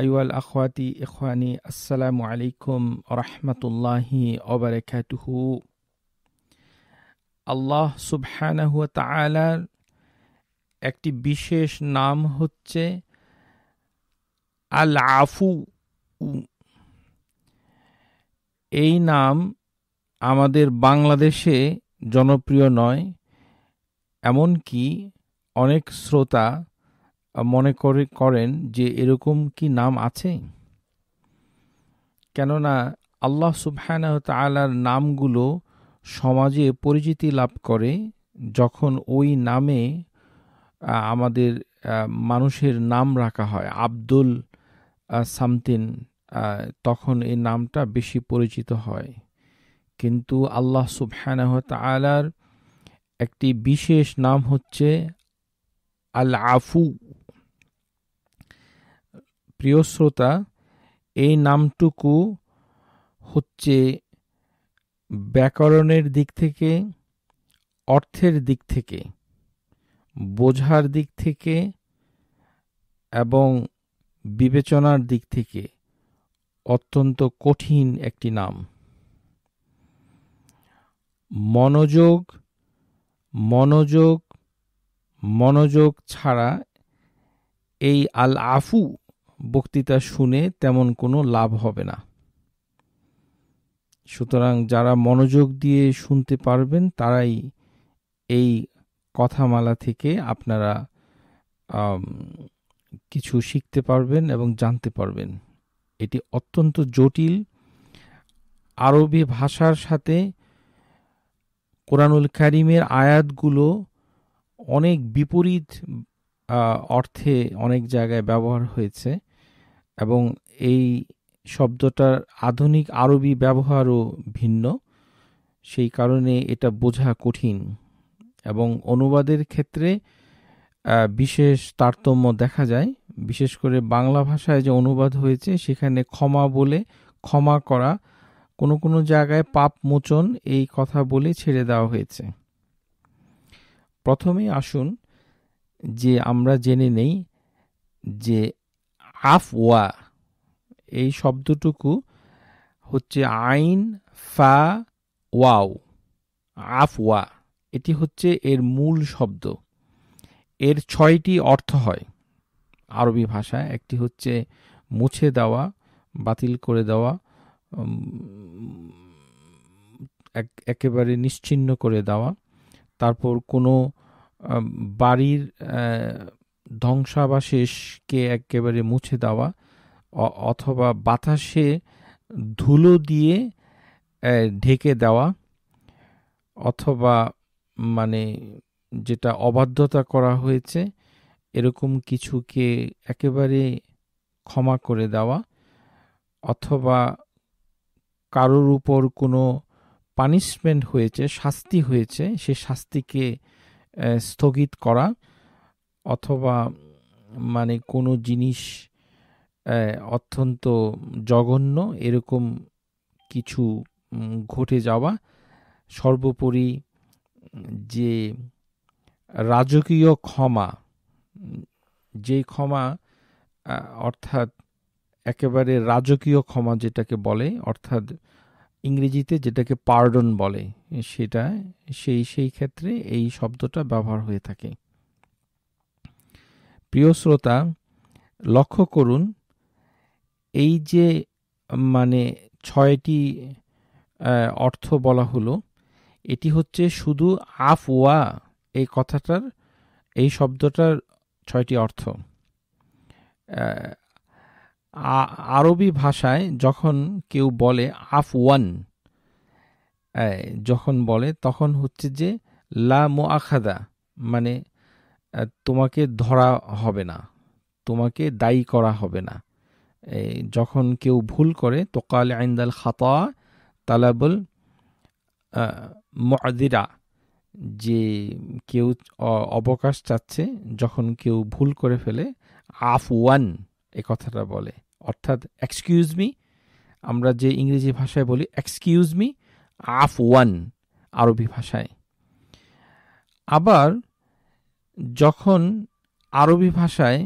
আইওয়াল আখওয়াতি ইখওয়ানি আসসালামু আলাইকুম রহমতুল্লাহি অবরাকাতুহু আল্লাহ সুবহানাহু তাআলার একটি বিশেষ নাম হচ্ছে আল আফু এই নাম আমাদের বাংলাদেশে জনপ্রিয় নয় এমনকি অনেক শ্রোতা মনে করে করেন যে এরকম কি নাম আছে কেননা আল্লাহ সুবহানাহ তালার নামগুলো সমাজে পরিচিতি লাভ করে যখন ওই নামে আমাদের মানুষের নাম রাখা হয় আব্দুল সামতিন তখন এই নামটা বেশি পরিচিত হয় কিন্তু আল্লাহ সুবহানাহ তালার একটি বিশেষ নাম হচ্ছে আল আফু প্রিয় শ্রোতা এই নামটুকু হচ্ছে ব্যাকরণের দিক থেকে অর্থের দিক থেকে বোঝার দিক থেকে এবং বিবেচনার দিক থেকে অত্যন্ত কঠিন একটি নাম মনোযোগ মনোযোগ মনোযোগ ছাড়া এই আল আফু বক্তৃতা শুনে তেমন কোনো লাভ হবে না সুতরাং যারা মনোযোগ দিয়ে শুনতে পারবেন তারাই এই কথামালা থেকে আপনারা কিছু শিখতে পারবেন এবং জানতে পারবেন এটি অত্যন্ত জটিল আরবি ভাষার সাথে কোরআনুল কারিমের আয়াতগুলো অনেক বিপরীত অর্থে অনেক জায়গায় ব্যবহার হয়েছে এবং এই শব্দটার আধুনিক আরবি ব্যবহারও ভিন্ন সেই কারণে এটা বোঝা কঠিন এবং অনুবাদের ক্ষেত্রে বিশেষ তারতম্য দেখা যায় বিশেষ করে বাংলা ভাষায় যে অনুবাদ হয়েছে সেখানে ক্ষমা বলে ক্ষমা করা কোনো কোনো জায়গায় পাপ মোচন এই কথা বলে ছেড়ে দেওয়া হয়েছে প্রথমে আসুন যে আমরা জেনে নেই যে আফওয়া এই শব্দটুকু হচ্ছে আইন ফা ওয়াও আফওয়া এটি হচ্ছে এর মূল শব্দ এর ছয়টি অর্থ হয় আরবি ভাষায় একটি হচ্ছে মুছে দেওয়া বাতিল করে দেওয়া একেবারে নিশ্চিন্ন করে দেওয়া তারপর কোনো বাড়ির ধ্বংসাবাশেষকে একেবারে মুছে দেওয়া অথবা বাতাসে ধুলো দিয়ে ঢেকে দেওয়া অথবা মানে যেটা অবাধ্যতা করা হয়েছে এরকম কিছুকে একেবারে ক্ষমা করে দেওয়া অথবা কারোর উপর কোনো পানিশমেন্ট হয়েছে শাস্তি হয়েছে সে শাস্তিকে স্থগিত করা অথবা মানে কোনো জিনিস অত্যন্ত জঘন্য এরকম কিছু ঘটে যাওয়া সর্বোপরি যে রাজকীয় ক্ষমা যে ক্ষমা অর্থাৎ একেবারে রাজকীয় ক্ষমা যেটাকে বলে অর্থাৎ ইংরেজিতে যেটাকে পার্ডন বলে সেটা সেই সেই ক্ষেত্রে এই শব্দটা ব্যবহার হয়ে থাকে প্রিয় শ্রোতা লক্ষ্য করুন এই যে মানে ছয়টি অর্থ বলা হলো এটি হচ্ছে শুধু ওয়া এই কথাটার এই শব্দটার ছয়টি অর্থ আরবি ভাষায় যখন কেউ বলে আফ ওয়ান যখন বলে তখন হচ্ছে যে লা মো আখাদা মানে তোমাকে ধরা হবে না তোমাকে দায়ী করা হবে না যখন কেউ ভুল করে তোকাল আইন্দাল খাতা তালাবুল মাদিরা যে কেউ অবকাশ চাচ্ছে যখন কেউ ভুল করে ফেলে আফ ওয়ান এ কথাটা বলে অর্থাৎ এক্সকিউজ মি আমরা যে ইংরেজি ভাষায় বলি এক্সকিউজ মি আফ ওয়ান আরবি ভাষায় আবার যখন আরবি ভাষায়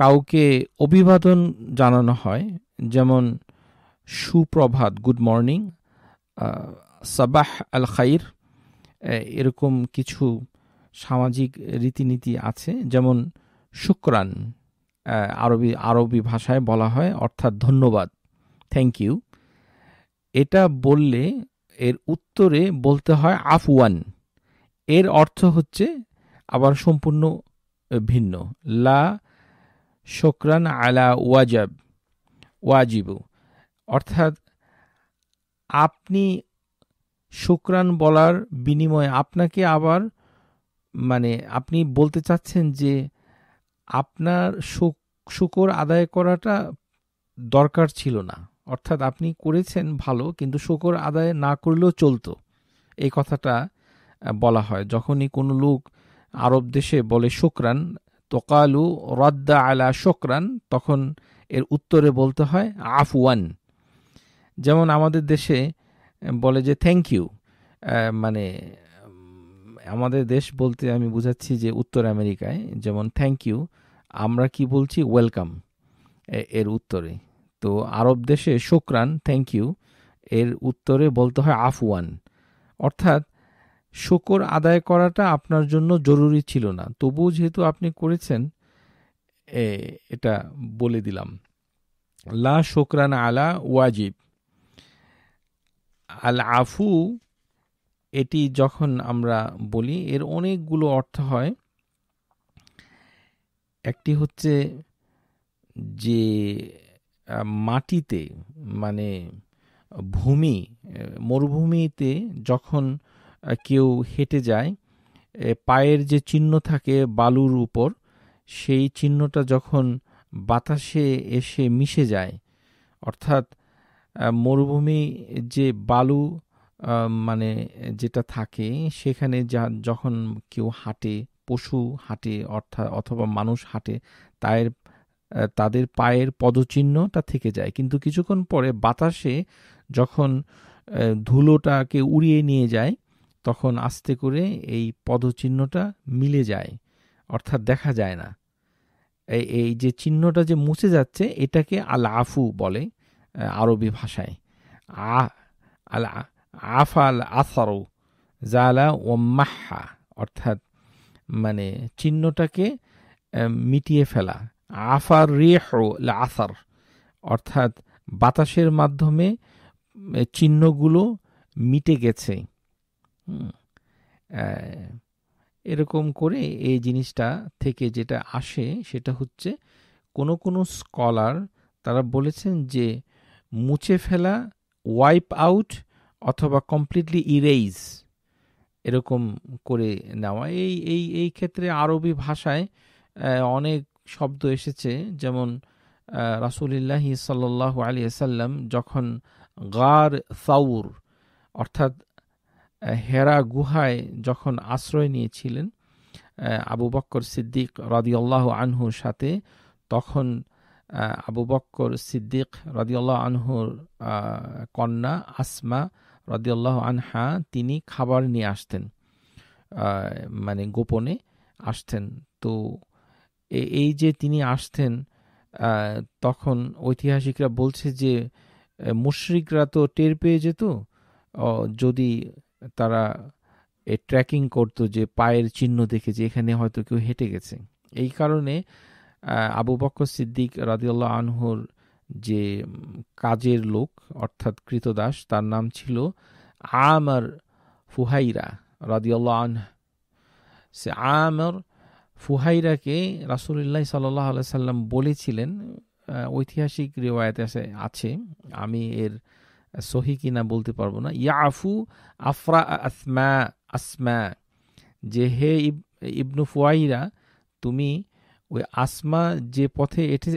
কাউকে অভিবাদন জানানো হয় যেমন সুপ্রভাত গুড মর্নিং সাবাহ আল খাইর এরকম কিছু সামাজিক রীতিনীতি আছে যেমন শুক্রান আরবি আরবি ভাষায় বলা হয় অর্থাৎ ধন্যবাদ থ্যাংক ইউ এটা বললে এর উত্তরে বলতে হয় আফওয়ান এর অর্থ হচ্ছে আবার সম্পূর্ণ ভিন্ন লা শোকরান আলা ওয়াজাব ওয়াজিবু অর্থাৎ আপনি শুক্রান বলার বিনিময়ে আপনাকে আবার মানে আপনি বলতে চাচ্ছেন যে আপনার শুকর আদায় করাটা দরকার ছিল না অর্থাৎ আপনি করেছেন ভালো কিন্তু শুকর আদায় না করলেও চলতো এই কথাটা বলা হয় যখনই কোনো লোক আরব দেশে বলে শুক্রান তোকালু রদ্দা আলা শুক্রান তখন এর উত্তরে বলতে হয় আফওয়ান যেমন আমাদের দেশে বলে যে থ্যাংক ইউ মানে আমাদের দেশ বলতে আমি বুঝাচ্ছি যে উত্তর আমেরিকায় যেমন থ্যাংক ইউ আমরা কি বলছি ওয়েলকাম এর উত্তরে তো আরব দেশে শুক্রান থ্যাংক ইউ এর উত্তরে বলতে হয় আফওয়ান অর্থাৎ শকর আদায় করাটা আপনার জন্য জরুরি ছিল না তবুও যেহেতু আপনি করেছেন এটা বলে দিলাম লা শোকরান আলা ওয়াজিব আল আফু এটি যখন আমরা বলি এর অনেকগুলো অর্থ হয় একটি হচ্ছে যে মাটিতে মানে ভূমি মরুভূমিতে যখন কেউ হেঁটে যায় পায়ের যে চিহ্ন থাকে বালুর উপর সেই চিহ্নটা যখন বাতাসে এসে মিশে যায় অর্থাৎ মরুভূমি যে বালু মানে যেটা থাকে সেখানে যা যখন কেউ হাঁটে পশু হাঁটে অর্থাৎ অথবা মানুষ হাঁটে তায়ের তাদের পায়ের পদচিহ্নটা থেকে যায় কিন্তু কিছুক্ষণ পরে বাতাসে যখন ধুলোটাকে উড়িয়ে নিয়ে যায় তখন আস্তে করে এই পদচিহ্নটা মিলে যায় অর্থাৎ দেখা যায় না এই যে চিহ্নটা যে মুছে যাচ্ছে এটাকে আল আফু বলে আরবি ভাষায় আ আল আফ আল আসারু জালা ওম্মাহা অর্থাৎ মানে চিহ্নটাকে মিটিয়ে ফেলা আফার রেহ আসার অর্থাৎ বাতাসের মাধ্যমে চিহ্নগুলো মিটে গেছে এরকম করে এই জিনিসটা থেকে যেটা আসে সেটা হচ্ছে কোনো কোনো স্কলার তারা বলেছেন যে মুছে ফেলা ওয়াইপ আউট অথবা কমপ্লিটলি ইরেইজ এরকম করে নেওয়া এই এই এই ক্ষেত্রে আরবি ভাষায় অনেক শব্দ এসেছে যেমন রাসুলিল্লাহি সাল্লাহ আলিয়া সাল্লাম যখন গার সাউর অর্থাৎ হেরা গুহায় যখন আশ্রয় নিয়েছিলেন আবু বক্কর সিদ্দিক রদিয়াল্লাহ আনহুর সাথে তখন আবু বক্কর সিদ্দিক রদিয়াল্লাহ আনহুর কন্যা আসমা রদিয়াল্লাহ আনহা তিনি খাবার নিয়ে আসতেন মানে গোপনে আসতেন তো এই যে তিনি আসতেন তখন ঐতিহাসিকরা বলছে যে মুশ্রিকরা তো টের পেয়ে যেত যদি তারা এ ট্র্যাকিং করতো যে পায়ের চিহ্ন দেখে যে এখানে হয়তো কেউ হেঁটে গেছে এই কারণে আবু বক্কর সিদ্দিক রাদিউল্লাহ আনহুর যে কাজের লোক অর্থাৎ কৃতদাস তার নাম ছিল আমার ফুহাইরা রাজিউল্লা আন সে আমর ফুহাইরাকে রাসুলিল্লাহ সাল্লাহ সাল্লাম বলেছিলেন ঐতিহাসিক রেওয়ায়তে আছে আমি এর সহি কিনা বলতে পারবো না ইয়াফু আফরা আসমা আসমা যে হে ইবনু ফুয়াইরা তুমি ওই আসমা যে পথে এটে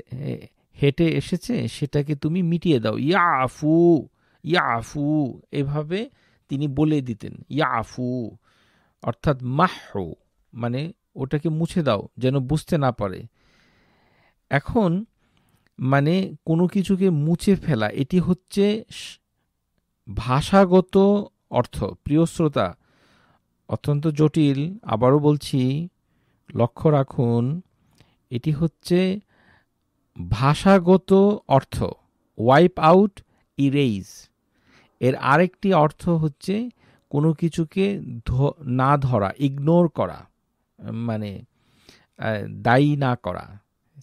হেঁটে এসেছে সেটাকে তুমি মিটিয়ে দাও ইয়াফু ইয়াফু এভাবে তিনি বলে দিতেন ইয়াফু অর্থাৎ মাহ মানে ওটাকে মুছে দাও যেন বুঝতে না পারে এখন মানে কোনো কিছুকে মুছে ফেলা এটি হচ্ছে ভাষাগত অর্থ প্রিয় শ্রোতা অত্যন্ত জটিল আবারও বলছি লক্ষ্য রাখুন এটি হচ্ছে ভাষাগত অর্থ ওয়াইপ আউট ইরেইজ এর আরেকটি অর্থ হচ্ছে কোনো কিছুকে না ধরা ইগনোর করা মানে দায়ী না করা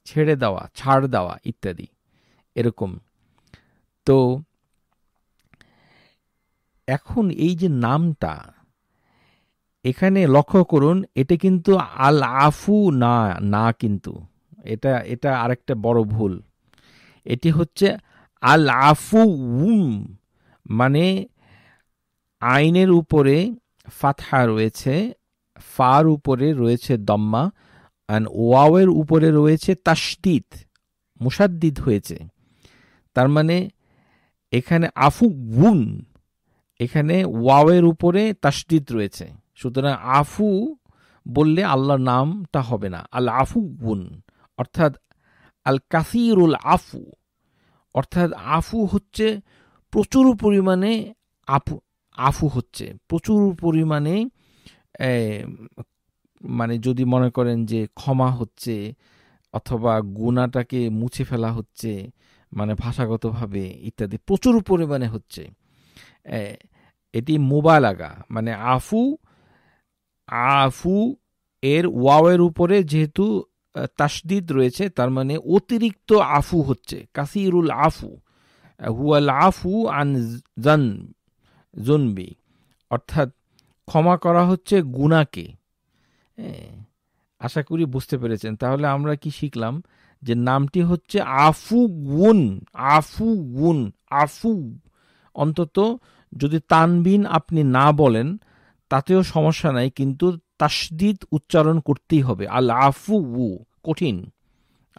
ছেড়ে দেওয়া ছাড় দেওয়া ইত্যাদি এরকম তো এখন এই যে নামটা এখানে লক্ষ্য করুন এটা কিন্তু আল আফু না না কিন্তু এটা এটা আরেকটা বড় ভুল এটি হচ্ছে আল আফু উম মানে আইনের উপরে ফাথা রয়েছে ফার উপরে রয়েছে দম্মা অ্যান্ড ওয়াওয়ের উপরে রয়েছে তাস্তিত মুসাদ্দিদ হয়েছে তার মানে এখানে আফু উন এখানে ওয়াওয়ের উপরে তাসদিদ রয়েছে সুতরাং আফু বললে আল্লাহর নামটা হবে না আল আফু গুন অর্থাৎ আল কাসিরুল আফু অর্থাৎ আফু হচ্ছে প্রচুর পরিমাণে আফু আফু হচ্ছে প্রচুর পরিমাণে মানে যদি মনে করেন যে ক্ষমা হচ্ছে অথবা গুণাটাকে মুছে ফেলা হচ্ছে মানে ভাষাগতভাবে ইত্যাদি প্রচুর পরিমাণে হচ্ছে এটি মুবালাগা মানে আফু আফু এর ওয়াওয়ের উপরে যেহেতু তাসদিদ রয়েছে তার মানে অতিরিক্ত আফু হচ্ছে কাসিরুল আফু হুয়াল আফু আন জন জনবি অর্থাৎ ক্ষমা করা হচ্ছে গুনাকে হ্যাঁ, আশা করি বুঝতে পেরেছেন তাহলে আমরা কি শিখলাম যে নামটি হচ্ছে আফু গুন আফু গুন আফু অন্তত যদি তানবিন আপনি না বলেন তাতেও সমস্যা নাই কিন্তু তাসদিদ উচ্চারণ করতেই হবে আল আফু উ কঠিন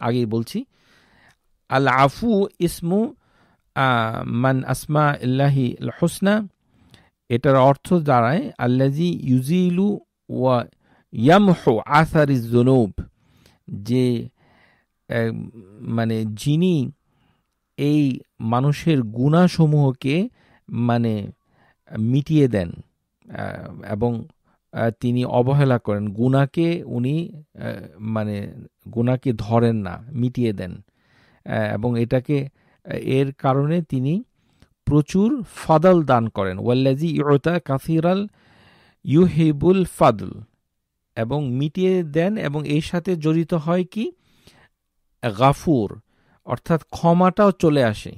আগে বলছি আল আফু ইসমু মান আসমা ইল্লাহি হোসনা এটার অর্থ দাঁড়ায় আল্লাজি ইউজিলু ওয়া ইয়ামহো আসার ইজ যে মানে যিনি এই মানুষের গুণাসমূহকে সমূহকে মানে মিটিয়ে দেন এবং তিনি অবহেলা করেন গুণাকে উনি মানে গুণাকে ধরেন না মিটিয়ে দেন এবং এটাকে এর কারণে তিনি প্রচুর ফাদল দান করেন ওয়াল্লাজি ইয়তা কাসিরাল ইউহিবুল ফাদল এবং মিটিয়ে দেন এবং এর সাথে জড়িত হয় কি গাফুর অর্থাৎ ক্ষমাটাও চলে আসে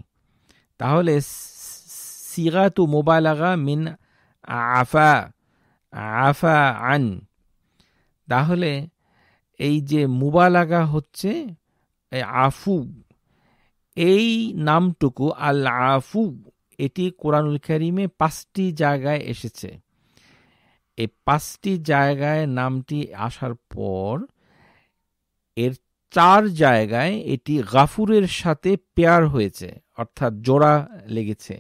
তাহলে সিগাতু মোবালাগা মিন আফা আফা আন তাহলে এই যে মুবালাগা হচ্ছে আফু এই নামটুকু আল আফু এটি কোরআনুল করিমে পাঁচটি জায়গায় এসেছে এই পাঁচটি জায়গায় নামটি আসার পর এর চার জায়গায় এটি গাফুরের সাথে পেয়ার হয়েছে অর্থাৎ জোড়া লেগেছে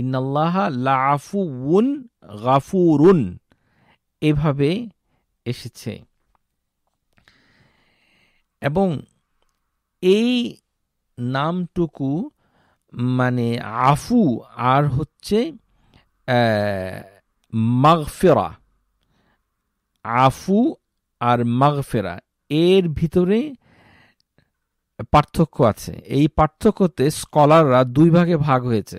ইন্নাল্লাহা লাফুউন গাফুরুন এভাবে এসেছে এবং এই নামটুকু মানে আফু আর হচ্ছে মাগফেরা আফু আর মাগফেরা এর ভিতরে পার্থক্য আছে এই পার্থক্যতে স্কলাররা দুই ভাগে ভাগ হয়েছে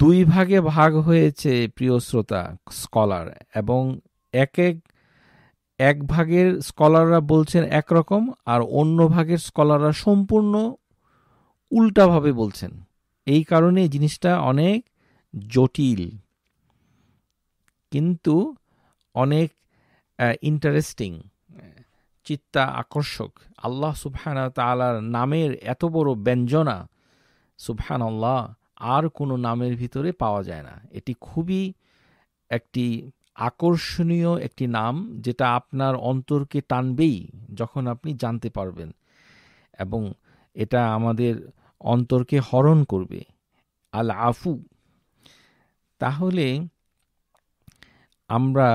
দুই ভাগে ভাগ হয়েছে প্রিয় শ্রোতা স্কলার এবং এক এক এক ভাগের স্কলাররা বলছেন একরকম আর অন্য ভাগের স্কলাররা সম্পূর্ণ উল্টাভাবে বলছেন এই কারণে জিনিসটা অনেক জটিল কিন্তু অনেক ইন্টারেস্টিং চিত্তা আকর্ষক আল্লাহ সুফহান তালার নামের এত বড় ব্যঞ্জনা সুফহান আল্লাহ আর কোনো নামের ভিতরে পাওয়া যায় না এটি খুবই একটি আকর্ষণীয় একটি নাম যেটা আপনার অন্তরকে টানবেই যখন আপনি জানতে পারবেন এবং এটা আমাদের অন্তরকে হরণ করবে আল আফু তাহলে আমরা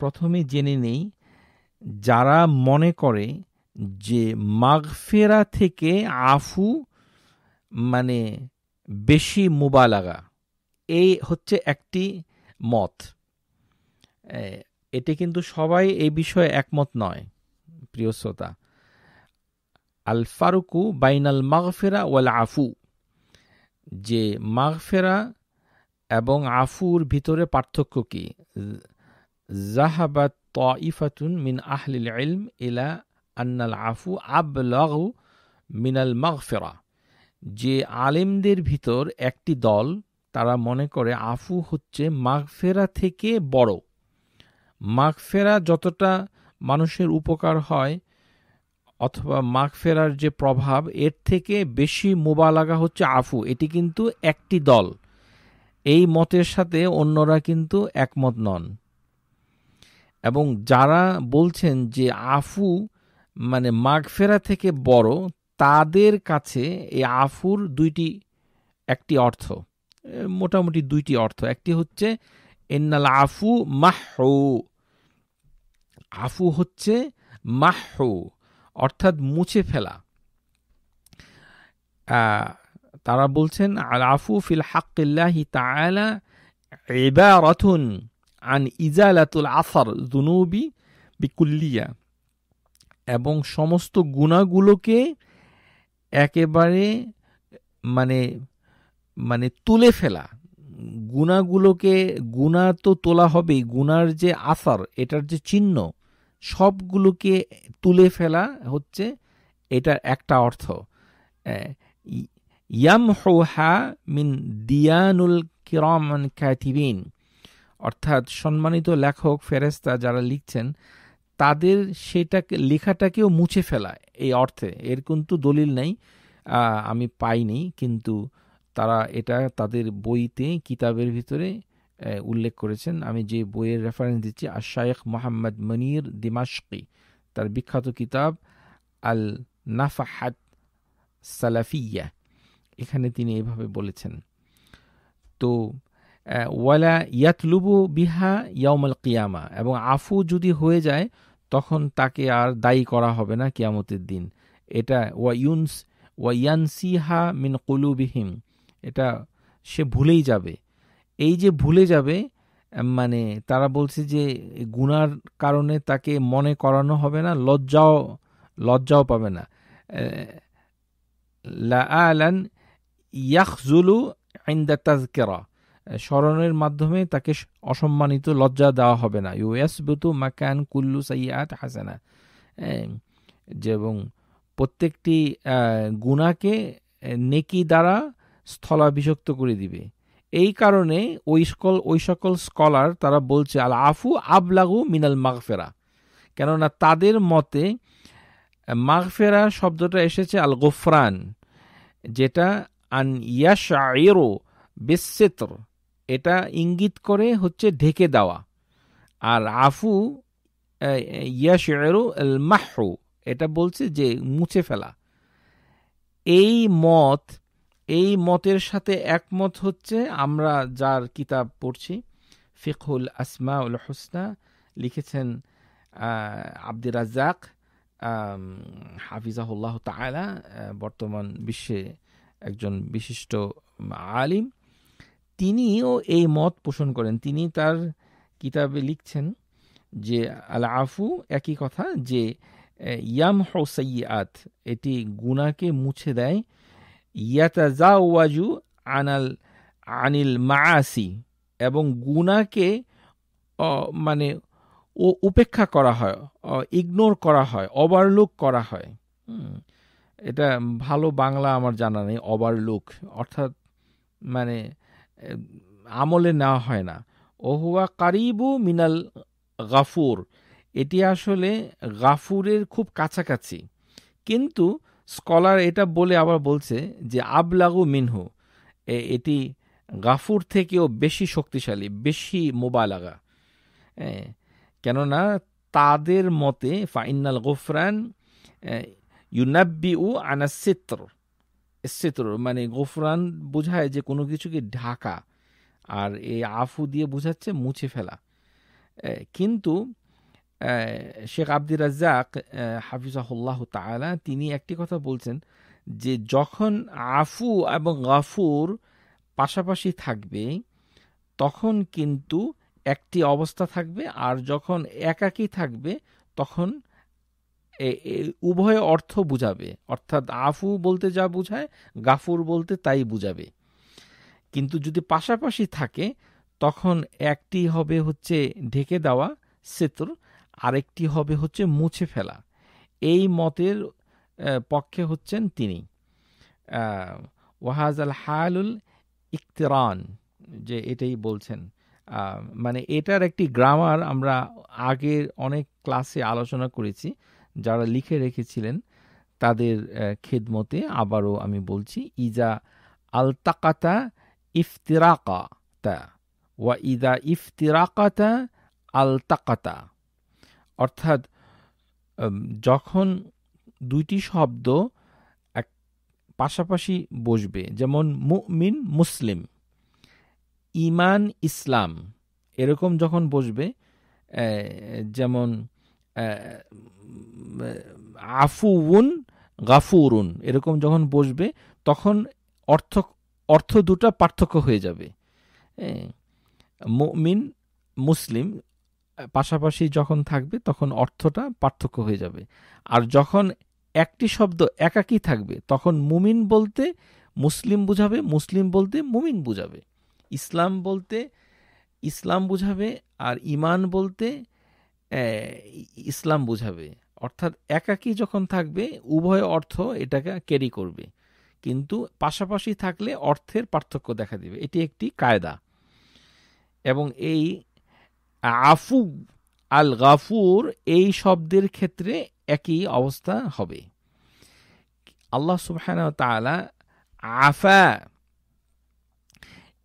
প্রথমে জেনে নেই যারা মনে করে যে মাগফেরা থেকে আফু মানে বেশি মুবালাগা এই হচ্ছে একটি মত এটি কিন্তু সবাই এই বিষয়ে একমত নয় প্রিয় শ্রোতা আল ফারুকু বাইনাল মাগফেরা ওয়াল আফু যে মাগফেরা এবং আফুর ভিতরে পার্থক্য কি জাহাবাত তাইফাতুন মিন আহলিল ইলম ইলা আন্নাল আফু আবলাগু মিনাল মাগফেরা যে আলেমদের ভিতর একটি দল তারা মনে করে আফু হচ্ছে মাগফেরা থেকে বড় মাগফেরা যতটা মানুষের উপকার হয় অথবা মাগফেরার যে প্রভাব এর থেকে বেশি মোবালাগা হচ্ছে আফু এটি কিন্তু একটি দল এই মতের সাথে অন্যরা কিন্তু একমত নন এবং যারা বলছেন যে আফু মানে মাগফেরা থেকে বড় তাদের কাছে এই আফুর দুইটি একটি অর্থ মোটামুটি দুইটি অর্থ একটি হচ্ছে এন্নাল আফু মাহু আফু হচ্ছে মাহু অর্থাৎ মুছে ফেলা তারা বলছেন আল আফু ফিল হাক্কিল্লাহি তাআলা ইবারাতুন আন ইজালাতুল আসার জুনুবি বিকুল্লিয়া এবং সমস্ত গুণাগুলোকে একেবারে মানে মানে তুলে ফেলা গুণাগুলোকে গুণা তো তোলা হবেই গুণার যে আসার এটার যে চিহ্ন সবগুলোকে তুলে ফেলা হচ্ছে এটার একটা অর্থ ইয়াম হা মিন দিয়ানুল কিরম খ্যাথিবিন অর্থাৎ সম্মানিত লেখক ফেরেস্তা যারা লিখছেন তাদের সেটাকে লেখাটাকেও মুছে ফেলা এই অর্থে এর কিন্তু দলিল নেই আমি পাইনি কিন্তু তারা এটা তাদের বইতে কিতাবের ভিতরে উল্লেখ করেছেন আমি যে বইয়ের রেফারেন্স দিচ্ছি আর শায়েখ মোহাম্মদ মনির দিমাশকি তার বিখ্যাত কিতাব আল নাফাহাত সালাফিয়া এখানে তিনি এভাবে বলেছেন তো ওয়ালা ইয়াতলুবু বিহা ইয়ামাল কিয়ামা এবং আফু যদি হয়ে যায় তখন তাকে আর দায়ী করা হবে না কিয়ামতের দিন এটা ওয়া ইউনস ওয়ানসিহা মিন কুলুবিহিম এটা সে ভুলেই যাবে এই যে ভুলে যাবে মানে তারা বলছে যে গুনার কারণে তাকে মনে করানো হবে না লজ্জাও লজ্জাও পাবে না লা আলান ইয়াকজুলু আইন্দা তাজকেরা স্মরণের মাধ্যমে তাকে অসম্মানিত লজ্জা দেওয়া হবে না বুতু মাকান কুল্লু সাইয়াত হাসানা যে এবং প্রত্যেকটি গুণাকে নেকি দ্বারা স্থলাভিষক্ত করে দিবে এই কারণে ওই সকল ওই সকল স্কলার তারা বলছে আল আফু আবলাগু মিনাল মাগফেরা কেননা তাদের মতে মাগফেরা শব্দটা এসেছে আল গোফরান যেটা আন ইয়াশ আয়েরো বেসেতর এটা ইঙ্গিত করে হচ্ছে ঢেকে দেওয়া আর আফু ইয়াশ আয়েরো আল এটা বলছে যে মুছে ফেলা এই মত এই মতের সাথে একমত হচ্ছে আমরা যার কিতাব পড়ছি ফিকুল আসমা উল হোসনা লিখেছেন আব্দুর রাজাক হাফিজাহুল্লাহ তালা বর্তমান বিশ্বে একজন বিশিষ্ট আলিম তিনিও এই মত পোষণ করেন তিনি তার কিতাবে লিখছেন যে আল আফু একই কথা যে ইয়াম হোসাইয়াত এটি গুনাকে মুছে দেয় ইয়াতাজাওয়াজু আনাল আনিল মাসি এবং গুনাকে মানে ও উপেক্ষা করা হয় ইগনোর করা হয় ওভারলুক করা হয় এটা ভালো বাংলা আমার জানা নেই ওভারলুক অর্থাৎ মানে আমলে নেওয়া হয় না ওহুয়া কারিবু মিনাল গাফুর এটি আসলে গাফুরের খুব কাছাকাছি কিন্তু স্কলার এটা বলে আবার বলছে যে আবলাগু মিনহু এটি গাফুর থেকেও বেশি শক্তিশালী বেশি মোবালাগা কেননা তাদের মতে ফাইনাল গোফরান ইউনাব্বি উ আনাসিত্র সিত্র মানে গোফরান বোঝায় যে কোনো কিছুকে ঢাকা আর এই আফু দিয়ে বোঝাচ্ছে মুছে ফেলা কিন্তু শেখ আব্দি রাজ্জাক হাফিজাহুল্লাহ তালা তিনি একটি কথা বলছেন যে যখন আফু এবং গাফুর পাশাপাশি থাকবে তখন কিন্তু একটি অবস্থা থাকবে আর যখন একাকি থাকবে তখন উভয় অর্থ বুঝাবে অর্থাৎ আফু বলতে যা বুঝায় গাফুর বলতে তাই বুঝাবে কিন্তু যদি পাশাপাশি থাকে তখন একটি হবে হচ্ছে ঢেকে দেওয়া সেতুর আরেকটি হবে হচ্ছে মুছে ফেলা এই মতের পক্ষে হচ্ছেন তিনি ওয়াহাজ আল হায়ালুল ইকতরান যে এটাই বলছেন মানে এটার একটি গ্রামার আমরা আগের অনেক ক্লাসে আলোচনা করেছি যারা লিখে রেখেছিলেন তাদের খেদমতে আবারও আমি বলছি ইজা আলতাকাতা ইফতিরাকা তা ওয়া ইদা ইফতিরাকাতা আলতাকাতা অর্থাৎ যখন দুইটি শব্দ এক পাশাপাশি বসবে যেমন মুমিন মুসলিম ইমান ইসলাম এরকম যখন বসবে যেমন আফুউন গাফুরুন এরকম যখন বসবে তখন অর্থ অর্থ দুটা পার্থক্য হয়ে যাবে মুমিন মুসলিম পাশাপাশি যখন থাকবে তখন অর্থটা পার্থক্য হয়ে যাবে আর যখন একটি শব্দ একাকী থাকবে তখন মুমিন বলতে মুসলিম বুঝাবে মুসলিম বলতে মুমিন বুঝাবে ইসলাম বলতে ইসলাম বুঝাবে আর ইমান বলতে ইসলাম বুঝাবে অর্থাৎ একাকী যখন থাকবে উভয় অর্থ এটাকে ক্যারি করবে কিন্তু পাশাপাশি থাকলে অর্থের পার্থক্য দেখা দেবে এটি একটি কায়দা এবং এই আফু আল গাফুর এই শব্দের ক্ষেত্রে একই অবস্থা হবে আল্লাহ সুবহান তালা আফা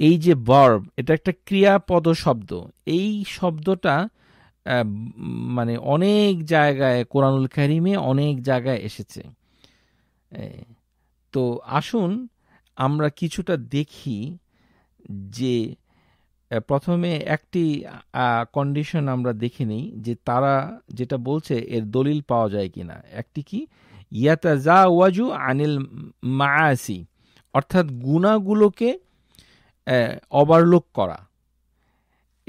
এই যে বর্ব এটা একটা ক্রিয়াপদ শব্দ এই শব্দটা মানে অনেক জায়গায় কোরআনুল কারিমে অনেক জায়গায় এসেছে তো আসুন আমরা কিছুটা দেখি যে প্রথমে একটি কন্ডিশন আমরা দেখে নিই যে তারা যেটা বলছে এর দলিল পাওয়া যায় কিনা একটি কি ইয়াতা যা ওয়াজু আনিল মায়াসি অর্থাৎ গুণাগুলোকে ওভারলুক করা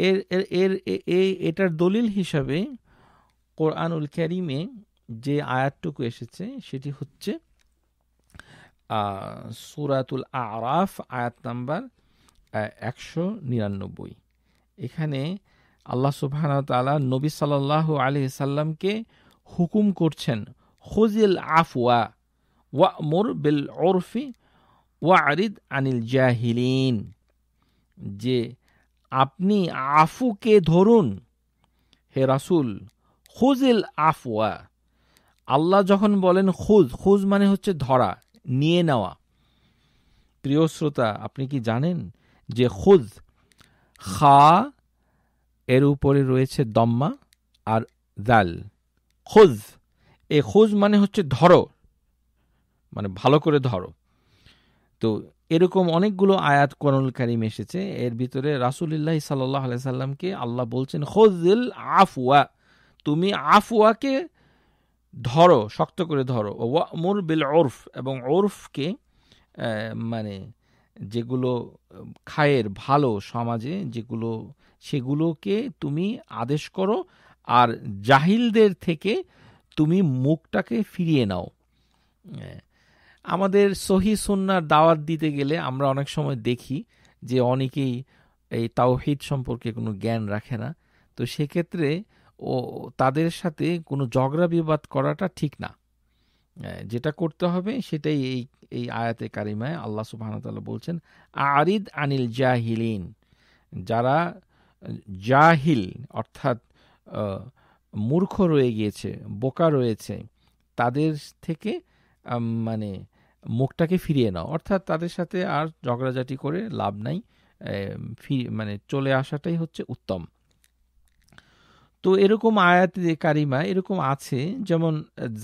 এর এর এর এটার দলিল হিসাবে কোরআনুল ক্যারিমে যে আয়াতটুকু এসেছে সেটি হচ্ছে সুরাতুল আরাফ আয়াত নাম্বার একশো নিরানব্বই এখানে আল্লাহ সুবহান তালা নবী সাল্লাহ আলি সাল্লামকে হুকুম করছেন হুজিল আফওয়া ওয়া মোর বিল ওরফি ওয়া আরিদ আনিল জাহিলিন যে আপনি আফুকে ধরুন হে রাসুল খুজিল আফওয়া আল্লাহ যখন বলেন খুজ খুজ মানে হচ্ছে ধরা নিয়ে নেওয়া প্রিয় শ্রোতা আপনি কি জানেন যে খুদ খা এর উপরে রয়েছে দম্মা আর জাল খুজ এ খুজ মানে হচ্ছে ধরো মানে ভালো করে ধরো তো এরকম অনেকগুলো আয়াত করণুল কারিম এসেছে এর ভিতরে রাসুলিল্লাহ সাল্লাহ সাল্লামকে আল্লাহ বলছেন খোজিল আফওয়া তুমি আফওয়াকে ধরো শক্ত করে ধরো ওয়া মুর বিল ওরফ এবং ওরফকে মানে যেগুলো খায়ের ভালো সমাজে যেগুলো সেগুলোকে তুমি আদেশ করো আর জাহিলদের থেকে তুমি মুখটাকে ফিরিয়ে নাও হ্যাঁ, আমাদের সহি সুন্নার দাওয়াত দিতে গেলে আমরা অনেক সময় দেখি যে অনেকেই এই তাওহিদ সম্পর্কে কোনো জ্ঞান রাখে না তো সেক্ষেত্রে ও তাদের সাথে কোনো ঝগড়া বিবাদ করাটা ঠিক না যেটা করতে হবে সেটাই এই এই আয়াতে কারিমায় আল্লাহ সুবাহতাল্লাহ বলছেন আরিদ আনিল জাহিলিন যারা জাহিল অর্থাৎ মূর্খ রয়ে গিয়েছে বোকা রয়েছে তাদের থেকে মানে মুখটাকে ফিরিয়ে নাও অর্থাৎ তাদের সাথে আর ঝগড়াঝাটি করে লাভ নাই মানে চলে আসাটাই হচ্ছে উত্তম তো এরকম আয়াত কারিমা এরকম আছে যেমন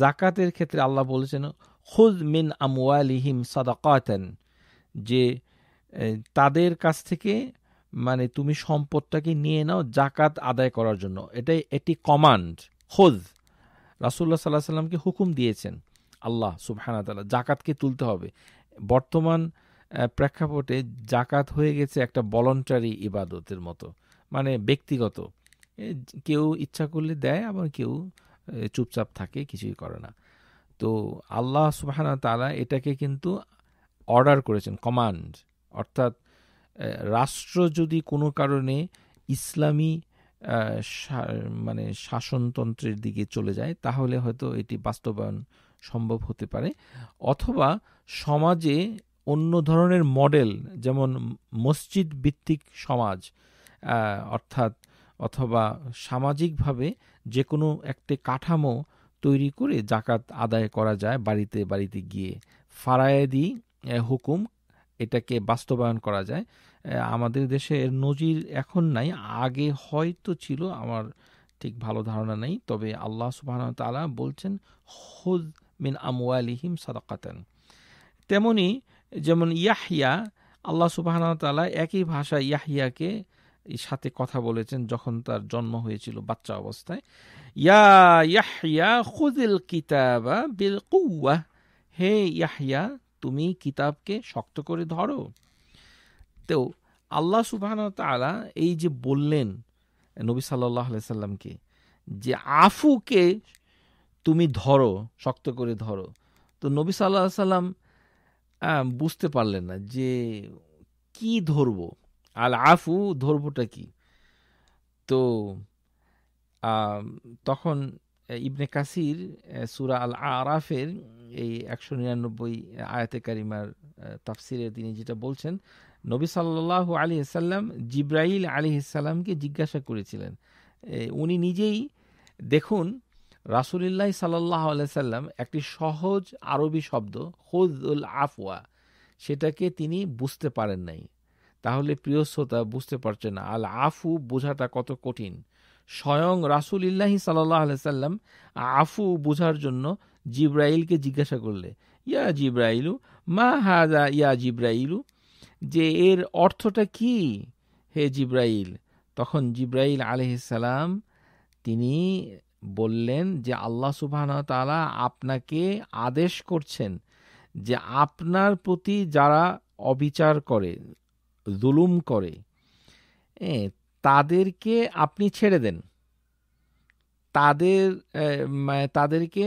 জাকাতের ক্ষেত্রে আল্লাহ বলেছেন খুদ মিন সাদা সাদাকাতেন যে তাদের কাছ থেকে মানে তুমি সম্পদটাকে নিয়ে নাও জাকাত আদায় করার জন্য এটাই এটি কমান্ড খোজ রাসুল্লাহ সাল্লাহ সাল্লামকে হুকুম দিয়েছেন আল্লাহ সুবহানা তালা জাকাতকে তুলতে হবে বর্তমান প্রেক্ষাপটে জাকাত হয়ে গেছে একটা ভলন্টারি ইবাদতের মতো মানে ব্যক্তিগত কেউ ইচ্ছা করলে দেয় আবার কেউ চুপচাপ থাকে কিছুই করে না তো আল্লাহ সুবাহান তারা এটাকে কিন্তু অর্ডার করেছেন কমান্ড অর্থাৎ রাষ্ট্র যদি কোনো কারণে ইসলামী মানে শাসনতন্ত্রের দিকে চলে যায় তাহলে হয়তো এটি বাস্তবায়ন সম্ভব হতে পারে অথবা সমাজে অন্য ধরনের মডেল যেমন মসজিদ ভিত্তিক সমাজ অর্থাৎ অথবা সামাজিকভাবে যে কোনো একটি কাঠামো তৈরি করে জাকাত আদায় করা যায় বাড়িতে বাড়িতে গিয়ে ফারায়েদি হুকুম এটাকে বাস্তবায়ন করা যায় আমাদের দেশে এর নজির এখন নাই আগে হয়তো ছিল আমার ঠিক ভালো ধারণা নেই তবে আল্লাহ সুবাহ তালা বলছেন হুদ মিন আমিহিম সাদাকাতেন তেমনি যেমন ইয়াহিয়া আল্লাহ সুবাহ তালা একই ভাষা ইয়াহিয়াকে সাথে কথা বলেছেন যখন তার জন্ম হয়েছিল বাচ্চা অবস্থায় ইয়া কিতাবা হে তুমি কিতাবকে শক্ত করে ধরো তো আল্লাহ সুবাহ তালা এই যে বললেন নবী সাল্লাহ সাল্লামকে যে আফুকে তুমি ধরো শক্ত করে ধরো তো নবী সাল্লাহ সাল্লাম বুঝতে পারলেন না যে কি ধরবো আল আফু ধর্মটা কি তো তখন ইবনে কাসির সুরা আল আরাফের এই একশো নিরানব্বই আয়াতে কারিমার তাফসিরে তিনি যেটা বলছেন নবী সাল্লাহ আলী সাল্লাম জিব্রাইল আলী ইসাল্লামকে জিজ্ঞাসা করেছিলেন উনি নিজেই দেখুন রাসুলিল্লাহ সাল্লাহ সাল্লাম একটি সহজ আরবি শব্দ খোজ উল আফওয়া সেটাকে তিনি বুঝতে পারেন নাই তাহলে প্রিয় শ্রোতা বুঝতে পারছে না আল আফু বোঝাটা কত কঠিন স্বয়ং রাসুল ইল্লাহি সাল্লাহ সাল্লাম আফু বোঝার জন্য জিব্রাইলকে জিজ্ঞাসা করলে ইয়া জিব্রাইলু মা হাজা ইয়া জিব্রাইলু যে এর অর্থটা কি হে জিব্রাইল তখন জিব্রাইল আলহিসাল্লাম তিনি বললেন যে আল্লাহ সুবাহ তালা আপনাকে আদেশ করছেন যে আপনার প্রতি যারা অবিচার করে জুলুম করে তাদেরকে আপনি ছেড়ে দেন তাদের তাদেরকে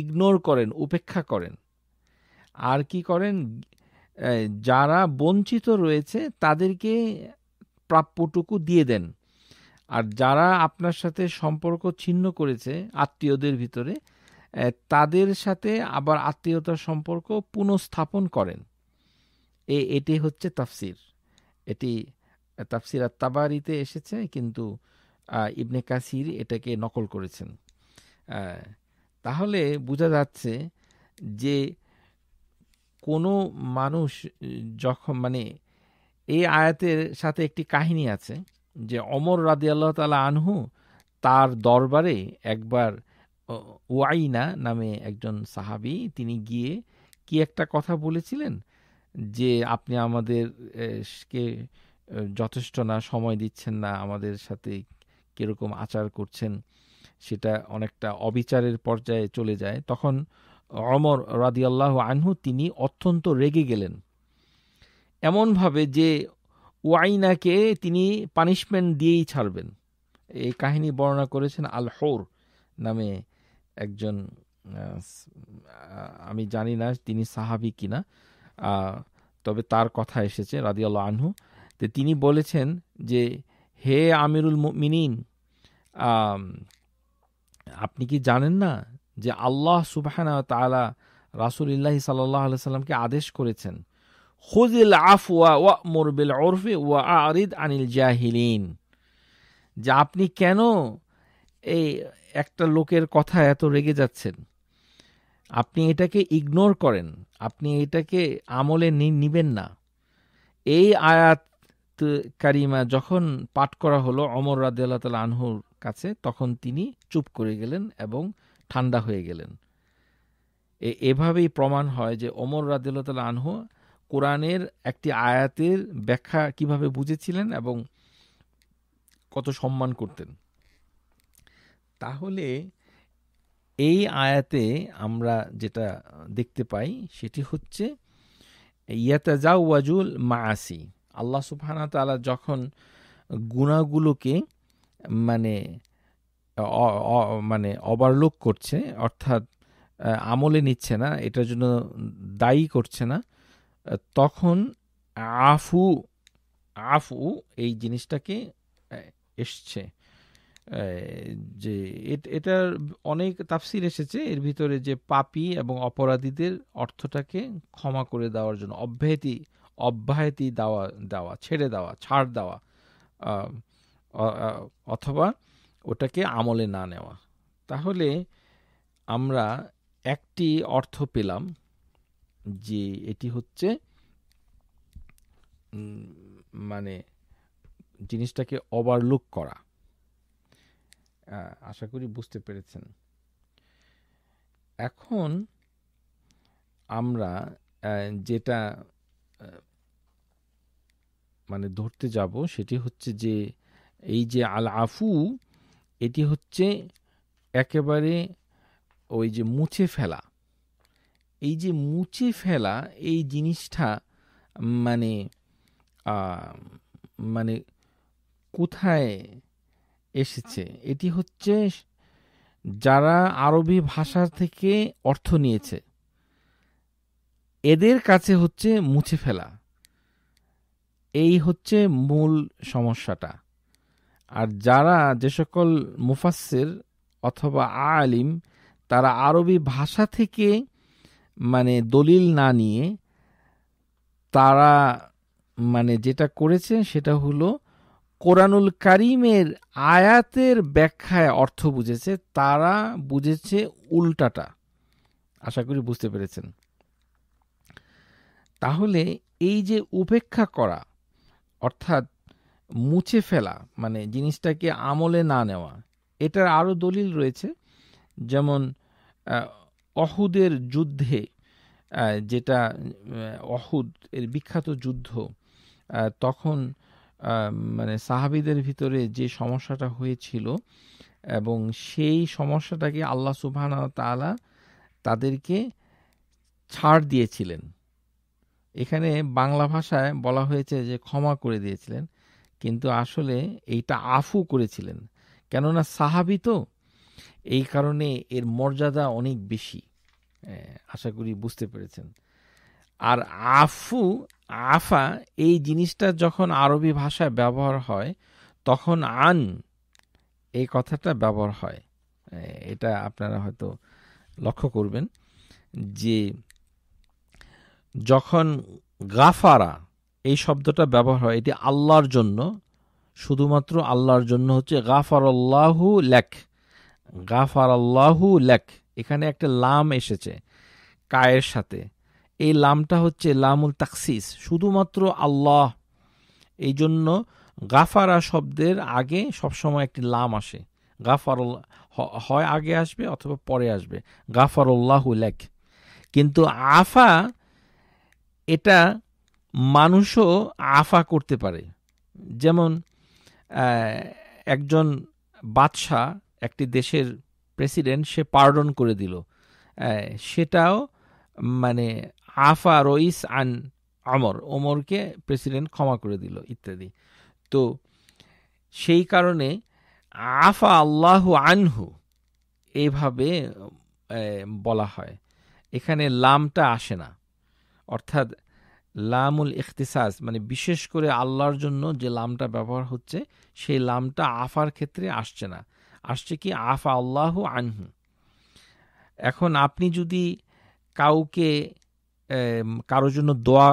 ইগনোর করেন উপেক্ষা করেন আর কি করেন যারা বঞ্চিত রয়েছে তাদেরকে প্রাপ্যটুকু দিয়ে দেন আর যারা আপনার সাথে সম্পর্ক ছিন্ন করেছে আত্মীয়দের ভিতরে তাদের সাথে আবার আত্মীয়তার সম্পর্ক পুনঃস্থাপন করেন এ এটি হচ্ছে তাফসির এটি তাফসিরা তাবারিতে এসেছে কিন্তু ইবনে কাসির এটাকে নকল করেছেন তাহলে বোঝা যাচ্ছে যে কোনো মানুষ যখন মানে এই আয়াতের সাথে একটি কাহিনী আছে যে অমর রাদি আল্লাহ তালা আনহু তার দরবারে একবার ওয়াইনা নামে একজন সাহাবি তিনি গিয়ে কি একটা কথা বলেছিলেন যে আপনি আমাদের কে যথেষ্ট না সময় দিচ্ছেন না আমাদের সাথে কীরকম আচার করছেন সেটা অনেকটা অবিচারের পর্যায়ে চলে যায় তখন অমর রাদিয়াল্লাহ আনহু তিনি অত্যন্ত রেগে গেলেন এমনভাবে যে ওয়াইনাকে তিনি পানিশমেন্ট দিয়েই ছাড়বেন এই কাহিনী বর্ণনা করেছেন আল হোর নামে একজন আমি জানি না তিনি সাহাবি কিনা তবে তার কথা এসেছে রাদিয়াল্লাহ আনহু তো তিনি বলেছেন যে হে আমিরুল মিনিন আপনি কি জানেন না যে আল্লাহ সুবাহানা তালা ইল্লাহি সাল্লাহ সাল্লামকে আদেশ করেছেন খুজিল আফ ওয়া মোরবিল ওরফে ওয়া আরিদ আনিল জাহিলিন যে আপনি কেন এই একটা লোকের কথা এত রেগে যাচ্ছেন আপনি এটাকে ইগনোর করেন আপনি এটাকে আমলে নিবেন না এই আয়াত কারিমা যখন পাঠ করা হলো অমর রাদিয়াল্লাহ তাল আনহুর কাছে তখন তিনি চুপ করে গেলেন এবং ঠান্ডা হয়ে গেলেন এভাবেই প্রমাণ হয় যে অমর রাদিল্লা তাল আনহু কোরআনের একটি আয়াতের ব্যাখ্যা কিভাবে বুঝেছিলেন এবং কত সম্মান করতেন তাহলে এই আয়াতে আমরা যেটা দেখতে পাই সেটি হচ্ছে ইয়াতাজা ওয়াজুল মাসি আল্লাহ সুফানা তালা যখন গুণাগুলোকে মানে মানে ওভারলুক করছে অর্থাৎ আমলে নিচ্ছে না এটার জন্য দায়ী করছে না তখন আফু আফু এই জিনিসটাকে এসছে যে এটার অনেক তাফসির এসেছে এর ভিতরে যে পাপি এবং অপরাধীদের অর্থটাকে ক্ষমা করে দেওয়ার জন্য অব্যাহতি অব্যাহতি দেওয়া দেওয়া ছেড়ে দেওয়া ছাড় দেওয়া অথবা ওটাকে আমলে না নেওয়া তাহলে আমরা একটি অর্থ পেলাম যে এটি হচ্ছে মানে জিনিসটাকে ওভারলুক করা আশা করি বুঝতে পেরেছেন এখন আমরা যেটা মানে ধরতে যাব সেটি হচ্ছে যে এই যে আল আফু এটি হচ্ছে একেবারে ওই যে মুছে ফেলা এই যে মুছে ফেলা এই জিনিসটা মানে মানে কোথায় এসেছে এটি হচ্ছে যারা আরবি ভাষা থেকে অর্থ নিয়েছে এদের কাছে হচ্ছে মুছে ফেলা এই হচ্ছে মূল সমস্যাটা আর যারা যে সকল মুফাসের অথবা আলিম তারা আরবি ভাষা থেকে মানে দলিল না নিয়ে তারা মানে যেটা করেছে সেটা হলো কোরআনুল কারিমের আয়াতের ব্যাখ্যায় অর্থ বুঝেছে তারা বুঝেছে উল্টাটা আশা করি বুঝতে পেরেছেন তাহলে এই যে উপেক্ষা করা অর্থাৎ মুছে ফেলা মানে জিনিসটাকে আমলে না নেওয়া এটার আরও দলিল রয়েছে যেমন অহুদের যুদ্ধে যেটা অহুদ এর বিখ্যাত যুদ্ধ তখন মানে সাহাবিদের ভিতরে যে সমস্যাটা হয়েছিল এবং সেই সমস্যাটাকে আল্লাহ সুবহান তালা তাদেরকে ছাড় দিয়েছিলেন এখানে বাংলা ভাষায় বলা হয়েছে যে ক্ষমা করে দিয়েছিলেন কিন্তু আসলে এইটা আফু করেছিলেন কেননা সাহাবি তো এই কারণে এর মর্যাদা অনেক বেশি আশা করি বুঝতে পেরেছেন আর আফু আফা এই জিনিসটা যখন আরবি ভাষায় ব্যবহার হয় তখন আন এই কথাটা ব্যবহার হয় এটা আপনারা হয়তো লক্ষ্য করবেন যে যখন গাফারা এই শব্দটা ব্যবহার হয় এটি আল্লাহর জন্য শুধুমাত্র আল্লাহর জন্য হচ্ছে গাফার আল্লাহু লেখ গাফার লেখ এখানে একটা লাম এসেছে কায়ের সাথে এই লামটা হচ্ছে লামুল তাকসিস শুধুমাত্র আল্লাহ এই জন্য গাফারা শব্দের আগে সবসময় একটি লাম আসে গাফার হয় আগে আসবে অথবা পরে আসবে গাফারুল্লাহ লেখ কিন্তু আফা এটা মানুষও আফা করতে পারে যেমন একজন বাদশাহ একটি দেশের প্রেসিডেন্ট সে পার্ডন করে দিল সেটাও মানে আফা রইস আন আমর ওমরকে প্রেসিডেন্ট ক্ষমা করে দিল ইত্যাদি তো সেই কারণে আফা আল্লাহু আনহু এভাবে বলা হয় এখানে লামটা আসে না অর্থাৎ লামুল ইখতিসাজ মানে বিশেষ করে আল্লাহর জন্য যে লামটা ব্যবহার হচ্ছে সেই লামটা আফার ক্ষেত্রে আসছে না আসছে কি আফা আল্লাহু আনহু এখন আপনি যদি কাউকে কারোর জন্য দোয়া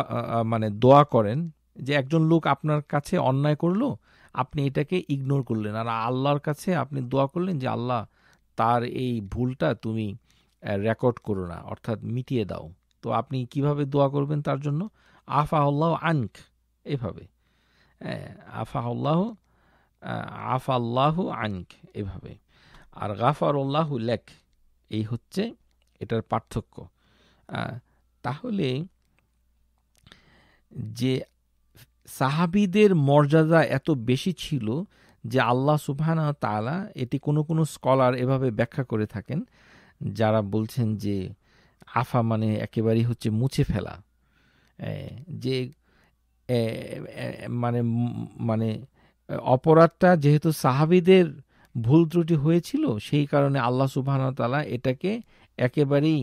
মানে দোয়া করেন যে একজন লোক আপনার কাছে অন্যায় করলো আপনি এটাকে ইগনোর করলেন আর আল্লাহর কাছে আপনি দোয়া করলেন যে আল্লাহ তার এই ভুলটা তুমি রেকর্ড করো না অর্থাৎ মিটিয়ে দাও তো আপনি কিভাবে দোয়া করবেন তার জন্য আফা আল্লাহ আনক এভাবে আফা আল্লাহ আফ আল্লাহ আনক এভাবে আর গাফার উল্লাহ লেখ এই হচ্ছে এটার পার্থক্য তাহলে যে সাহাবিদের মর্যাদা এত বেশি ছিল যে আল্লাহ সুবহানা তালা এটি কোনো কোনো স্কলার এভাবে ব্যাখ্যা করে থাকেন যারা বলছেন যে আফা মানে একেবারেই হচ্ছে মুছে ফেলা যে মানে মানে অপরাধটা যেহেতু সাহাবিদের ভুল ত্রুটি হয়েছিল সেই কারণে আল্লাহ তালা এটাকে একেবারেই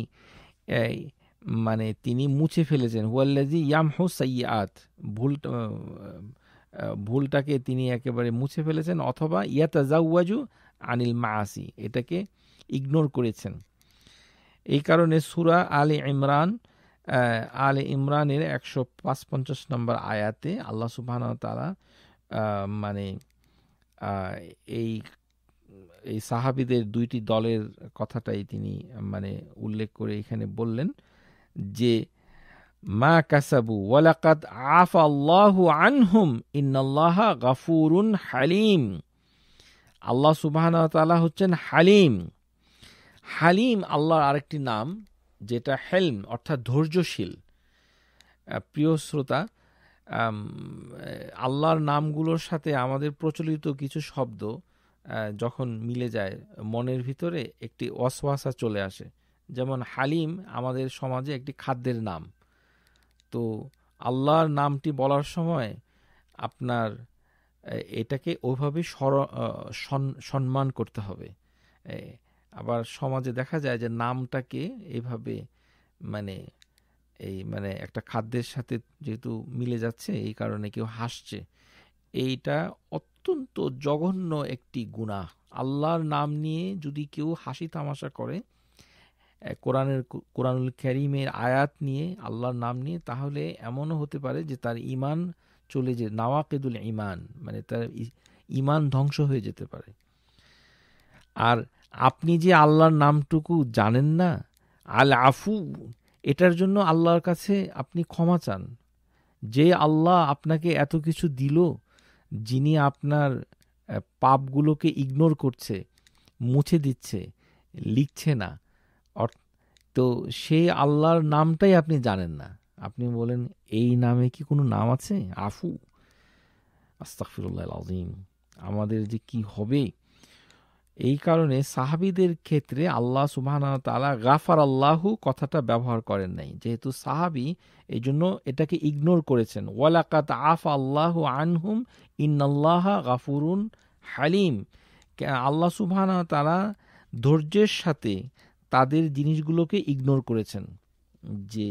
মানে তিনি মুছে ফেলেছেন হুয়াল্লাজি ইয়ামহু সাইয়াত ভুল ভুলটাকে তিনি একেবারে মুছে ফেলেছেন অথবা জাউয়াজু আনিল মাসি এটাকে ইগনোর করেছেন এই কারণে সুরা আলে ইমরান আলে ইমরানের একশো পাঁচ পঞ্চাশ নম্বর আয়াতে আল্লাহ সুবহান তারা মানে এই এই সাহাবিদের দুইটি দলের কথাটাই তিনি মানে উল্লেখ করে এখানে বললেন যে মা কাসাবু ওয়ালাকাত আফ আল্লাহ আনহুম ইন্নাল্লাহ গাফুরুন হালিম আল্লাহ সুবাহান তালা হচ্ছেন হালিম হালিম আল্লাহর আরেকটি নাম যেটা হেলম অর্থাৎ ধৈর্যশীল প্রিয় শ্রোতা আল্লাহর নামগুলোর সাথে আমাদের প্রচলিত কিছু শব্দ যখন মিলে যায় মনের ভিতরে একটি অসওয়াসা চলে আসে যেমন হালিম আমাদের সমাজে একটি খাদ্যের নাম তো আল্লাহর নামটি বলার সময় আপনার এটাকে ওইভাবে সম্মান করতে হবে আবার সমাজে দেখা যায় যে নামটাকে এইভাবে মানে এই মানে একটা খাদ্যের সাথে যেহেতু মিলে যাচ্ছে এই কারণে কেউ হাসছে এইটা অত্যন্ত জঘন্য একটি গুণা আল্লাহর নাম নিয়ে যদি কেউ হাসি তামাশা করে কোরআনের কোরআনুল করিমের আয়াত নিয়ে আল্লাহর নাম নিয়ে তাহলে এমনও হতে পারে যে তার ইমান চলে যে নাওয়াকেদুল ইমান মানে তার ইমান ধ্বংস হয়ে যেতে পারে আর আপনি যে আল্লাহর নামটুকু জানেন না আল আফু এটার জন্য আল্লাহর কাছে আপনি ক্ষমা চান যে আল্লাহ আপনাকে এত কিছু দিল যিনি আপনার পাপগুলোকে ইগনোর করছে মুছে দিচ্ছে লিখছে না তো সেই আল্লাহর নামটাই আপনি জানেন না আপনি বলেন এই নামে কি কোনো নাম আছে আফু আস্তাকফিরুল্লাহ আজিম আমাদের যে কি হবে এই কারণে সাহাবিদের ক্ষেত্রে আল্লাহ সুবাহান তালা গাফার আল্লাহু কথাটা ব্যবহার করেন নাই যেহেতু সাহাবি এই জন্য এটাকে ইগনোর করেছেন ওয়ালাকাত আফ আল্লাহ আনহুম ইন আল্লাহ গাফুরুন হালিম আল্লাহ সুবাহান তালা ধৈর্যের সাথে তাদের জিনিসগুলোকে ইগনোর করেছেন যে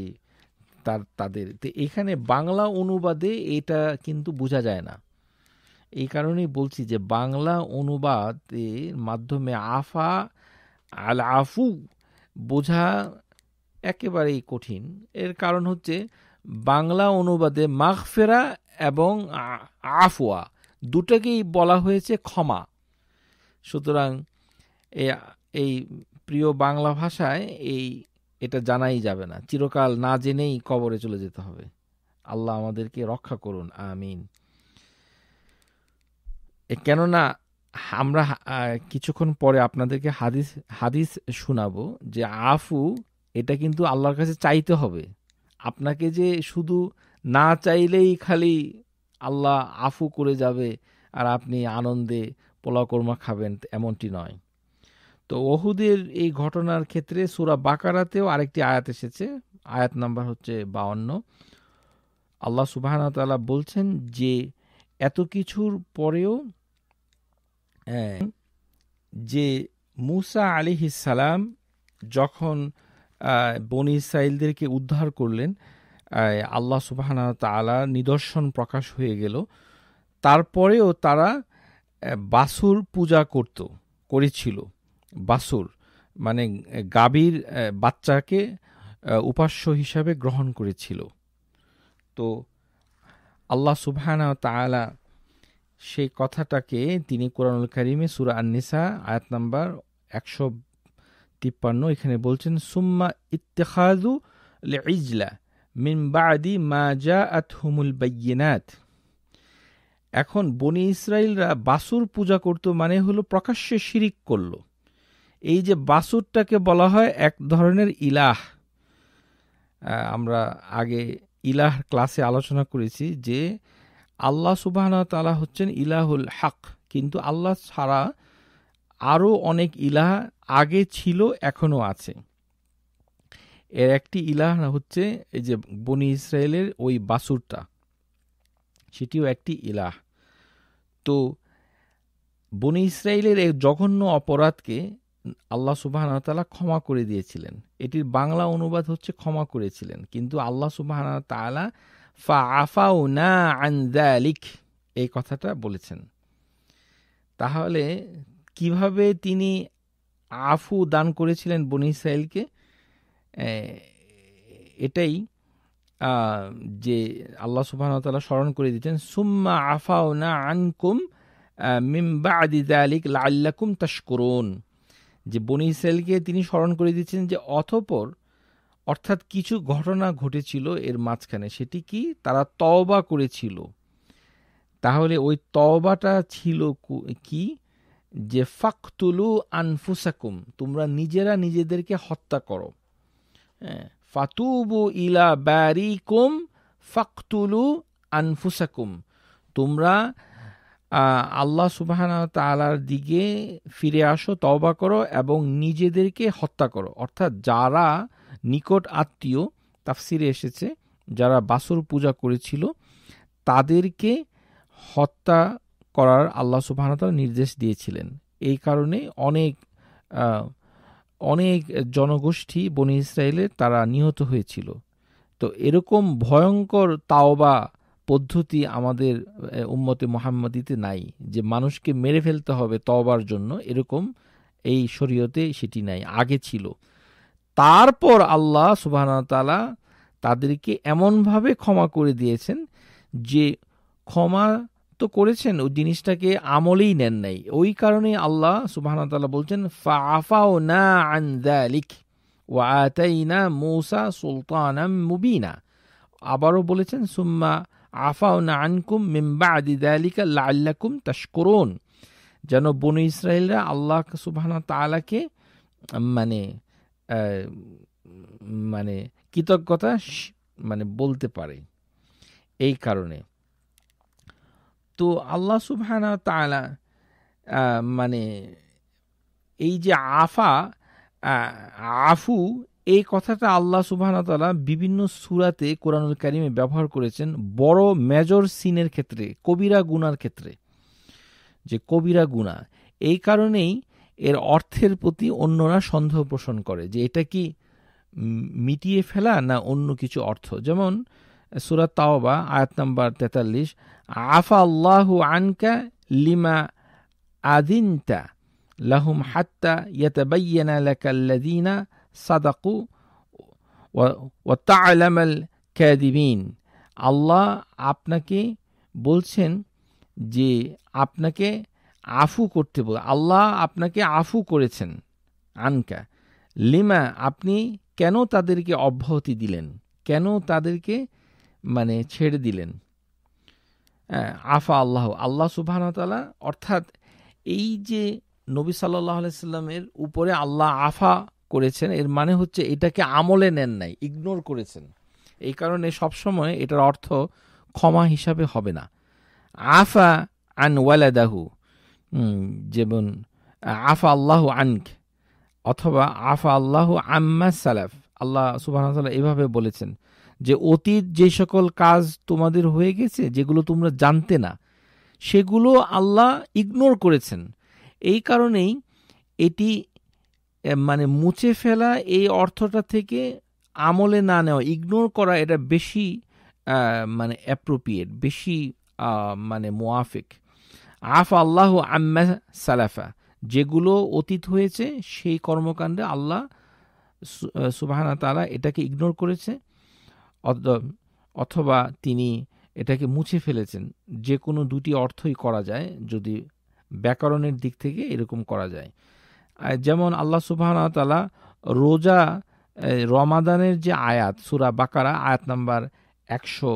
তার তাদের তো এখানে বাংলা অনুবাদে এটা কিন্তু বোঝা যায় না এই কারণেই বলছি যে বাংলা অনুবাদের মাধ্যমে আফা আল আফু বোঝা একেবারেই কঠিন এর কারণ হচ্ছে বাংলা অনুবাদে মাখফেরা এবং আফওয়া দুটাকেই বলা হয়েছে ক্ষমা সুতরাং এই প্রিয় বাংলা ভাষায় এই এটা জানাই যাবে না চিরকাল না জেনেই কবরে চলে যেতে হবে আল্লাহ আমাদেরকে রক্ষা করুন আমিন কেননা আমরা কিছুক্ষণ পরে আপনাদেরকে হাদিস হাদিস শোনাবো যে আফু এটা কিন্তু আল্লাহর কাছে চাইতে হবে আপনাকে যে শুধু না চাইলেই খালি আল্লাহ আফু করে যাবে আর আপনি আনন্দে পোলাকর্মা খাবেন এমনটি নয় তো ওহুদের এই ঘটনার ক্ষেত্রে সুরা বাকারাতেও আরেকটি আয়াত এসেছে আয়াত নাম্বার হচ্ছে বাউন্ন আল্লাহ সুবাহতালা বলছেন যে এত কিছুর পরেও হ্যাঁ, যে মুসা আলি সালাম যখন বনি ইসাইলদেরকে উদ্ধার করলেন আল্লাহ সুবাহানা তালা নিদর্শন প্রকাশ হয়ে গেল তারপরেও তারা বাসুর পূজা করত করেছিল বাসুর মানে গাবির বাচ্চাকে উপাস্য হিসাবে গ্রহণ করেছিল তো আল্লাহ সুবহানা তালা সেই কথাটাকে তিনি কোরআনুল করিমে সুরা আননিসা আয়াত নাম্বার একশো তিপ্পান্ন এখানে বলছেন সুম্মা ইত্তেখাদু ইজলা মিন বাদি মা জা আত হুমুল বাইনাত এখন বনি ইসরায়েলরা বাসুর পূজা করত মানে হলো প্রকাশ্যে শিরিক করলো এই যে বাসুরটাকে বলা হয় এক ধরনের ইলাহ আমরা আগে ইলাহ ক্লাসে আলোচনা করেছি যে আল্লাহ সুবাহ তালা হচ্ছেন ইলাহুল হক কিন্তু আল্লাহ ছাড়া আরও অনেক ইলাহ আগে ছিল এখনও আছে এর একটি ইলাহ হচ্ছে এই যে বনি ইসরায়েলের ওই বাসুরটা সেটিও একটি ইলাহ তো বনি ইসরায়েলের এই জঘন্য অপরাধকে আল্লাহ সুবাহানতালা ক্ষমা করে দিয়েছিলেন এটির বাংলা অনুবাদ হচ্ছে ক্ষমা করেছিলেন কিন্তু আল্লাহ সুবাহানতালা ফা আফাউ না আনজালিক এই কথাটা বলেছেন তাহলে কিভাবে তিনি আফু দান করেছিলেন বনি ইসরায়েলকে এটাই যে আল্লাহ সুবাহতালা স্মরণ করে দিয়েছেন সুম্মা না আনকুম মিম্বা আদিদা আলিক লাল্লাকুম তাস্করুন যে বনি ইসরায়েলকে তিনি স্মরণ করে দিচ্ছেন যে অথপর অর্থাৎ কিছু ঘটনা ঘটেছিল এর মাঝখানে সেটি কি তারা তওবা করেছিল তাহলে ওই তওবাটা ছিল কি যে ফাকতুলু আনফুসাকুম তোমরা নিজেরা নিজেদেরকে হত্যা করো হ্যাঁ ফাতুবু ইলা ব্যারিকুম ফাকতুলু আনফুসাকুম তোমরা আল্লাহ সুবাহান তালার দিকে ফিরে আসো তওবা করো এবং নিজেদেরকে হত্যা করো অর্থাৎ যারা নিকট আত্মীয় তাফসিরে এসেছে যারা বাসর পূজা করেছিল তাদেরকে হত্যা করার আল্লাহ তালা নির্দেশ দিয়েছিলেন এই কারণে অনেক অনেক জনগোষ্ঠী বনি ইসরায়েলের তারা নিহত হয়েছিল তো এরকম ভয়ঙ্কর তাওবা পদ্ধতি আমাদের উম্মতে মোহাম্মদিতে নাই যে মানুষকে মেরে ফেলতে হবে তবার জন্য এরকম এই শরীয়তে সেটি নাই আগে ছিল তারপর আল্লাহ সুবাহতালা তাদেরকে এমনভাবে ক্ষমা করে দিয়েছেন যে ক্ষমা তো করেছেন ওই জিনিসটাকে আমলেই নেন নাই ওই কারণে আল্লাহ সুবাহতালা বলছেন ফাফাও না আন্দালিক ওয়াতাইনা মৌসা সুলতানাম মুবিনা আবারও বলেছেন সুম্মা আফাউনা আনকুম মিম্বা আদিদালিকা লাল্লাকুম তাস্করুন যেন বনু ইসরায়েলরা আল্লাহ সুবাহানা তালাকে মানে মানে কৃতজ্ঞতা মানে বলতে পারে এই কারণে তো আল্লাহ সুবহানা তালা মানে এই যে আফা আফু এই কথাটা আল্লাহ সুবাহতালা বিভিন্ন সুরাতে কোরআনুল কারিমে ব্যবহার করেছেন বড় মেজর সিনের ক্ষেত্রে কবিরা গুনার ক্ষেত্রে যে কবিরা গুণা এই কারণেই এর অর্থের প্রতি অন্যরা সন্দেহ পোষণ করে যে এটা কি মিটিয়ে ফেলা না অন্য কিছু অর্থ যেমন সুরা তাওবা আয়াত নাম্বার তেতাল্লিশ আফা আল্লাহু আনকা লিমা আদিনতা লাহুম হাত্তা ইয়াতাবাইয়ানা লাকাল্লাদিনা সাদাকু ও তালামাল ক্যাদিবিন আল্লাহ আপনাকে বলছেন যে আপনাকে আফু করতে বল আল্লাহ আপনাকে আফু করেছেন আনকা লিমা আপনি কেন তাদেরকে অব্যাহতি দিলেন কেন তাদেরকে মানে ছেড়ে দিলেন আফা আল্লাহ আল্লাহ সুবাহতালা অর্থাৎ এই যে নবী সাল্লাহ আলাইস্লামের উপরে আল্লাহ আফা করেছেন এর মানে হচ্ছে এটাকে আমলে নেন নাই ইগনোর করেছেন এই কারণে সবসময় এটার অর্থ ক্ষমা হিসাবে হবে না আফা আন ওয়ালাদাহু যেমন আফা আল্লাহ আনক অথবা আফা আল্লাহ আম্মা সালাফ আল্লাহ সুবাহ এভাবে বলেছেন যে অতীত যে সকল কাজ তোমাদের হয়ে গেছে যেগুলো তোমরা জানতে না সেগুলো আল্লাহ ইগনোর করেছেন এই কারণেই এটি মানে মুছে ফেলা এই অর্থটা থেকে আমলে না নেওয়া ইগনোর করা এটা বেশি মানে অ্যাপ্রোপ্রিয়েট বেশি মানে মোয়াফিক আফ আল্লাহ আম্মা সালাফা যেগুলো অতীত হয়েছে সেই কর্মকাণ্ডে আল্লাহ সুবাহানা তালা এটাকে ইগনোর করেছে অথবা তিনি এটাকে মুছে ফেলেছেন যে কোনো দুটি অর্থই করা যায় যদি ব্যাকরণের দিক থেকে এরকম করা যায় যেমন আল্লাহ সুবাহ তালা রোজা রমাদানের যে আয়াত সুরা বাকারা আয়াত নাম্বার একশো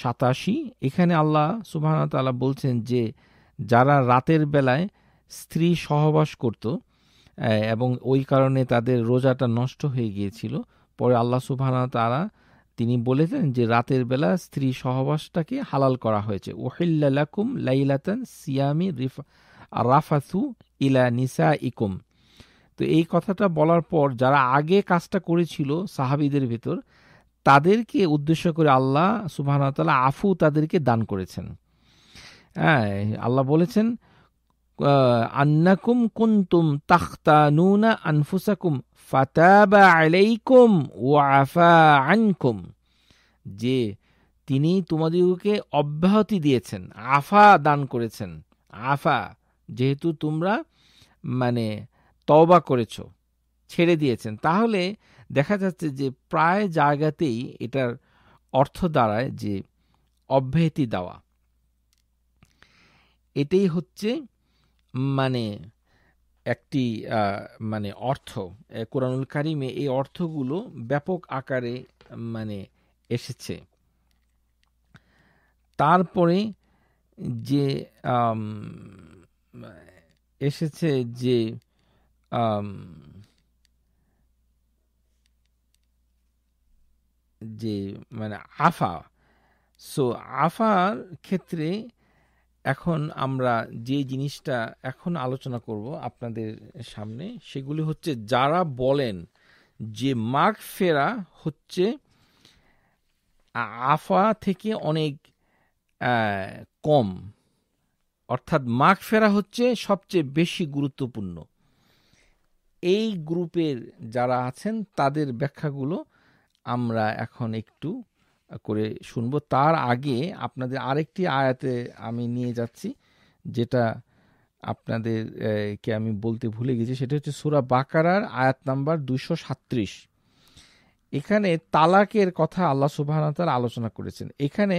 সাতাশি এখানে আল্লাহ সুবাহ তালা বলছেন যে যারা রাতের বেলায় স্ত্রী সহবাস করত এবং ওই কারণে তাদের রোজাটা নষ্ট হয়ে গিয়েছিল পরে আল্লাহ সুবাহ তারা তিনি বলেছেন যে রাতের বেলা স্ত্রী সহবাসটাকে হালাল করা হয়েছে ওহিল্লাকুম লাইলাতান সিয়ামি রিফা রাফাসু ইলা নিসা ইকুম তো এই কথাটা বলার পর যারা আগে কাজটা করেছিল সাহাবিদের ভেতর তাদেরকে উদ্দেশ্য করে আল্লাহ সুবাহ আফু তাদেরকে দান করেছেন হ্যাঁ আল্লাহ বলেছেন আন্নাকুম কুন্তুম তাখতানুনা আনফুসাকুম ফাতাবা আলাইকুম আফা আনকুম যে তিনি তোমাদিগকে অব্যাহতি দিয়েছেন আফা দান করেছেন আফা যেহেতু তোমরা মানে তওবা করেছ ছেড়ে দিয়েছেন তাহলে দেখা যাচ্ছে যে প্রায় জায়গাতেই এটার অর্থ দাঁড়ায় যে অব্যাহতি দেওয়া এটাই হচ্ছে মানে একটি মানে অর্থ কোরআনুল কারিমে এই অর্থগুলো ব্যাপক আকারে মানে এসেছে তারপরে যে এসেছে যে যে মানে আফা সো আফার ক্ষেত্রে এখন আমরা যে জিনিসটা এখন আলোচনা করব আপনাদের সামনে সেগুলি হচ্ছে যারা বলেন যে মাঘ ফেরা হচ্ছে আফা থেকে অনেক কম অর্থাৎ মাঘ ফেরা হচ্ছে সবচেয়ে বেশি গুরুত্বপূর্ণ এই গ্রুপের যারা আছেন তাদের ব্যাখ্যাগুলো আমরা এখন একটু করে শুনব তার আগে আপনাদের আরেকটি আয়াতে আমি নিয়ে যাচ্ছি যেটা আপনাদেরকে আমি বলতে ভুলে গেছি সেটা হচ্ছে সুরা বাকারার আয়াত নাম্বার দুশো সাত্রিশ এখানে তালাকের কথা আল্লাহ সুবাহতাল আলোচনা করেছেন এখানে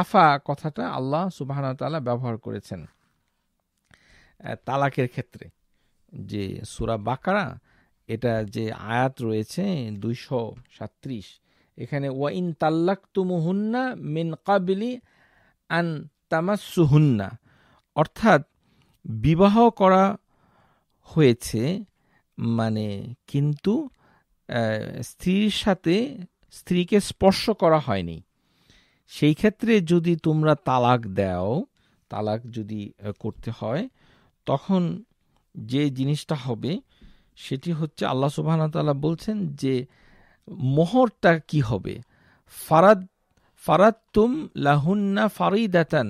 আফা কথাটা আল্লাহ সুবাহতালা ব্যবহার করেছেন তালাকের ক্ষেত্রে যে সুরা বাকারা এটা যে আয়াত রয়েছে দুইশো সাত্রিশ এখানে ওয়াইন তুমুহুন্না মিন কাবিলি আন তামাসুহুন্না অর্থাৎ বিবাহ করা হয়েছে মানে কিন্তু স্ত্রীর সাথে স্ত্রীকে স্পর্শ করা হয়নি সেই ক্ষেত্রে যদি তোমরা তালাক দাও তালাক যদি করতে হয় তখন যে জিনিসটা হবে সেটি হচ্ছে আল্লাহ সুবাহতালা বলছেন যে মোহরটা কি হবে ফারাদ ফারাত্তুম লাহুন্না ফারিদাতান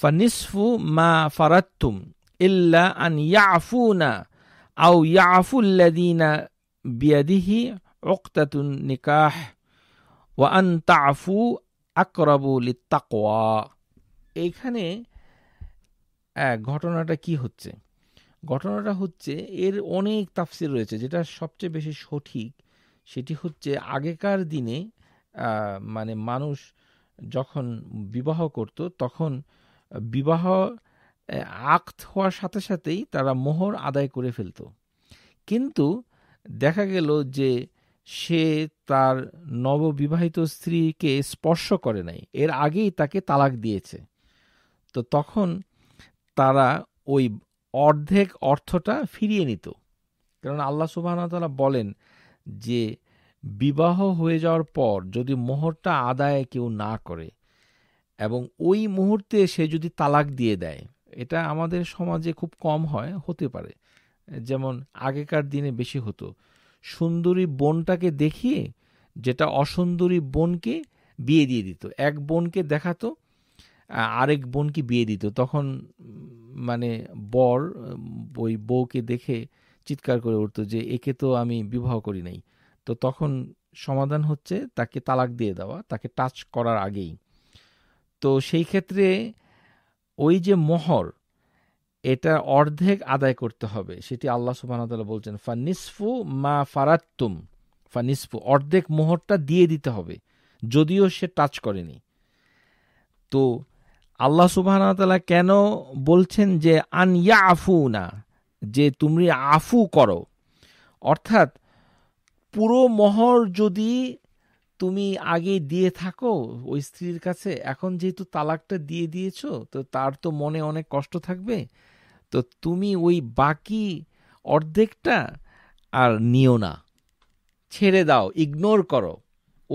ফানিসফু মা ফারাত্তুম ইল্লা আন ইয়াফুনা আও ইয়াফুল্লাদিনা বিয়াদিহি অক্তাতুন নিকাহ ওয়া আন তাফু আকরাবুলি তাকোয়া এইখানে ঘটনাটা কি হচ্ছে ঘটনাটা হচ্ছে এর অনেক তাফসির রয়েছে যেটা সবচেয়ে বেশি সঠিক সেটি হচ্ছে আগেকার দিনে মানে মানুষ যখন বিবাহ করত তখন বিবাহ আক্ত হওয়ার সাথে সাথেই তারা মোহর আদায় করে ফেলত কিন্তু দেখা গেল যে সে তার নববিবাহিত স্ত্রীকে স্পর্শ করে নাই এর আগেই তাকে তালাক দিয়েছে তো তখন তারা ওই অর্ধেক অর্থটা ফিরিয়ে নিত কারণ আল্লাহ সুবাহ বলেন যে বিবাহ হয়ে যাওয়ার পর যদি মোহরটা আদায় কেউ না করে এবং ওই মুহূর্তে সে যদি তালাক দিয়ে দেয় এটা আমাদের সমাজে খুব কম হয় হতে পারে যেমন আগেকার দিনে বেশি হতো সুন্দরী বোনটাকে দেখিয়ে যেটা অসুন্দরী বোনকে বিয়ে দিয়ে দিত এক বোনকে দেখাতো আরেক বোনকে বিয়ে দিত তখন মানে বর ওই বউকে দেখে চিৎকার করে উঠত যে একে তো আমি বিবাহ করি নাই তো তখন সমাধান হচ্ছে তাকে তালাক দিয়ে দেওয়া তাকে টাচ করার আগেই তো সেই ক্ষেত্রে ওই যে মোহর এটা অর্ধেক আদায় করতে হবে সেটি আল্লাহ সুবাহতাল্লাহ বলছেন ফানিসফু মা ফারাত্তুম ফানিসফু অর্ধেক মোহরটা দিয়ে দিতে হবে যদিও সে টাচ করেনি তো আল্লাহ সুবাহ কেন বলছেন যে আন ইয়া আফু না যে তুমি আফু করো অর্থাৎ পুরো মোহর যদি তুমি আগে দিয়ে থাকো ওই স্ত্রীর কাছে এখন যেহেতু তালাকটা দিয়ে দিয়েছ তো তার তো মনে অনেক কষ্ট থাকবে তো তুমি ওই বাকি অর্ধেকটা আর নিও না ছেড়ে দাও ইগনোর করো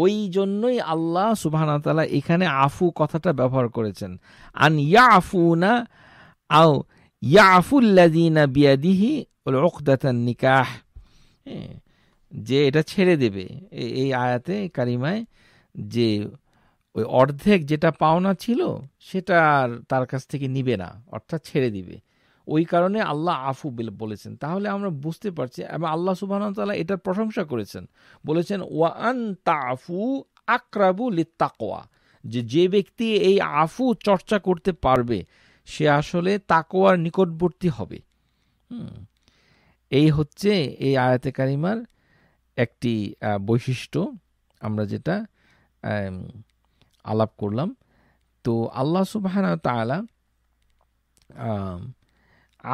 ওই জন্যই আল্লাহ তালা এখানে আফু কথাটা ব্যবহার করেছেন আন ইয়া আফু না আও নিকাহ যে এটা ছেড়ে দেবে এই আয়াতে কারিমায় যে ওই অর্ধেক যেটা পাওনা ছিল সেটা আর তার কাছ থেকে নিবে না অর্থাৎ ছেড়ে দিবে ওই কারণে আল্লাহ আফু বলেছেন তাহলে আমরা বুঝতে পারছি এবং আল্লাহ সুবাহ এটার প্রশংসা করেছেন বলেছেন ওয়ান তাফু আক্রাবু লিত্তাকোয়া যে যে ব্যক্তি এই আফু চর্চা করতে পারবে সে আসলে তাকোয়ার নিকটবর্তী হবে এই হচ্ছে এই আয়াতে কারিমার একটি বৈশিষ্ট্য আমরা যেটা আলাপ করলাম তো আল্লাহ সুবাহানা তালা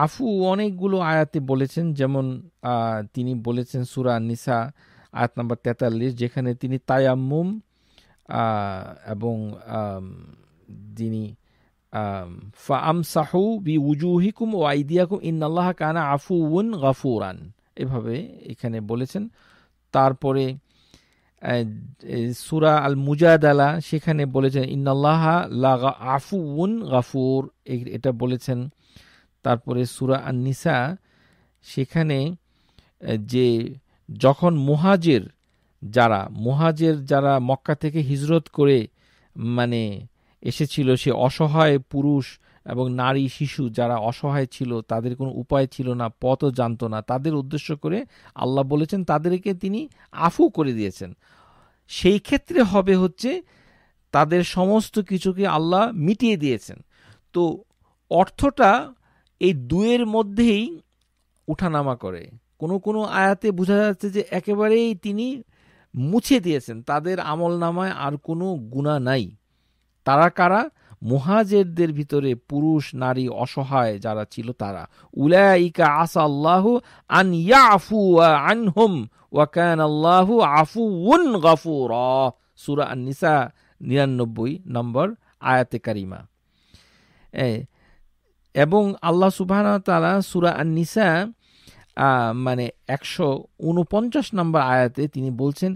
আফু অনেকগুলো আয়াতে বলেছেন যেমন তিনি বলেছেন সুরা নিসা আয়াত নাম্বার তেতাল্লিশ যেখানে তিনি তায়াম্মুম এবং তিনি ফামসাহু বি উজুহিকুম ও আইদিয়াকুম ইন্নাল্লাহ কানা উন গাফুরান এভাবে এখানে বলেছেন তারপরে সুরা আল মুজাদালা সেখানে বলেছেন ইন্নাল্লাহ আফু উন গাফুর এটা বলেছেন তারপরে সুরা আল নিসা সেখানে যে যখন মুহাজের যারা মুহাজের যারা মক্কা থেকে হিজরত করে মানে এসেছিল সে অসহায় পুরুষ এবং নারী শিশু যারা অসহায় ছিল তাদের কোনো উপায় ছিল না পথও জানতো না তাদের উদ্দেশ্য করে আল্লাহ বলেছেন তাদেরকে তিনি আফু করে দিয়েছেন সেই ক্ষেত্রে হবে হচ্ছে তাদের সমস্ত কিছুকে আল্লাহ মিটিয়ে দিয়েছেন তো অর্থটা এই দুয়ের মধ্যেই উঠানামা করে কোনো কোনো আয়াতে বোঝা যাচ্ছে যে একেবারেই তিনি মুছে দিয়েছেন তাদের আমল নামায় আর কোনো গুণা নাই তারা কারা মুহাজেরদের ভিতরে পুরুষ নারী অসহায় যারা ছিল তারা উলাইকা আসা আল্লাহ আন ইয়াফু আনহুম কান আল্লাহ আফু উন সূরা সুরা নিসা নিরানব্বই নম্বর আয়াতে কারিমা এবং আল্লাহ তাআলা সূরা সুরা নিসা মানে একশো উনপঞ্চাশ নম্বর আয়াতে তিনি বলছেন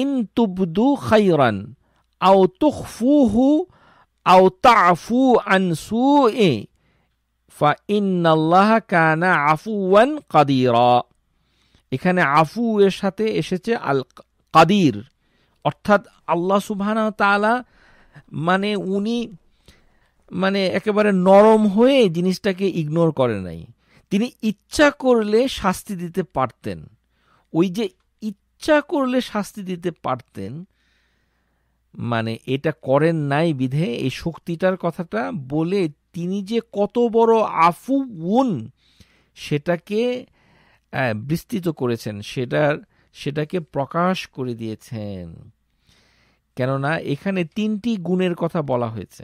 ইন তুবদু খাইরান আও তুখফুহু আও তাফু আন সুই ফা ইন্নাল্লাহ কানা আফুয়ান কাদিরা এখানে আফু এর সাথে এসেছে আল কাদির অর্থাৎ আল্লাহ সুবহান তালা মানে উনি মানে একেবারে নরম হয়ে জিনিসটাকে ইগনোর করে নাই তিনি ইচ্ছা করলে শাস্তি দিতে পারতেন ওই যে ইচ্ছা করলে শাস্তি দিতে পারতেন মানে এটা করেন নাই বিধে এই শক্তিটার কথাটা বলে তিনি যে কত বড় আফু উন সেটাকে বিস্তৃত করেছেন সেটার সেটাকে প্রকাশ করে দিয়েছেন কেননা এখানে তিনটি গুণের কথা বলা হয়েছে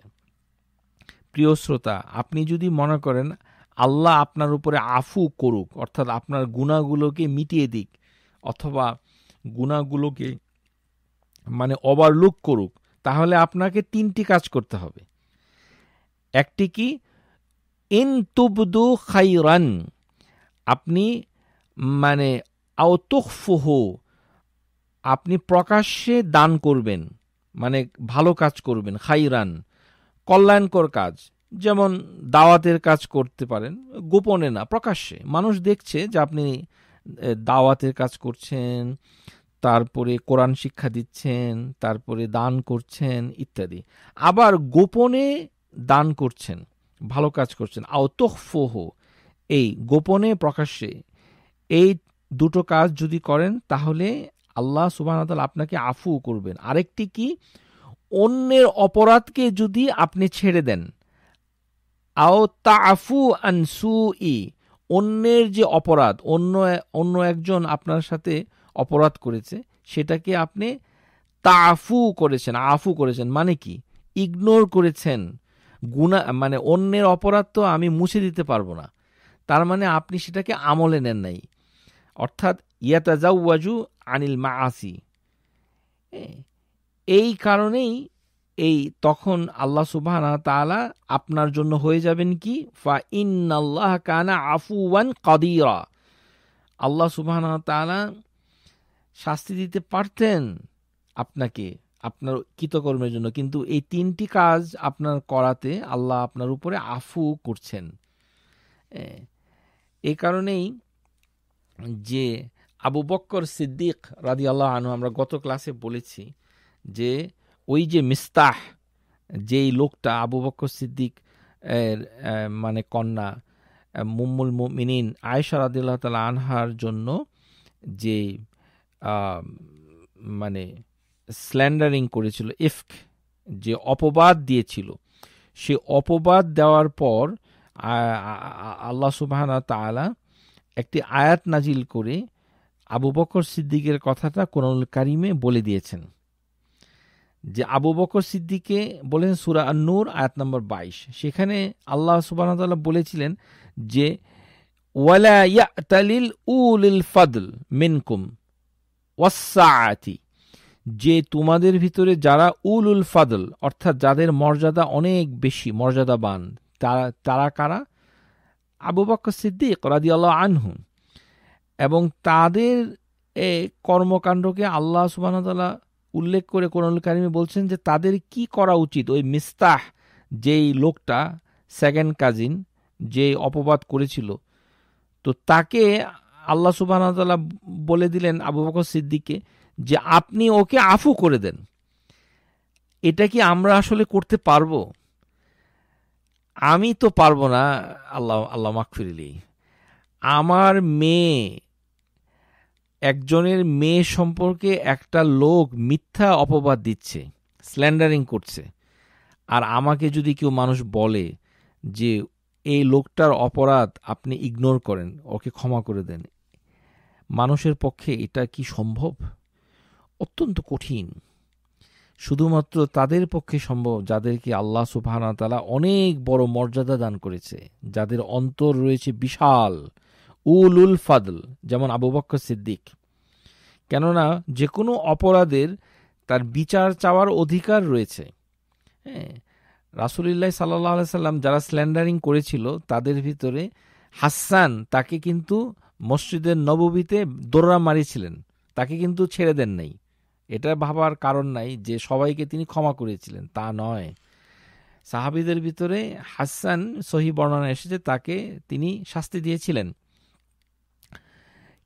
প্রিয় শ্রোতা আপনি যদি মনে করেন আল্লাহ আপনার উপরে আফু করুক অর্থাৎ আপনার গুণাগুলোকে মিটিয়ে দিক অথবা গুণাগুলোকে মানে লুক করুক তাহলে আপনাকে তিনটি কাজ করতে হবে একটি কি ইন তুবদু খাইরান আপনি মানে আওতুকফুহ আপনি প্রকাশ্যে দান করবেন মানে ভালো কাজ করবেন খাইরান কল্যাণকর কাজ যেমন দাওয়াতের কাজ করতে পারেন গোপনে না প্রকাশ্যে মানুষ দেখছে যে আপনি দাওয়াতের কাজ করছেন তারপরে কোরআন শিক্ষা দিচ্ছেন তারপরে দান করছেন ইত্যাদি আবার গোপনে দান করছেন ভালো কাজ করছেন আওতফোহ এই গোপনে প্রকাশ্যে এই দুটো কাজ যদি করেন তাহলে আল্লাহ সুবাহতাল আপনাকে আফু করবেন আরেকটি কি অন্যের অপরাধকে যদি আপনি ছেড়ে দেন আও তা আফু আনসু ই অন্যের যে অপরাধ অন্য অন্য একজন আপনার সাথে অপরাধ করেছে সেটাকে আপনি তাফু করেছেন আফু করেছেন মানে কি ইগনোর করেছেন গুণা মানে অন্যের অপরাধ তো আমি মুছে দিতে পারবো না তার মানে আপনি সেটাকে আমলে নেন নাই অর্থাৎ ওয়াজু আনিল মা আসি এই কারণেই এই তখন আল্লাহ সুবাহ তালা আপনার জন্য হয়ে যাবেন কি ফা ইন আল্লাহ কানা আফু ওয়ান কাদিরা আল্লাহ সুবাহ তালা শাস্তি দিতে পারতেন আপনাকে আপনার কৃতকর্মের জন্য কিন্তু এই তিনটি কাজ আপনার করাতে আল্লাহ আপনার উপরে আফু করছেন এই কারণেই যে আবু বক্কর সিদ্দিক রাদি আল্লাহ আনু আমরা গত ক্লাসে বলেছি যে ওই যে মিস্তাহ যেই লোকটা আবু বক্কর সিদ্দিক এর মানে কন্যা মুম্মুল মিনিন আয়সা রাদিল্লাহ তালা আনহার জন্য যে মানে স্ল্যান্ডারিং করেছিল ইফক যে অপবাদ দিয়েছিল সে অপবাদ দেওয়ার পর আল্লাহ সুবাহানা তালা একটি আয়াত নাজিল করে আবু বকর সিদ্দিকের কথাটা কোরআনুল কারিমে বলে দিয়েছেন যে আবু বকর সিদ্দিকে বলেছেন সুরা আন্নুর আয়াত নম্বর বাইশ সেখানে আল্লাহ সুবাহ বলেছিলেন যে ওয়ালা উল ইল ফাদল মিনকুম ওয়াসাআতি যে তোমাদের ভিতরে যারা উল উল ফাদল অর্থাৎ যাদের মর্যাদা অনেক বেশি মর্যাদাবান তারা তারা কারা আবু বক্কর সিদ্দিক রাদি আল্লাহ আনহু এবং তাদের এ কর্মকাণ্ডকে আল্লাহ সুবাহতাল্লাহ উল্লেখ করে কোরআনুল কারিমে বলছেন যে তাদের কি করা উচিত ওই মিস্তাহ যেই লোকটা সেকেন্ড কাজিন যে অপবাদ করেছিল তো তাকে আল্লাহ সুবাহতাল্লাহ বলে দিলেন আবু বকর সিদ্দিককে যে আপনি ওকে আফু করে দেন এটা কি আমরা আসলে করতে পারবো আমি তো পারবো না আল্লাহ আল্লাহ মাকফিরিলি আমার মেয়ে একজনের মেয়ে সম্পর্কে একটা লোক মিথ্যা অপবাদ দিচ্ছে স্ল্যান্ডারিং করছে আর আমাকে যদি কেউ মানুষ বলে যে এই লোকটার অপরাধ আপনি ইগনোর করেন ওকে ক্ষমা করে দেন মানুষের পক্ষে এটা কি সম্ভব অত্যন্ত কঠিন শুধুমাত্র তাদের পক্ষে সম্ভব যাদেরকে আল্লাহ সুবাহানাতালা অনেক বড় মর্যাদা দান করেছে যাদের অন্তর রয়েছে বিশাল উল উল ফাদল যেমন আবু বক্কর সিদ্দিক কেননা যে কোনো অপরাধের তার বিচার চাওয়ার অধিকার রয়েছে হ্যাঁ রাসুলিল্লাহ সাল্লাহ সাল্লাম যারা স্ল্যান্ডারিং করেছিল তাদের ভিতরে হাসান তাকে কিন্তু মসজিদের নববীতে দোররা মারিছিলেন তাকে কিন্তু ছেড়ে দেন নাই এটা ভাবার কারণ নাই যে সবাইকে তিনি ক্ষমা করেছিলেন তা নয় সাহাবিদের ভিতরে হাসান সহি বর্ণনা এসেছে তাকে তিনি শাস্তি দিয়েছিলেন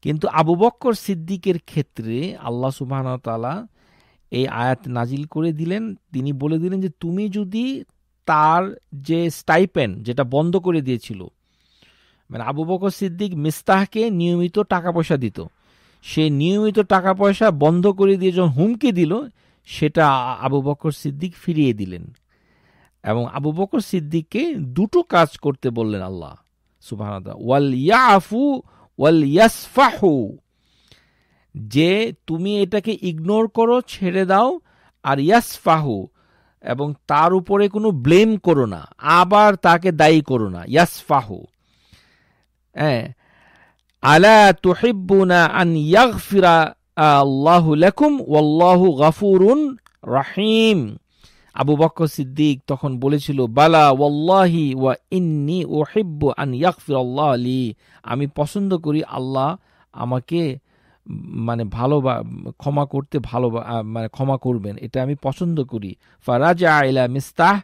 কিন্তু আবু বক্কর সিদ্দিকের ক্ষেত্রে আল্লাহ সুবাহতালা এই আয়াত নাজিল করে দিলেন তিনি বলে দিলেন যে তুমি যদি তার যে স্টাইপেন যেটা বন্ধ করে দিয়েছিল মানে আবু বকর সিদ্দিক মিস্তাহকে নিয়মিত টাকা পয়সা দিত সে নিয়মিত টাকা পয়সা বন্ধ করে দিয়ে যখন হুমকি দিল সেটা আবু বকর সিদ্দিক ফিরিয়ে দিলেন এবং আবু বকর সিদ্দিককে দুটো কাজ করতে বললেন আল্লাহ সুবাহ ওয়াল ইয়াফু ওয়াল ইয়াসফাহু যে তুমি এটাকে ইগনোর করো ছেড়ে দাও আর ইয়াসফাহু এবং তার উপরে কোনো ব্লেম করো না আবার তাকে দায়ী করো না ইয়াসফাহু হ্যাঁ আলা তুহিব্বুনা আন ইয়াগফিরা আল্লাহু লেখুম ওয়াল্লাহু গাফুরুন রাহিম আবু বকর সিদ্দিক তখন বলেছিল বালা ওয়াল্লাহি ওয়া ইন্নি ওহিব্বু আন ইয়াগফির আল্লাহ আলী আমি পছন্দ করি আল্লাহ আমাকে মানে ভালো বা ক্ষমা করতে ভালো মানে ক্ষমা করবেন এটা আমি পছন্দ করি ফারাজা আইলা মিস্তাহ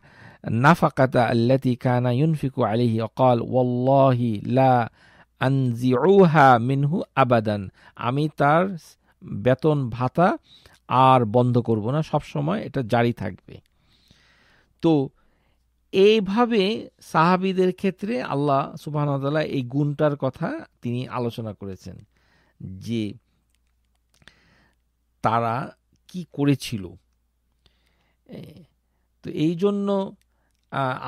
নাফাকাতা আল্লাতি কানা ইউনফিকু আলিহি অকাল ওয়াল্লাহি লা আনজিউহা মিনহু আবাদান আমি তার বেতন ভাতা আর বন্ধ করব না সব সময় এটা জারি থাকবে তো এইভাবে সাহাবিদের ক্ষেত্রে আল্লাহ সুবাহ এই গুণটার কথা তিনি আলোচনা করেছেন যে তারা কি করেছিল তো এই জন্য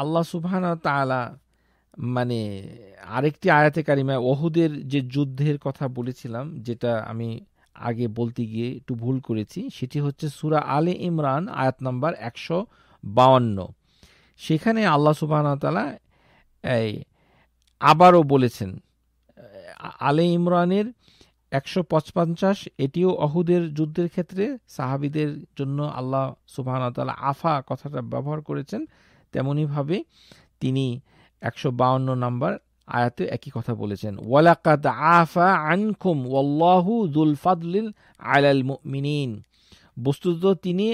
আল্লাহ সুবহান তালা মানে আরেকটি আয়াতে কারিমা ওহুদের যে যুদ্ধের কথা বলেছিলাম যেটা আমি আগে বলতে গিয়ে একটু ভুল করেছি সেটি হচ্ছে সুরা আলে ইমরান আয়াত নাম্বার একশো বাউন্ন সেখানে আল্লাহ সুবাহতালা আবারও বলেছেন আলে ইমরানের একশো পঁচপঞ্চাশ এটিও অহুদের যুদ্ধের ক্ষেত্রে সাহাবিদের জন্য আল্লাহ সুবাহতালা আফা কথাটা ব্যবহার করেছেন তেমনইভাবে তিনি একশো বাউন্ন নম্বর আয়াতে একই কথা বলেছেন ওয়ালাকাদ আফা আনকুম ওয়াল্লাহু জুলফাদলিল আলাল মিনীন বস্তুত তিনি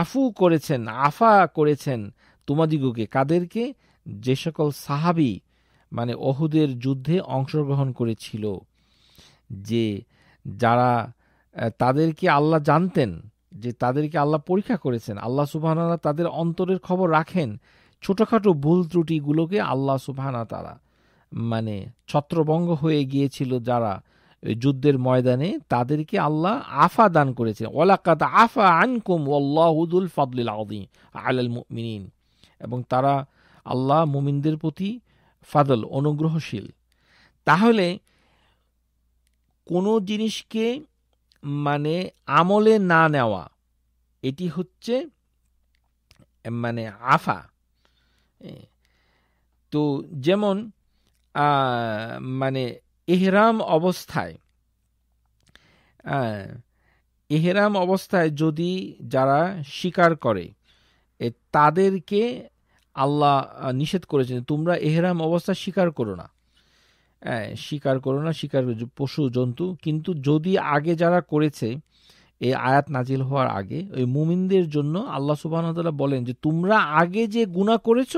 আফু করেছেন আফা করেছেন তোমাদিগকে কাদেরকে যে সকল সাহাবি মানে অহুদের যুদ্ধে অংশগ্রহণ করেছিল যে যারা তাদেরকে আল্লাহ জানতেন যে তাদেরকে আল্লাহ পরীক্ষা করেছেন আল্লাহ সুবাহানা তাদের অন্তরের খবর রাখেন ছোটোখাটো ভুল ত্রুটিগুলোকে আল্লাহ সুবাহানা তারা মানে ছত্রভঙ্গ হয়ে গিয়েছিল যারা যুদ্ধের ময়দানে তাদেরকে আল্লাহ আফা দান করেছেন ওলাকাত আফা আনকুম ওল্লাহুদুল ফাদলিল আদিম আলাল মিনিন এবং তারা আল্লাহ মুমিনদের প্রতি ফাদল অনুগ্রহশীল তাহলে কোনো জিনিসকে মানে আমলে না নেওয়া এটি হচ্ছে মানে আফা তো যেমন মানে এহরাম অবস্থায় এহরাম অবস্থায় যদি যারা স্বীকার করে তাদেরকে আল্লাহ নিষেধ করেছেন তোমরা এহরাম অবস্থা স্বীকার করো না হ্যাঁ স্বীকার করো না স্বীকার পশু জন্তু কিন্তু যদি আগে যারা করেছে এই আয়াত নাজিল হওয়ার আগে ওই মুমিনদের জন্য আল্লাহ সুবাহতাল্লাহ বলেন যে তোমরা আগে যে গুণা করেছ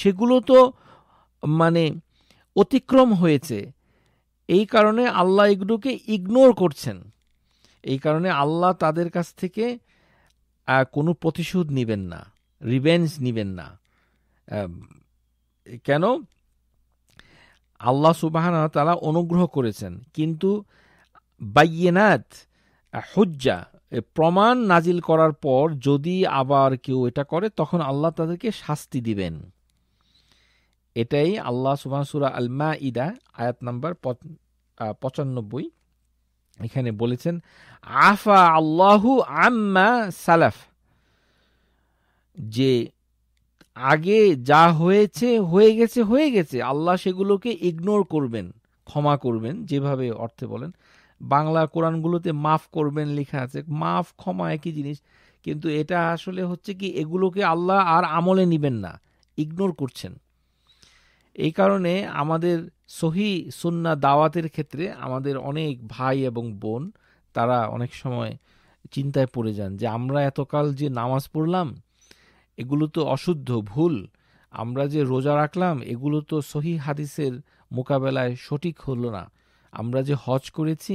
সেগুলো তো মানে অতিক্রম হয়েছে এই কারণে আল্লাহ এগুলোকে ইগনোর করছেন এই কারণে আল্লাহ তাদের কাছ থেকে কোনো প্রতিশোধ নেবেন না রিভেঞ্জ নেবেন না কেন আল্লাহ সুবাহানা তালা অনুগ্রহ করেছেন কিন্তু বাইয়েনাত হজ্জা প্রমাণ নাজিল করার পর যদি আবার কেউ এটা করে তখন আল্লাহ তাদেরকে শাস্তি দিবেন এটাই আল্লাহ সুবাহসুরা আলমা ইদা আয়াত নাম্বার পঁচানব্বই এখানে বলেছেন আফা আল্লাহু আম্মা সালাফ যে আগে যা হয়েছে হয়ে গেছে হয়ে গেছে আল্লাহ সেগুলোকে ইগনোর করবেন ক্ষমা করবেন যেভাবে অর্থে বলেন বাংলা কোরআনগুলোতে মাফ করবেন লেখা আছে মাফ ক্ষমা একই জিনিস কিন্তু এটা আসলে হচ্ছে কি এগুলোকে আল্লাহ আর আমলে নেবেন না ইগনোর করছেন এই কারণে আমাদের সহি সুন্না দাওয়াতের ক্ষেত্রে আমাদের অনেক ভাই এবং বোন তারা অনেক সময় চিন্তায় পড়ে যান যে আমরা এতকাল যে নামাজ পড়লাম এগুলো তো অশুদ্ধ ভুল আমরা যে রোজা রাখলাম এগুলো তো সহি হাদিসের মোকাবেলায় সঠিক হলো না আমরা যে হজ করেছি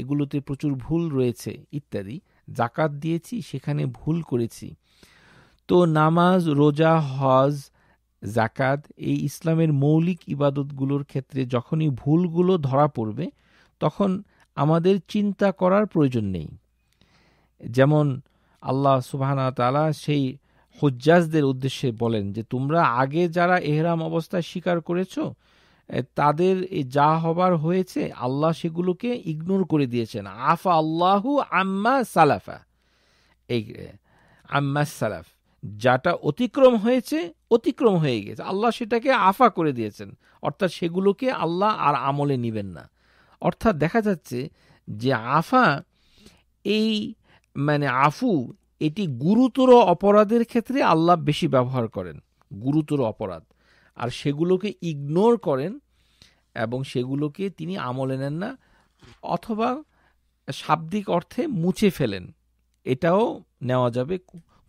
এগুলোতে প্রচুর ভুল রয়েছে ইত্যাদি জাকাত দিয়েছি সেখানে ভুল করেছি তো নামাজ রোজা হজ জাকাত এই ইসলামের মৌলিক ইবাদতগুলোর ক্ষেত্রে যখনই ভুলগুলো ধরা পড়বে তখন আমাদের চিন্তা করার প্রয়োজন নেই যেমন আল্লাহ সুবাহানা তালা সেই হুজ্জাজদের উদ্দেশ্যে বলেন যে তোমরা আগে যারা এহরাম অবস্থায় স্বীকার করেছ তাদের যা হবার হয়েছে আল্লাহ সেগুলোকে ইগনোর করে দিয়েছেন আফা আল্লাহু আম্মা সালাফা এই আম্মা সালাফ যাটা অতিক্রম হয়েছে অতিক্রম হয়ে গেছে আল্লাহ সেটাকে আফা করে দিয়েছেন অর্থাৎ সেগুলোকে আল্লাহ আর আমলে নিবেন না অর্থাৎ দেখা যাচ্ছে যে আফা এই মানে আফু এটি গুরুতর অপরাধের ক্ষেত্রে আল্লাহ বেশি ব্যবহার করেন গুরুতর অপরাধ আর সেগুলোকে ইগনোর করেন এবং সেগুলোকে তিনি আমলে নেন না অথবা শাব্দিক অর্থে মুছে ফেলেন এটাও নেওয়া যাবে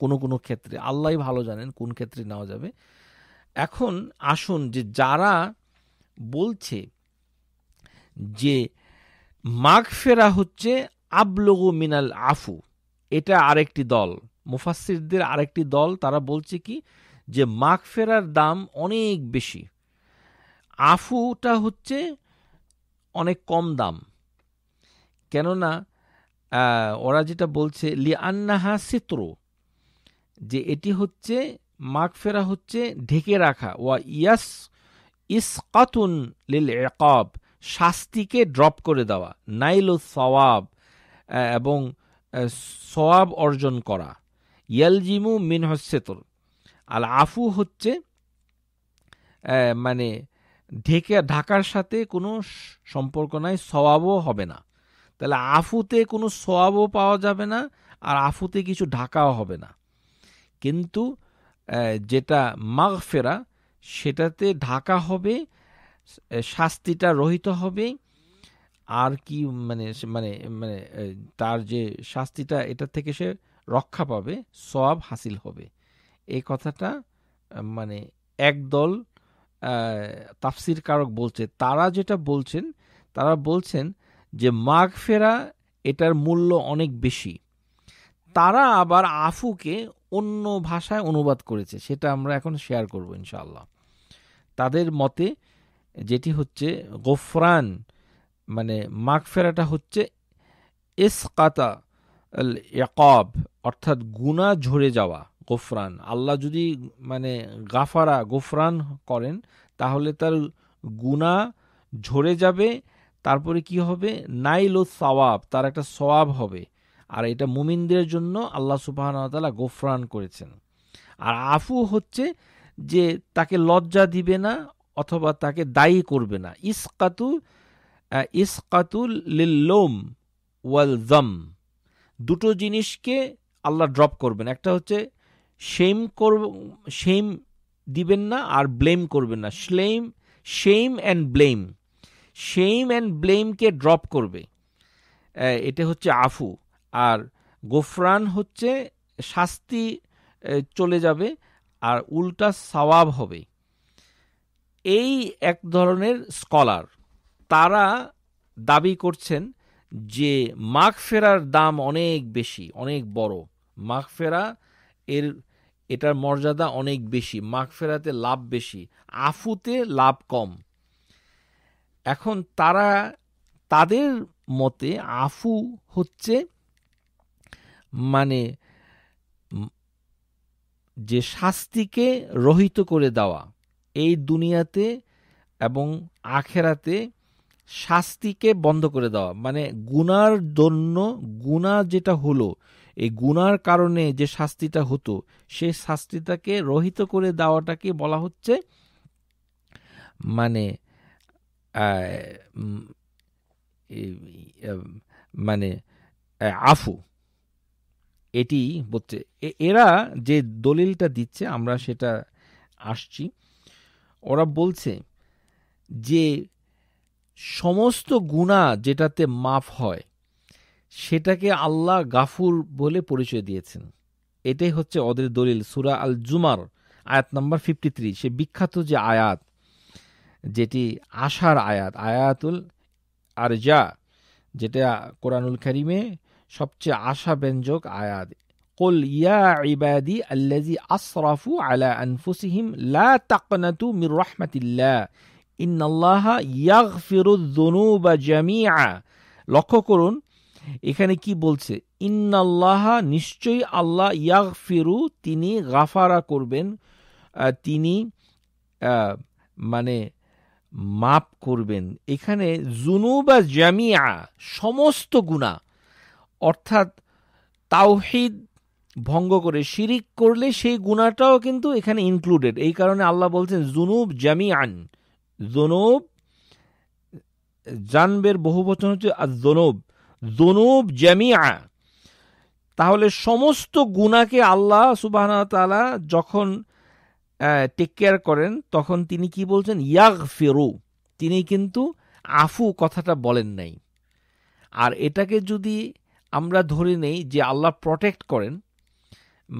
কোনো কোনো ক্ষেত্রে আল্লাহ ভালো জানেন কোন ক্ষেত্রে নেওয়া যাবে এখন আসুন যে যারা বলছে যে মাঘ ফেরা হচ্ছে আবলগ মিনাল আফু এটা আরেকটি দল মুফাসিরদের আরেকটি দল তারা বলছে কি যে মাগ ফেরার দাম অনেক বেশি আফুটা হচ্ছে অনেক কম দাম কেননা ওরা যেটা বলছে লি আন্নাহা সিত্র যে এটি হচ্ছে মাগ ফেরা হচ্ছে ঢেকে রাখা ওয়া ইয়াস ইসকাতুন লিল একাব শাস্তিকে ড্রপ করে দেওয়া নাইল সওয়াব এবং সওয়াব অর্জন করা ইয়ালজিমু মিন হসেতর আল আফু হচ্ছে মানে ঢেকে ঢাকার সাথে কোনো সম্পর্ক নাই সওয়াবও হবে না তাহলে আফুতে কোনো সওয়াবও পাওয়া যাবে না আর আফুতে কিছু ঢাকাও হবে না কিন্তু যেটা মাগফেরা সেটাতে ঢাকা হবে শাস্তিটা রহিত হবে আর কি মানে মানে মানে তার যে শাস্তিটা এটা থেকে সে রক্ষা পাবে সব হাসিল হবে এই কথাটা মানে একদল তাফসির কারক বলছে তারা যেটা বলছেন তারা বলছেন যে মাঘ ফেরা এটার মূল্য অনেক বেশি তারা আবার আফুকে অন্য ভাষায় অনুবাদ করেছে সেটা আমরা এখন শেয়ার করব ইনশাআল্লাহ তাদের মতে যেটি হচ্ছে গোফরান মানে মাঘ ফেরাটা হচ্ছে এসকাতা আল অর্থাৎ গুণা ঝরে যাওয়া গোফরান আল্লাহ যদি মানে গাফারা গোফরান করেন তাহলে তার গুণা ঝরে যাবে তারপরে কি হবে নাইল ও সওয়াব তার একটা সওয়াব হবে আর এটা মুমিনদের জন্য আল্লাহ সুবাহতালা গোফরান করেছেন আর আফু হচ্ছে যে তাকে লজ্জা দিবে না অথবা তাকে দায়ী করবে না ইস্কাতু ইসকাতুল লিল্লোম ওয়াল জম দুটো জিনিসকে আল্লাহ ড্রপ করবেন একটা হচ্ছে শেম করব শেম দিবেন না আর ব্লেম করবেন না শ্লেম shame and blame shame and ব্লেমকে ড্রপ করবে এটা হচ্ছে আফু আর গোফরান হচ্ছে শাস্তি চলে যাবে আর উল্টা সওয়াব হবে এই এক ধরনের স্কলার তারা দাবি করছেন যে মাঘ ফেরার দাম অনেক বেশি অনেক বড় মাঘ ফেরা এর এটার মর্যাদা অনেক বেশি মাঘ ফেরাতে লাভ বেশি আফুতে লাভ কম এখন তারা তাদের মতে আফু হচ্ছে মানে যে শাস্তিকে রহিত করে দেওয়া এই দুনিয়াতে এবং আখেরাতে শাস্তিকে বন্ধ করে দেওয়া মানে গুনার জন্য গুণা যেটা হলো এই গুনার কারণে যে শাস্তিটা হতো সেই শাস্তিটাকে রহিত করে দেওয়াটাকে বলা হচ্ছে মানে মানে আফু এটি বলছে এরা যে দলিলটা দিচ্ছে আমরা সেটা আসছি ওরা বলছে যে সমস্ত গুণা যেটাতে মাফ হয় সেটাকে আল্লাহ গাফুর বলে পরিচয় দিয়েছেন এটাই হচ্ছে অদের দলিল সুরা আল জুমার আয়াত নাম্বার ফিফটি থ্রি সে বিখ্যাত যে আয়াত যেটি আশার আয়াত আয়াতুল আর যা যেটা কোরআনুল করিমে সবচেয়ে আশা ব্যঞ্জক আয়াত কল ইয়া عبادي الذي أسرفوا على أنفسهم لا تقنطوا من رحمة ইন্নাল্লাহা বা জামিয়া লক্ষ্য করুন এখানে কি বলছে ইন্নাল্লাহা নিশ্চয়ই আল্লাহ ইয়াগ ফিরু তিনি গাফারা করবেন তিনি মানে মাপ করবেন এখানে জুনু বা জামিয়া সমস্ত গুণা অর্থাৎ তাওহিদ ভঙ্গ করে শিরিক করলে সেই গুণাটাও কিন্তু এখানে ইনক্লুডেড এই কারণে আল্লাহ বলছেন জুনুব জামিয়ান জনব জানবের বহু বচন হচ্ছে আর জনব জনব জ্যামিয়া তাহলে সমস্ত গুণাকে আল্লাহ সুবাহ তালা যখন টেক কেয়ার করেন তখন তিনি কি বলছেন ইয়াগ ফেরু তিনি কিন্তু আফু কথাটা বলেন নাই আর এটাকে যদি আমরা ধরে নেই যে আল্লাহ প্রটেক্ট করেন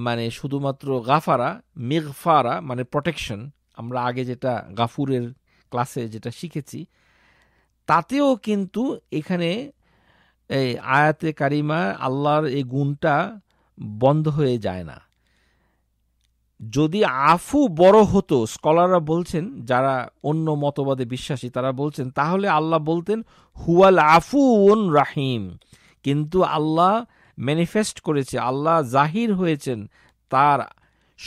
মানে শুধুমাত্র গাফারা মেঘফারা মানে প্রটেকশন আমরা আগে যেটা গাফুরের ক্লাসে যেটা শিখেছি তাতেও কিন্তু এখানে এই আয়াতে কারিমা আল্লাহর এই গুণটা বন্ধ হয়ে যায় না যদি আফু বড় হতো স্কলাররা বলছেন যারা অন্য মতবাদে বিশ্বাসী তারা বলছেন তাহলে আল্লাহ বলতেন হুয়াল আফু উন রাহিম কিন্তু আল্লাহ ম্যানিফেস্ট করেছে আল্লাহ জাহির হয়েছেন তার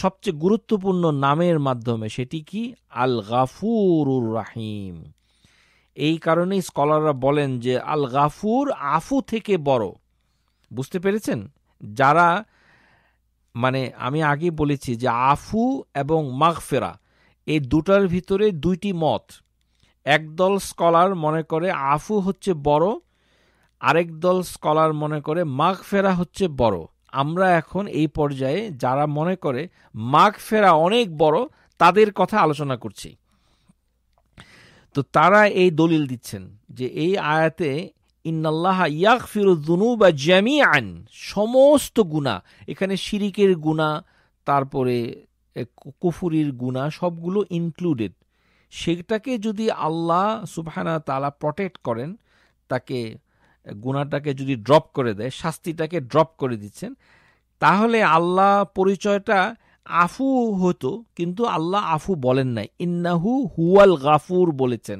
সবচেয়ে গুরুত্বপূর্ণ নামের মাধ্যমে সেটি কি আল গাফুরুর রাহিম এই কারণেই স্কলাররা বলেন যে আল গাফুর আফু থেকে বড় বুঝতে পেরেছেন যারা মানে আমি আগে বলেছি যে আফু এবং মাগফেরা এই দুটার ভিতরে দুইটি মত একদল স্কলার মনে করে আফু হচ্ছে বড় আরেক দল স্কলার মনে করে মাগফেরা হচ্ছে বড় আমরা এখন এই পর্যায়ে যারা মনে করে মাঘ ফেরা অনেক বড় তাদের কথা আলোচনা করছি তো তারা এই দলিল দিচ্ছেন যে এই আয়াতে ইন্নাল্লাহ ইয়াক বা জ্যামি সমস্ত গুণা এখানে শিরিকের গুণা তারপরে কুফুরির গুণা সবগুলো ইনক্লুডেড সেটাকে যদি আল্লাহ সুবহানা তালা প্রটেক্ট করেন তাকে গুণাটাকে যদি ড্রপ করে দেয় শাস্তিটাকে ড্রপ করে দিচ্ছেন তাহলে আল্লাহ পরিচয়টা আফু হতো কিন্তু আল্লাহ আফু বলেন নাই ইন্নাহু হুয়াল গাফুর বলেছেন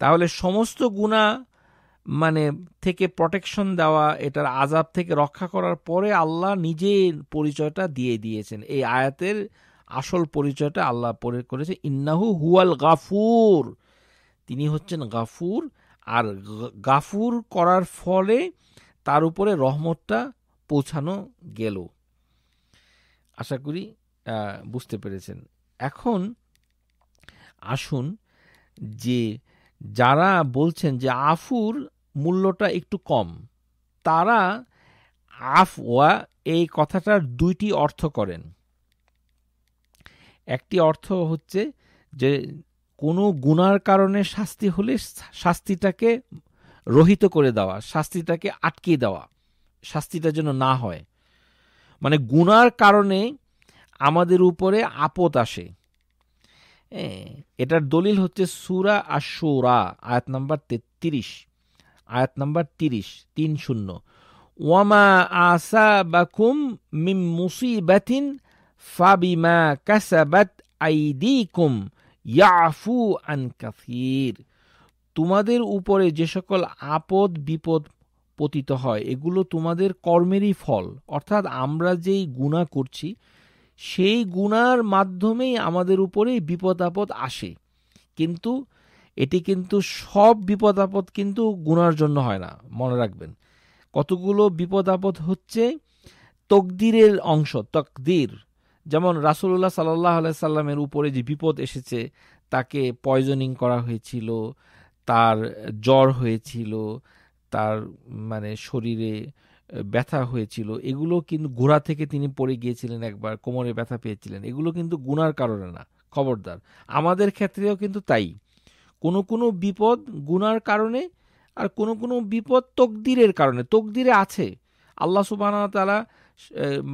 তাহলে সমস্ত গুণা মানে থেকে প্রোটেকশন দেওয়া এটার আজাব থেকে রক্ষা করার পরে আল্লাহ নিজের পরিচয়টা দিয়ে দিয়েছেন এই আয়াতের আসল পরিচয়টা আল্লাহ পরে করেছে ইন্নাহু হুয়াল গাফুর তিনি হচ্ছেন গাফুর আর গাফুর করার ফলে তার উপরে রহমতটা পৌঁছানো গেল আশা করি বুঝতে পেরেছেন এখন আসুন যে যারা বলছেন যে আফুর মূল্যটা একটু কম তারা আফওয়া এই কথাটার দুইটি অর্থ করেন একটি অর্থ হচ্ছে যে কোনো গুনার কারণে শাস্তি হলে শাস্তিটাকে রহিত করে দেওয়া শাস্তিটাকে আটকে দেওয়া শাস্তিটা যেন না হয় মানে গুনার কারণে আমাদের উপরে আপদ আসে এটার দলিল হচ্ছে সুরা আর সৌরা আয়াত নাম্বার তেত্রিশ আয়াত নাম্বার তিরিশ তিন শূন্য ওয়ামা আসা বাকুম মিম মুসিবাতিন ফাবিমা কাসাবাত আইদি কুম ইয়াফু আন কাসির তোমাদের উপরে যে সকল আপদ বিপদ পতিত হয় এগুলো তোমাদের কর্মেরই ফল অর্থাৎ আমরা যেই গুণা করছি সেই গুণার মাধ্যমেই আমাদের উপরে বিপদ আপদ আসে কিন্তু এটি কিন্তু সব বিপদ আপদ কিন্তু গুণার জন্য হয় না মনে রাখবেন কতগুলো বিপদ আপদ হচ্ছে তকদিরের অংশ তকদির যেমন রাসুল্লাহ সাল্লাহ সাল্লামের উপরে যে বিপদ এসেছে তাকে পয়জনিং করা হয়েছিল তার জ্বর হয়েছিল তার মানে শরীরে ব্যথা হয়েছিল এগুলো কিন্তু ঘোড়া থেকে তিনি পড়ে গিয়েছিলেন একবার কোমরে ব্যথা পেয়েছিলেন এগুলো কিন্তু গুনার কারণে না খবরদার আমাদের ক্ষেত্রেও কিন্তু তাই কোনো কোনো বিপদ গুনার কারণে আর কোনো কোনো বিপদ তকদিরের কারণে তকদিরে আছে আল্লাহ সুবাহ তারা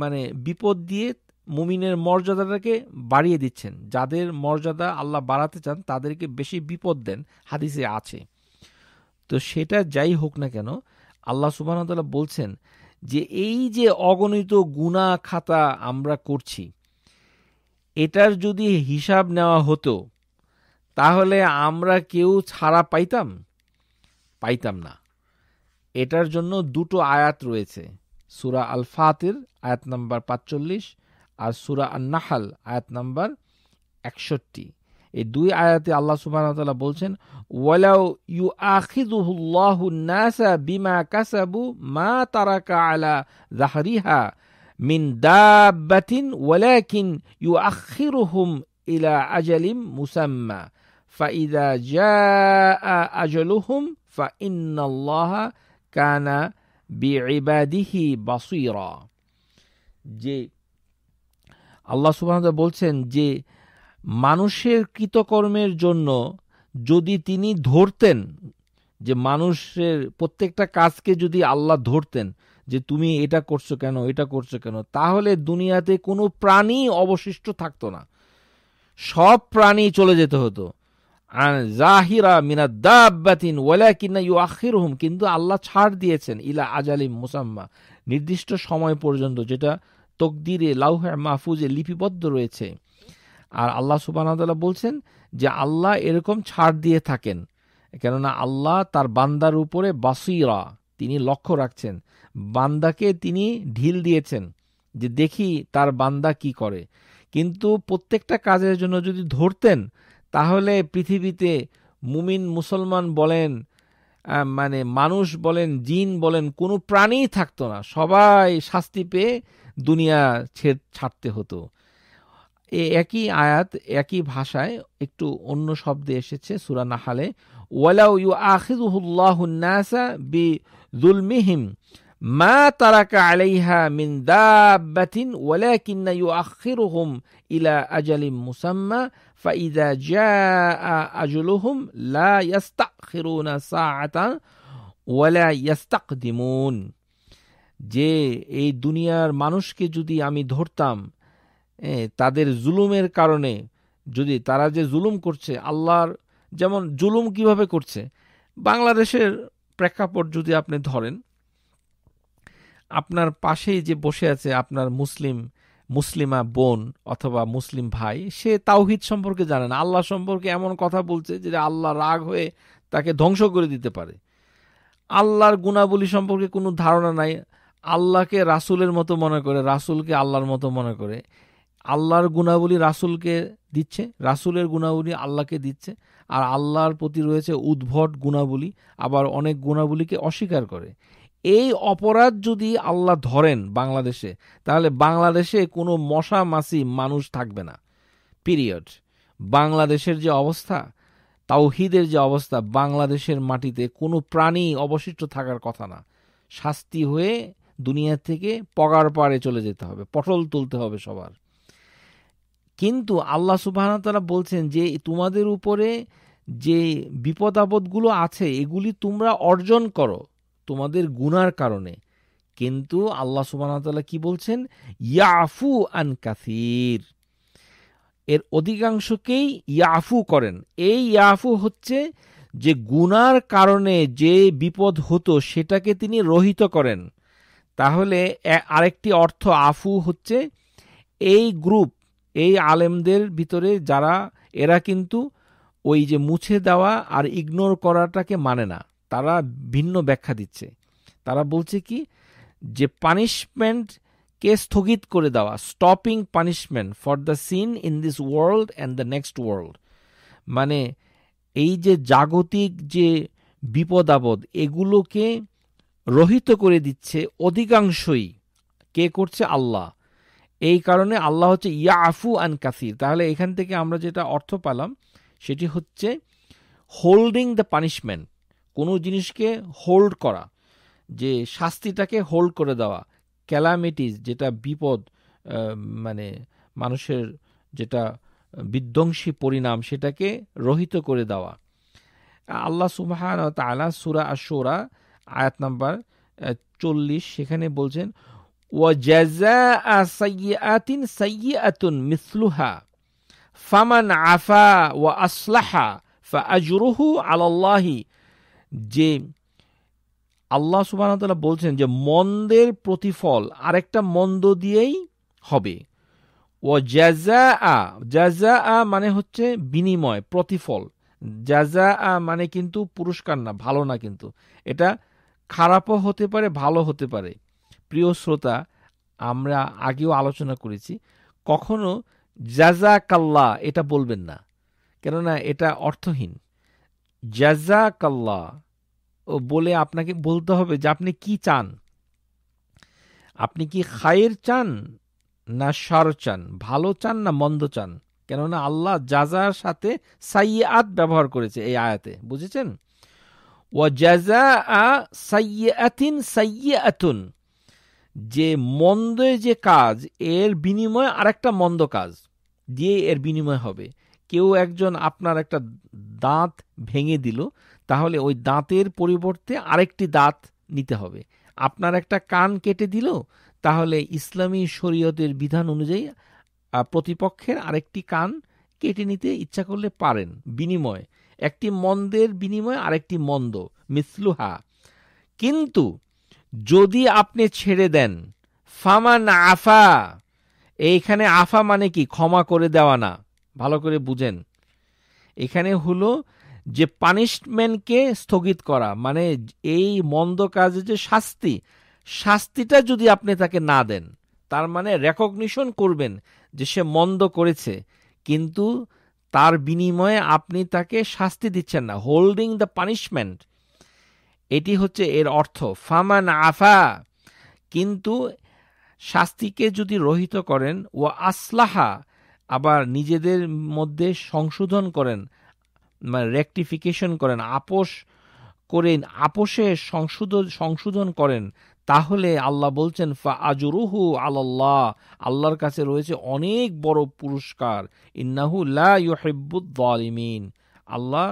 মানে বিপদ দিয়ে মুমিনের মর্যাদাটাকে বাড়িয়ে দিচ্ছেন যাদের মর্যাদা আল্লাহ বাড়াতে চান তাদেরকে বেশি বিপদ দেন হাদিসে আছে তো সেটা যাই হোক না কেন আল্লাহ সুবাহতাল্লাহ বলছেন যে এই যে অগণিত গুণা খাতা আমরা করছি এটার যদি হিসাব নেওয়া হতো তাহলে আমরা কেউ ছাড়া পাইতাম পাইতাম না এটার জন্য দুটো আয়াত রয়েছে সুরা আল ফাতের আয়াত নাম্বার পাঁচচল্লিশ আর সুরা আন্নাহাল আয়াত নাম্বার একষট্টি এই দুই আয়াতে আল্লাহ সুবাহতাল্লাহ বলছেন ওয়ালাউ ইউ আখিদুহুল্লাহু নাসা বিমা কাসাবু মা তারাকা আলা জাহরিহা মিন দাব্বাতিন ওয়ালাকিন ইউ আখিরুহুম ইলা আজালিম মুসাম্মা فإذا جاء أجلهم فإن الله كان بعباده بصيرا جي আল্লাহ সুবাহ বলছেন যে মানুষের কৃতকর্মের জন্য যদি তিনি ধরতেন যে মানুষের প্রত্যেকটা কাজকে যদি আল্লাহ ধরতেন যে তুমি এটা করছো কেন এটা করছো কেন তাহলে দুনিয়াতে কোনো প্রাণী অবশিষ্ট থাকতো না সব প্রাণী চলে যেতে হতো জাহিরা মিনাদ্দাবাতিন ওয়ালাকিনা ইউ আখির হুম কিন্তু আল্লাহ ছাড় দিয়েছেন ইলা আজালিম মুসাম্মা নির্দিষ্ট সময় পর্যন্ত যেটা তকদিরে লাউহ মাহফুজে লিপিবদ্ধ রয়েছে আর আল্লাহ সুবাহ বলছেন যে আল্লাহ এরকম ছাড় দিয়ে থাকেন কেননা আল্লাহ তার বান্দার উপরে বাসুইরা তিনি লক্ষ্য রাখছেন বান্দাকে তিনি ঢিল দিয়েছেন যে দেখি তার বান্দা কি করে কিন্তু প্রত্যেকটা কাজের জন্য যদি ধরতেন তাহলে পৃথিবীতে মুমিন মুসলমান বলেন মানে মানুষ বলেন জিন বলেন কোনো প্রাণী থাকতো না সবাই শাস্তি পেয়ে দুনিয়া ছেড় ছাড়তে হতো এ একই আয়াত একই ভাষায় একটু অন্য শব্দে এসেছে সুরা নাহালে ওয়ালাউ ইউ আহিদুল্লাহনাসা বি জুলমিহিম মা তারাকা আলাইহা মিন দাব্বাতিন ওয়ালাকিন্না ইউআখিরুহুম ইলা আজালিম মুসাম্মা ফাইদা জাআ আজালুহুম লা ইস্তাখিরুনা সাআতান ওয়ালা ইস্তাকদিমুন যে এই দুনিয়ার মানুষকে যদি আমি ধরতাম তাদের জুলুমের কারণে যদি তারা যে জুলুম করছে আল্লাহর যেমন জুলুম কিভাবে করছে বাংলাদেশের প্রেক্ষাপট যদি আপনি ধরেন আপনার পাশেই যে বসে আছে আপনার মুসলিম মুসলিমা বোন অথবা মুসলিম ভাই সে তাওহিদ সম্পর্কে জানে না আল্লাহ সম্পর্কে এমন কথা বলছে যে আল্লাহ রাগ হয়ে তাকে ধ্বংস করে দিতে পারে আল্লাহর গুণাবলী সম্পর্কে কোনো ধারণা নাই আল্লাহকে রাসুলের মতো মনে করে রাসুলকে আল্লাহর মতো মনে করে আল্লাহর গুণাবলী রাসুলকে দিচ্ছে রাসুলের গুণাবলী আল্লাহকে দিচ্ছে আর আল্লাহর প্রতি রয়েছে উদ্ভট গুণাবলী আবার অনেক গুণাবলীকে অস্বীকার করে এই অপরাধ যদি আল্লাহ ধরেন বাংলাদেশে তাহলে বাংলাদেশে কোনো মশা মাসি মানুষ থাকবে না পিরিয়ড বাংলাদেশের যে অবস্থা তাওহিদের যে অবস্থা বাংলাদেশের মাটিতে কোনো প্রাণী অবশিষ্ট থাকার কথা না শাস্তি হয়ে দুনিয়া থেকে পগার পাড়ে চলে যেতে হবে পটল তুলতে হবে সবার কিন্তু আল্লাহ তারা বলছেন যে তোমাদের উপরে যে বিপদ আপদগুলো আছে এগুলি তোমরা অর্জন করো তোমাদের গুনার কারণে কিন্তু আল্লাহ তালা কি বলছেন ইয়াফু আন কাসির এর অধিকাংশকেই ইয়াফু করেন এই ইয়াফু হচ্ছে যে গুনার কারণে যে বিপদ হতো সেটাকে তিনি রহিত করেন তাহলে আরেকটি অর্থ আফু হচ্ছে এই গ্রুপ এই আলেমদের ভিতরে যারা এরা কিন্তু ওই যে মুছে দেওয়া আর ইগনোর করাটাকে মানে না তারা ভিন্ন ব্যাখ্যা দিচ্ছে তারা বলছে কি যে পানিশমেন্টকে স্থগিত করে দেওয়া stopping punishment for the sin in this world and the next world মানে এই যে জাগতিক যে বিপদ আপদ এগুলোকে রহিত করে দিচ্ছে অধিকাংশই কে করছে আল্লাহ এই কারণে আল্লাহ হচ্ছে ইয়া আফু আন কাসির তাহলে এখান থেকে আমরা যেটা অর্থ পেলাম সেটি হচ্ছে হোল্ডিং দ্য পানিশমেন্ট কোনো জিনিসকে হোল্ড করা যে শাস্তিটাকে হোল্ড করে দেওয়া ক্যালামিটিস যেটা বিপদ মানে মানুষের যেটা বিধ্বংসী পরিণাম সেটাকে রহিত করে দেওয়া আল্লাহ সুবাহ তালা সুরা আশোরা আয়াত নাম্বার চল্লিশ সেখানে বলছেন ওয়াজাযা সাইয়্যাতিন সাইয়্যাতুন মিসলুহা ফামান আফা ওয়া আসলাহা যে আল্লাহ সুবহানাহু বলছেন যে মন্দের প্রতিফল আরেকটা মন্দ দিয়েই হবে ও জাজা আ জাজা আ মানে হচ্ছে বিনিময় প্রতিফল জাজা আ মানে কিন্তু পুরস্কার না ভালো না কিন্তু এটা খারাপও হতে পারে ভালো হতে পারে প্রিয় শ্রোতা আমরা আগেও আলোচনা করেছি কখনো জাজা কাল্লা এটা বলবেন না কেননা এটা অর্থহীন জাজা কাল্লা বলে আপনাকে বলতে হবে যে আপনি কি চান আপনি কি খায়ের চান না সার চান ভালো চান না মন্দ চান কেননা আল্লাহ যা সাথে সাইয়াত ব্যবহার করেছে এই আয়াতে বুঝেছেন আ যে মন্দ যে কাজ এর বিনিময়ে আরেকটা মন্দ কাজ দিয়ে এর বিনিময় হবে কেউ একজন আপনার একটা দাঁত ভেঙে দিল তাহলে ওই দাঁতের পরিবর্তে আরেকটি দাঁত নিতে হবে আপনার একটা কান কেটে দিল তাহলে ইসলামী শরীয়তের বিধান অনুযায়ী প্রতিপক্ষের আরেকটি কান কেটে নিতে ইচ্ছা করলে পারেন বিনিময় একটি মন্দের বিনিময়ে আরেকটি মন্দ মিসলুহা কিন্তু যদি আপনি ছেড়ে দেন ফামান আফা এইখানে আফা মানে কি ক্ষমা করে দেওয়া না ভালো করে বুঝেন এখানে হলো যে পানিশমেন্টকে স্থগিত করা মানে এই মন্দ কাজে যে শাস্তি শাস্তিটা যদি আপনি তাকে না দেন তার মানে রেকগনিশন করবেন যে সে মন্দ করেছে কিন্তু তার বিনিময়ে আপনি তাকে শাস্তি দিচ্ছেন না হোল্ডিং দ্য পানিশমেন্ট এটি হচ্ছে এর অর্থ ফামান আফা কিন্তু শাস্তিকে যদি রহিত করেন ও আসলাহা আবার নিজেদের মধ্যে সংশোধন করেন মানে রেকটিফিকেশন করেন আপোষ করেন আপোষে সংশোধন সংশোধন করেন তাহলে আল্লাহ বলছেন ফা আজুরুহু আল্লাহ আল্লাহর কাছে রয়েছে অনেক বড় পুরস্কার ইন্নাহু লা ইউহিব্বুদ আল্লাহ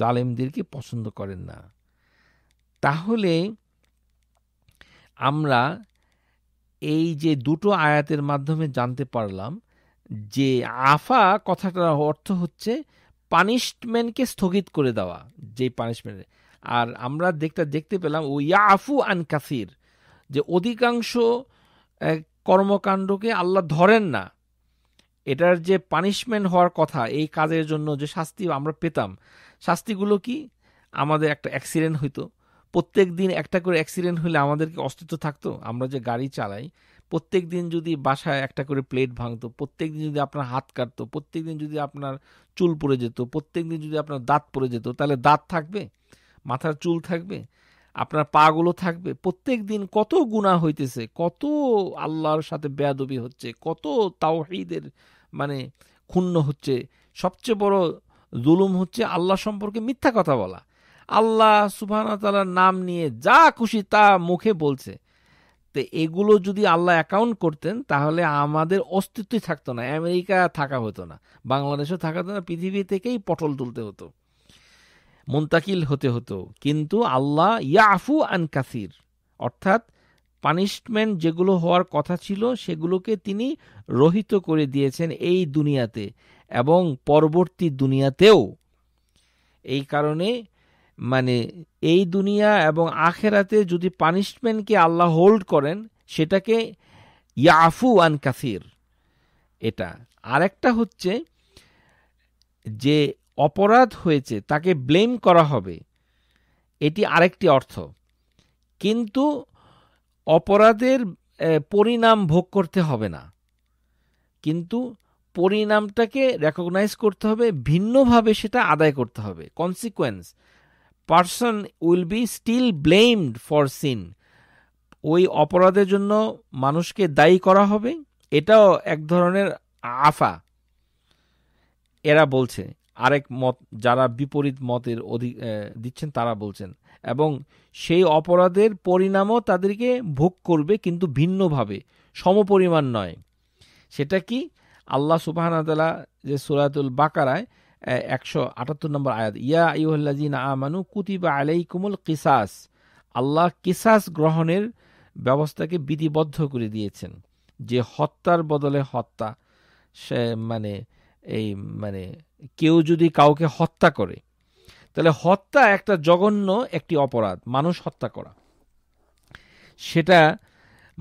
জালেমদেরকে পছন্দ করেন না তাহলে আমরা এই যে দুটো আয়াতের মাধ্যমে জানতে পারলাম যে আফা কথাটার অর্থ হচ্ছে পানিশমেন্টকে স্থগিত করে দেওয়া যে পানিশমেন্ট আর আমরা দেখতে দেখতে পেলাম ও ইয়াফু আন কাসির যে অধিকাংশ কর্মকাণ্ডকে আল্লাহ ধরেন না এটার যে পানিশমেন্ট হওয়ার কথা এই কাজের জন্য যে শাস্তি আমরা পেতাম শাস্তিগুলো কি আমাদের একটা অ্যাক্সিডেন্ট হইতো প্রত্যেক দিন একটা করে অ্যাক্সিডেন্ট হলে আমাদেরকে অস্তিত্ব থাকতো আমরা যে গাড়ি চালাই প্রত্যেক দিন যদি বাসায় একটা করে প্লেট ভাঙতো প্রত্যেক দিন যদি আপনার হাত কাটতো প্রত্যেক দিন যদি আপনার চুল পড়ে যেত প্রত্যেক দিন যদি আপনার দাঁত পড়ে যেত তাহলে দাঁত থাকবে মাথার চুল থাকবে আপনার পাগুলো থাকবে প্রত্যেক দিন কত গুণা হইতেছে কত আল্লাহর সাথে বেয়াদবি হচ্ছে কত তাওহিদের মানে ক্ষুণ্ণ হচ্ছে সবচেয়ে বড় জুলুম হচ্ছে আল্লাহ সম্পর্কে মিথ্যা কথা বলা আল্লাহ তালার নাম নিয়ে যা খুশি তা মুখে বলছে তো এগুলো যদি আল্লাহ অ্যাকাউন্ট করতেন তাহলে আমাদের অস্তিত্বই থাকতো না আমেরিকা থাকা হতো না বাংলাদেশে থাকা হতো না পৃথিবী থেকেই পটল তুলতে হতো মুন্তাকিল হতে হতো কিন্তু আল্লাহ ইয়াফু আন কাসির অর্থাৎ পানিশমেন্ট যেগুলো হওয়ার কথা ছিল সেগুলোকে তিনি রহিত করে দিয়েছেন এই দুনিয়াতে এবং পরবর্তী দুনিয়াতেও এই কারণে মানে এই দুনিয়া এবং আখেরাতে যদি পানিশমেন্টকে আল্লাহ হোল্ড করেন সেটাকে ইয়াফু আন কাসির এটা আরেকটা হচ্ছে যে অপরাধ হয়েছে তাকে ব্লেম করা হবে এটি আরেকটি অর্থ কিন্তু অপরাধের পরিণাম ভোগ করতে হবে না কিন্তু পরিণামটাকে রেকগনাইজ করতে হবে ভিন্নভাবে সেটা আদায় করতে হবে consequence person will be still blamed for sin ওই অপরাধের জন্য মানুষকে দায়ী করা হবে এটাও এক ধরনের আফা এরা বলছে আরেক মত যারা বিপরীত মতের অধিক দিচ্ছেন তারা বলছেন এবং সেই অপরাধের পরিণামও তাদেরকে ভোগ করবে কিন্তু ভিন্নভাবে সমপরিমাণ নয় সেটা কি আল্লাহ সুবাহানতালা যে সুরায়তুল বাকারায় একশো আটাত্তর নম্বর আয়াত ইয়া জিন আমানু কুতিবা আলাই কুমল কিসাস আল্লাহ কিসাস গ্রহণের ব্যবস্থাকে বিধিবদ্ধ করে দিয়েছেন যে হত্যার বদলে হত্যা সে মানে এই মানে কেউ যদি কাউকে হত্যা করে তাহলে হত্যা একটা জঘন্য একটি অপরাধ মানুষ হত্যা করা সেটা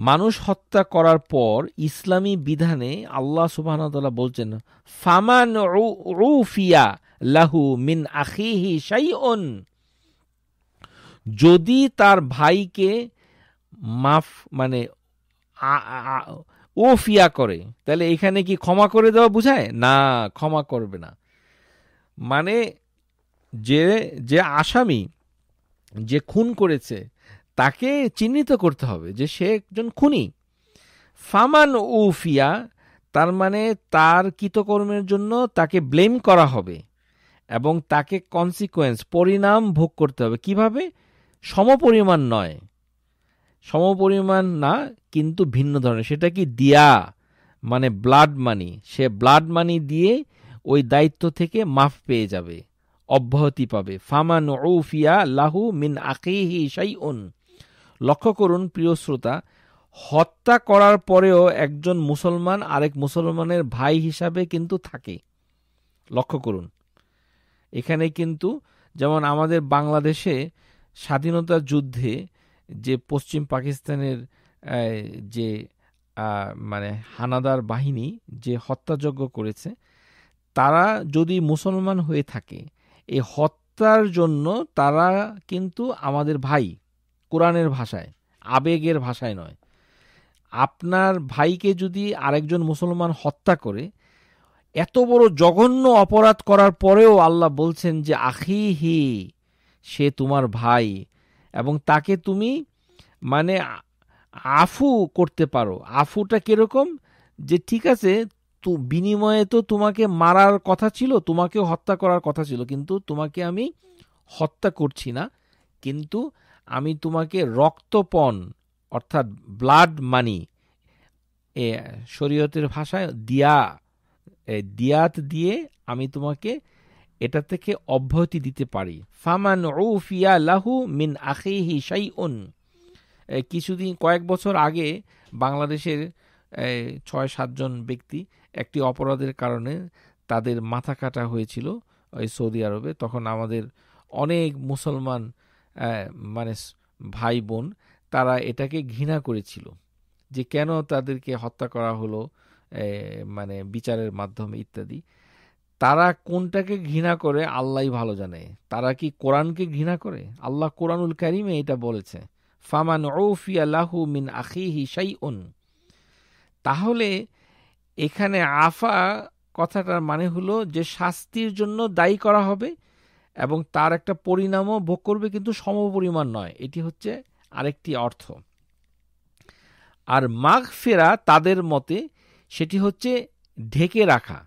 মানুষ হত্যা করার পর ইসলামী বিধানে আল্লাহ সুবাহতাল্লাহ বলছেন ফামান রুফিয়া লাহু মিন আখিহি শাইউন যদি তার ভাইকে মাফ মানে ওফিয়া করে তাহলে এখানে কি ক্ষমা করে দেওয়া বুঝায় না ক্ষমা করবে না মানে যে যে আসামি যে খুন করেছে তাকে চিহ্নিত করতে হবে যে সে একজন খুনি ফামান উফিয়া তার মানে তার কৃতকর্মের জন্য তাকে ব্লেম করা হবে এবং তাকে কনসিকোয়েন্স পরিণাম ভোগ করতে হবে কিভাবে সমপরিমাণ নয় সমপরিমাণ না কিন্তু ভিন্ন ধরনের সেটা কি দিয়া মানে ব্লাড মানি সে ব্লাড মানি দিয়ে ওই দায়িত্ব থেকে মাফ পেয়ে যাবে অব্যাহতি পাবে ফামান ওফিয়া লাহু মিন আকিহি শাইউন লক্ষ্য করুন প্রিয় শ্রোতা হত্যা করার পরেও একজন মুসলমান আরেক মুসলমানের ভাই হিসাবে কিন্তু থাকে লক্ষ্য করুন এখানে কিন্তু যেমন আমাদের বাংলাদেশে স্বাধীনতা যুদ্ধে যে পশ্চিম পাকিস্তানের যে মানে হানাদার বাহিনী যে হত্যাযজ্ঞ করেছে তারা যদি মুসলমান হয়ে থাকে এই হত্যার জন্য তারা কিন্তু আমাদের ভাই কোরআনের ভাষায় আবেগের ভাষায় নয় আপনার ভাইকে যদি আরেকজন মুসলমান হত্যা করে এত বড় জঘন্য অপরাধ করার পরেও আল্লাহ বলছেন যে আখি হি সে তোমার ভাই এবং তাকে তুমি মানে আফু করতে পারো আফুটা কিরকম যে ঠিক আছে তো বিনিময়ে তো তোমাকে মারার কথা ছিল তোমাকে হত্যা করার কথা ছিল কিন্তু তোমাকে আমি হত্যা করছি না কিন্তু আমি তোমাকে রক্তপণ অর্থাৎ ব্লাড মানি এ শরীয়তের ভাষায় দিয়া দিয়াত দিয়ে আমি তোমাকে এটা থেকে অব্যাহতি দিতে পারি ফামান উফিয়া লাহু মিন আখিহি সাই কিছুদিন কয়েক বছর আগে বাংলাদেশের ছয় সাতজন ব্যক্তি একটি অপরাধের কারণে তাদের মাথা কাটা হয়েছিল ওই সৌদি আরবে তখন আমাদের অনেক মুসলমান মানে ভাই বোন তারা এটাকে ঘৃণা করেছিল যে কেন তাদেরকে হত্যা করা হলো মানে বিচারের মাধ্যমে ইত্যাদি তারা কোনটাকে ঘৃণা করে আল্লাহ ভালো জানে তারা কি কোরআনকে ঘৃণা করে আল্লাহ কোরআনুল কারিমে এটা বলেছে ফামান ওফিয়া লাহু মিন আখিহি সাই তাহলে এখানে আফা কথাটার মানে হলো যে শাস্তির জন্য দায়ী করা হবে এবং তার একটা পরিণামও ভোগ করবে কিন্তু সমপরিমাণ নয় এটি হচ্ছে আরেকটি অর্থ আর মাঘ ফেরা তাদের মতে সেটি হচ্ছে ঢেকে রাখা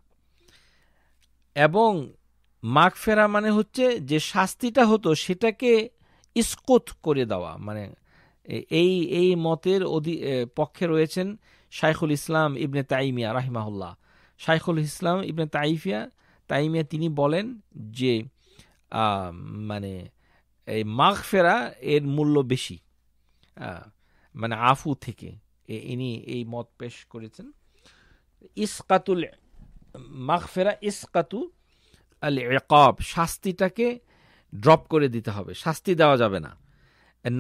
এবং মাঘ ফেরা মানে হচ্ছে যে শাস্তিটা হতো সেটাকে স্কোত করে দেওয়া মানে এই এই মতের অধি পক্ষে রয়েছেন শাইখুল ইসলাম ইবনে তাইমিয়া রাহিমাহুল্লাহ শাইখুল ইসলাম ইবনে তাইফিয়া তাইমিয়া তিনি বলেন যে মানে এই মাগফেরা এর মূল্য বেশি মানে আফু থেকে ইনি এই মত পেশ করেছেন ইসকাতুল ফেরা ইসকাতু আল এক শাস্তিটাকে ড্রপ করে দিতে হবে শাস্তি দেওয়া যাবে না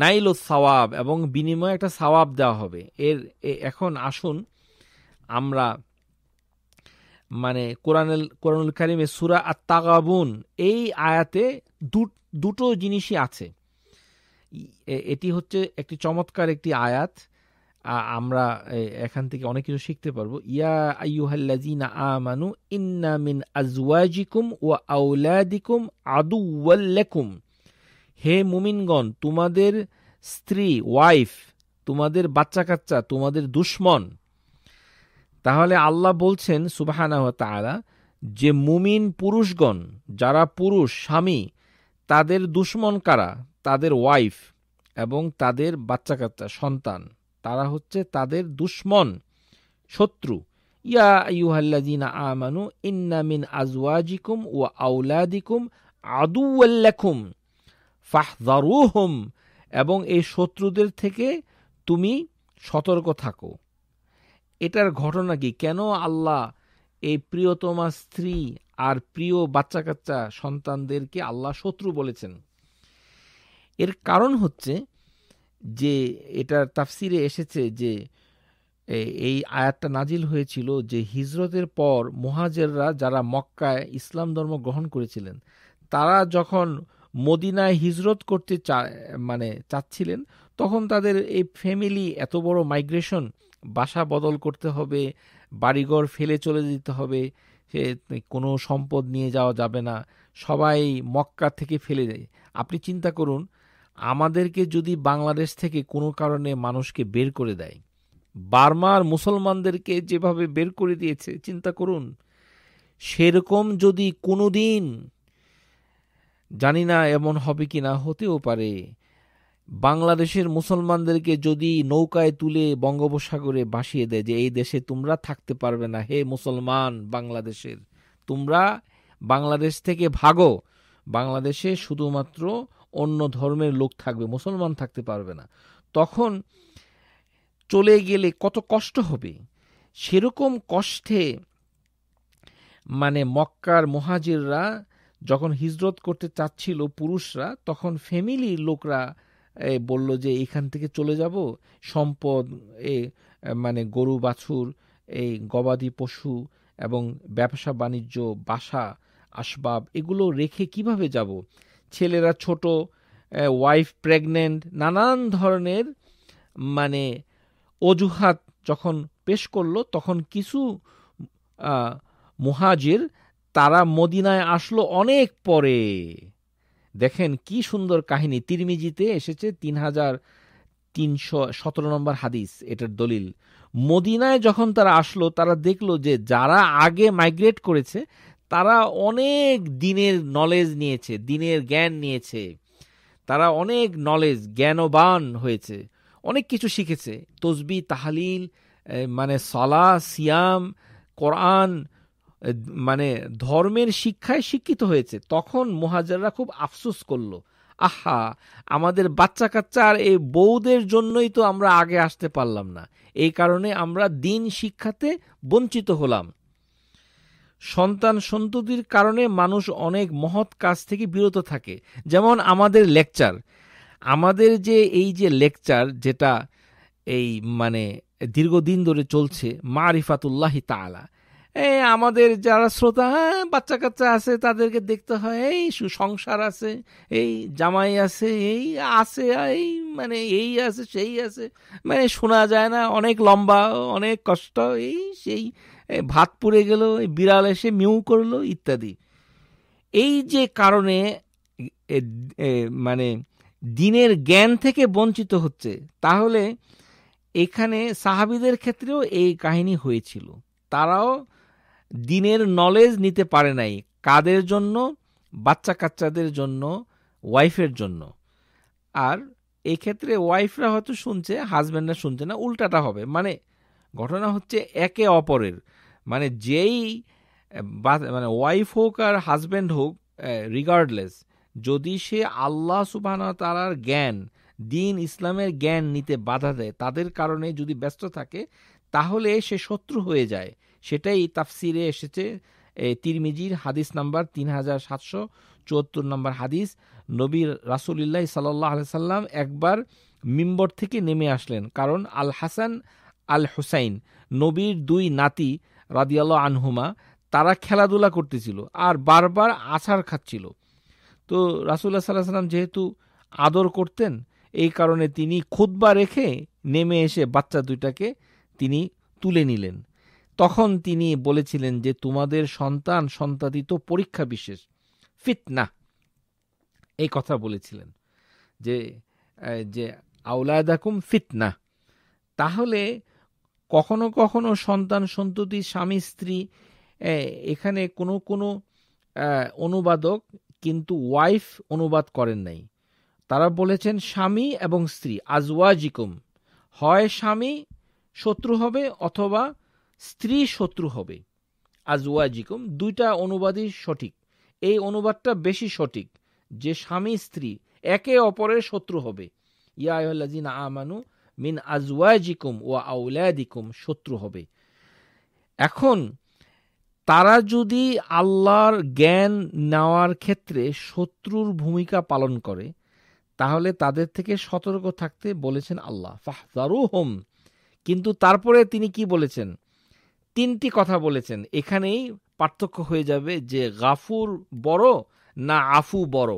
নাইল সাওয়াব এবং বিনিময়ে একটা সাওয়াব দেওয়া হবে এর এখন আসুন আমরা মানে কোরআনুল কোরআনুল কারিমে সুরা তাগাবুন এই আয়াতে দুটো জিনিসই আছে এটি হচ্ছে একটি চমৎকার একটি আয়াত আমরা এখান থেকে অনেক কিছু শিখতে পারবো ইয়া আইয়ুহাল্লাজিনা আমানু ইন্না আজওয়াজিকুম ওয়া আউলাদিকুম আদুওয়াল্লাকুম হে মুমিনগণ তোমাদের স্ত্রী ওয়াইফ তোমাদের বাচ্চা কাচ্চা তোমাদের দুশ্মন তাহলে আল্লাহ বলছেন সুবাহানা তালা যে মুমিন পুরুষগণ যারা পুরুষ স্বামী তাদের দুশ্মন কারা তাদের ওয়াইফ এবং তাদের বাচ্চা কাচ্চা সন্তান তারা হচ্ছে তাদের দুশ্মন শত্রু ইয়া ইউহাল্লাদিনা আমানু ইন্নামিন আজওয়াজিকুম ও আউলাদিকুম আল্লাখুম ফাহদারুহম এবং এই শত্রুদের থেকে তুমি সতর্ক থাকো এটার ঘটনা কি কেন আল্লাহ এই প্রিয়তমা স্ত্রী আর প্রিয় বাচ্চা কাচ্চা সন্তানদেরকে আল্লাহ শত্রু বলেছেন এর কারণ হচ্ছে যে এটার তাফসিরে এসেছে যে এই আয়াতটা নাজিল হয়েছিল যে হিজরতের পর মহাজেররা যারা মক্কায় ইসলাম ধর্ম গ্রহণ করেছিলেন তারা যখন মদিনায় হিজরত করতে মানে চাচ্ছিলেন তখন তাদের এই ফ্যামিলি এত বড় মাইগ্রেশন বাসা বদল করতে হবে বাড়িঘর ফেলে চলে যেতে হবে সে কোনো সম্পদ নিয়ে যাওয়া যাবে না সবাই মক্কা থেকে ফেলে যায় আপনি চিন্তা করুন আমাদেরকে যদি বাংলাদেশ থেকে কোনো কারণে মানুষকে বের করে দেয় বার্মার মুসলমানদেরকে যেভাবে বের করে দিয়েছে চিন্তা করুন সেরকম যদি কোনো দিন জানি না এমন হবে কি না হতেও পারে বাংলাদেশের মুসলমানদেরকে যদি নৌকায় তুলে বঙ্গোপসাগরে বাসিয়ে দেয় যে এই দেশে তোমরা থাকতে পারবে না হে মুসলমান বাংলাদেশের তোমরা বাংলাদেশ থেকে ভাগো বাংলাদেশে শুধুমাত্র অন্য ধর্মের লোক থাকবে মুসলমান থাকতে পারবে না তখন চলে গেলে কত কষ্ট হবে সেরকম কষ্টে মানে মক্কার মহাজিররা যখন হিজরত করতে চাচ্ছিল পুরুষরা তখন ফ্যামিলির লোকরা বলল যে এখান থেকে চলে যাব সম্পদ এ মানে গরু বাছুর এই গবাদি পশু এবং ব্যবসা বাণিজ্য বাসা আসবাব এগুলো রেখে কিভাবে যাব ছেলেরা ছোট ওয়াইফ প্রেগনেন্ট নানান ধরনের মানে অজুহাত যখন পেশ করলো তখন কিছু মুহাজির তারা মদিনায় আসলো অনেক পরে দেখেন কি সুন্দর কাহিনী তিরমিজিতে এসেছে তিন হাজার তিনশো সতেরো নম্বর হাদিস এটার দলিল মদিনায় যখন তারা আসলো তারা দেখলো যে যারা আগে মাইগ্রেট করেছে তারা অনেক দিনের নলেজ নিয়েছে দিনের জ্ঞান নিয়েছে তারা অনেক নলেজ জ্ঞানবান হয়েছে অনেক কিছু শিখেছে তসবি তাহালিল মানে সলা সিয়াম কোরআন মানে ধর্মের শিক্ষায় শিক্ষিত হয়েছে তখন মহাজাররা খুব আফসোস করল আহা আমাদের বাচ্চা কাচ্চা আর এই বউদের জন্যই তো আমরা আগে আসতে পারলাম না এই কারণে আমরা দিন শিক্ষাতে বঞ্চিত হলাম সন্তান সন্ততির কারণে মানুষ অনেক মহৎ কাজ থেকে বিরত থাকে যেমন আমাদের লেকচার আমাদের যে এই যে লেকচার যেটা এই মানে দীর্ঘদিন ধরে চলছে মা রিফাতুল্লাহি তালা এই আমাদের যারা শ্রোতা হ্যাঁ বাচ্চা কাচ্চা আছে তাদেরকে দেখতে হয় এই সুসংসার আছে এই জামাই আছে এই আছে এই মানে এই আছে সেই আছে মানে শোনা যায় না অনেক লম্বা অনেক কষ্ট এই সেই ভাত পুড়ে গেল বিড়াল এসে মিউ করলো ইত্যাদি এই যে কারণে মানে দিনের জ্ঞান থেকে বঞ্চিত হচ্ছে তাহলে এখানে সাহাবিদের ক্ষেত্রেও এই কাহিনী হয়েছিল তারাও দিনের নলেজ নিতে পারে নাই কাদের জন্য বাচ্চা কাচ্চাদের জন্য ওয়াইফের জন্য আর এই ক্ষেত্রে ওয়াইফরা হয়তো শুনছে হাজব্যান্ডরা শুনছে না উল্টাটা হবে মানে ঘটনা হচ্ছে একে অপরের মানে যেই মানে ওয়াইফ হোক আর হাজব্যান্ড হোক রিগার্ডলেস যদি সে আল্লাহ সুবাহ তালার জ্ঞান দিন ইসলামের জ্ঞান নিতে বাধা দেয় তাদের কারণে যদি ব্যস্ত থাকে তাহলে সে শত্রু হয়ে যায় সেটাই তাফসিরে এসেছে তিরমিজির হাদিস নাম্বার তিন হাজার সাতশো চুয়াত্তর নম্বর হাদিস নবীর রাসুলিল্লাহ সাল্লাহ সাল্লাম একবার মিম্বর থেকে নেমে আসলেন কারণ আল হাসান আল হুসাইন নবীর দুই নাতি রাদিয়াল্লাহ আনহুমা তারা খেলাধুলা করতেছিল আর বারবার আছাড় খাচ্ছিল তো রাসুল্লাহ সাল্লাহ সাল্লাম যেহেতু আদর করতেন এই কারণে তিনি খুদ্া রেখে নেমে এসে বাচ্চা দুইটাকে তিনি তুলে নিলেন তখন তিনি বলেছিলেন যে তোমাদের সন্তান সন্তাতি তো পরীক্ষা বিশেষ ফিতনা এই কথা বলেছিলেন যে যে আউলাদাকুম ফিতনা তাহলে কখনো কখনো সন্তান সন্ততি স্বামী স্ত্রী এখানে কোনো কোনো অনুবাদক কিন্তু ওয়াইফ অনুবাদ করেন নাই তারা বলেছেন স্বামী এবং স্ত্রী আজওয়াজিকুম হয় স্বামী শত্রু হবে অথবা স্ত্রী শত্রু হবে আজ ওয়াজিকুম দুইটা অনুবাদই সঠিক এই অনুবাদটা বেশি সঠিক যে স্বামী স্ত্রী একে অপরের শত্রু হবে ইয়াহ্লাজিন আমানু মিন আজওয়াজিকুম ও আউলাদিকুম শত্রু হবে এখন তারা যদি আল্লাহর জ্ঞান নেওয়ার ক্ষেত্রে শত্রুর ভূমিকা পালন করে তাহলে তাদের থেকে সতর্ক থাকতে বলেছেন আল্লাহ ফাহদারু হোম কিন্তু তারপরে তিনি কি বলেছেন তিনটি কথা বলেছেন এখানেই পার্থক্য হয়ে যাবে যে গাফুর বড় না আফু বড়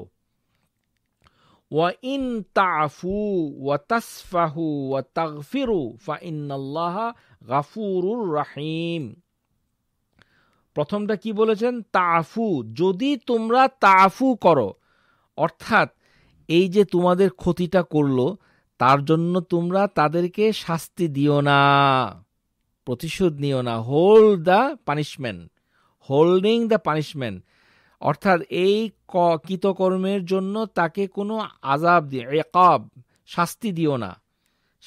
ওয়া ইন তাফু ওয়া তাসফাহু ওয়া তাগফিরু ফা গাফুরুর রাহিম প্রথমটা কি বলেছেন তাফু যদি তোমরা তাফু করো অর্থাৎ এই যে তোমাদের ক্ষতিটা করলো তার জন্য তোমরা তাদেরকে শাস্তি দিও না প্রতিশোধ নিও না hold the punishment holding the punishment অর্থাৎ এই কৃতকর্মের জন্য তাকে কোনো আজাব দিয়ে একাব শাস্তি দিও না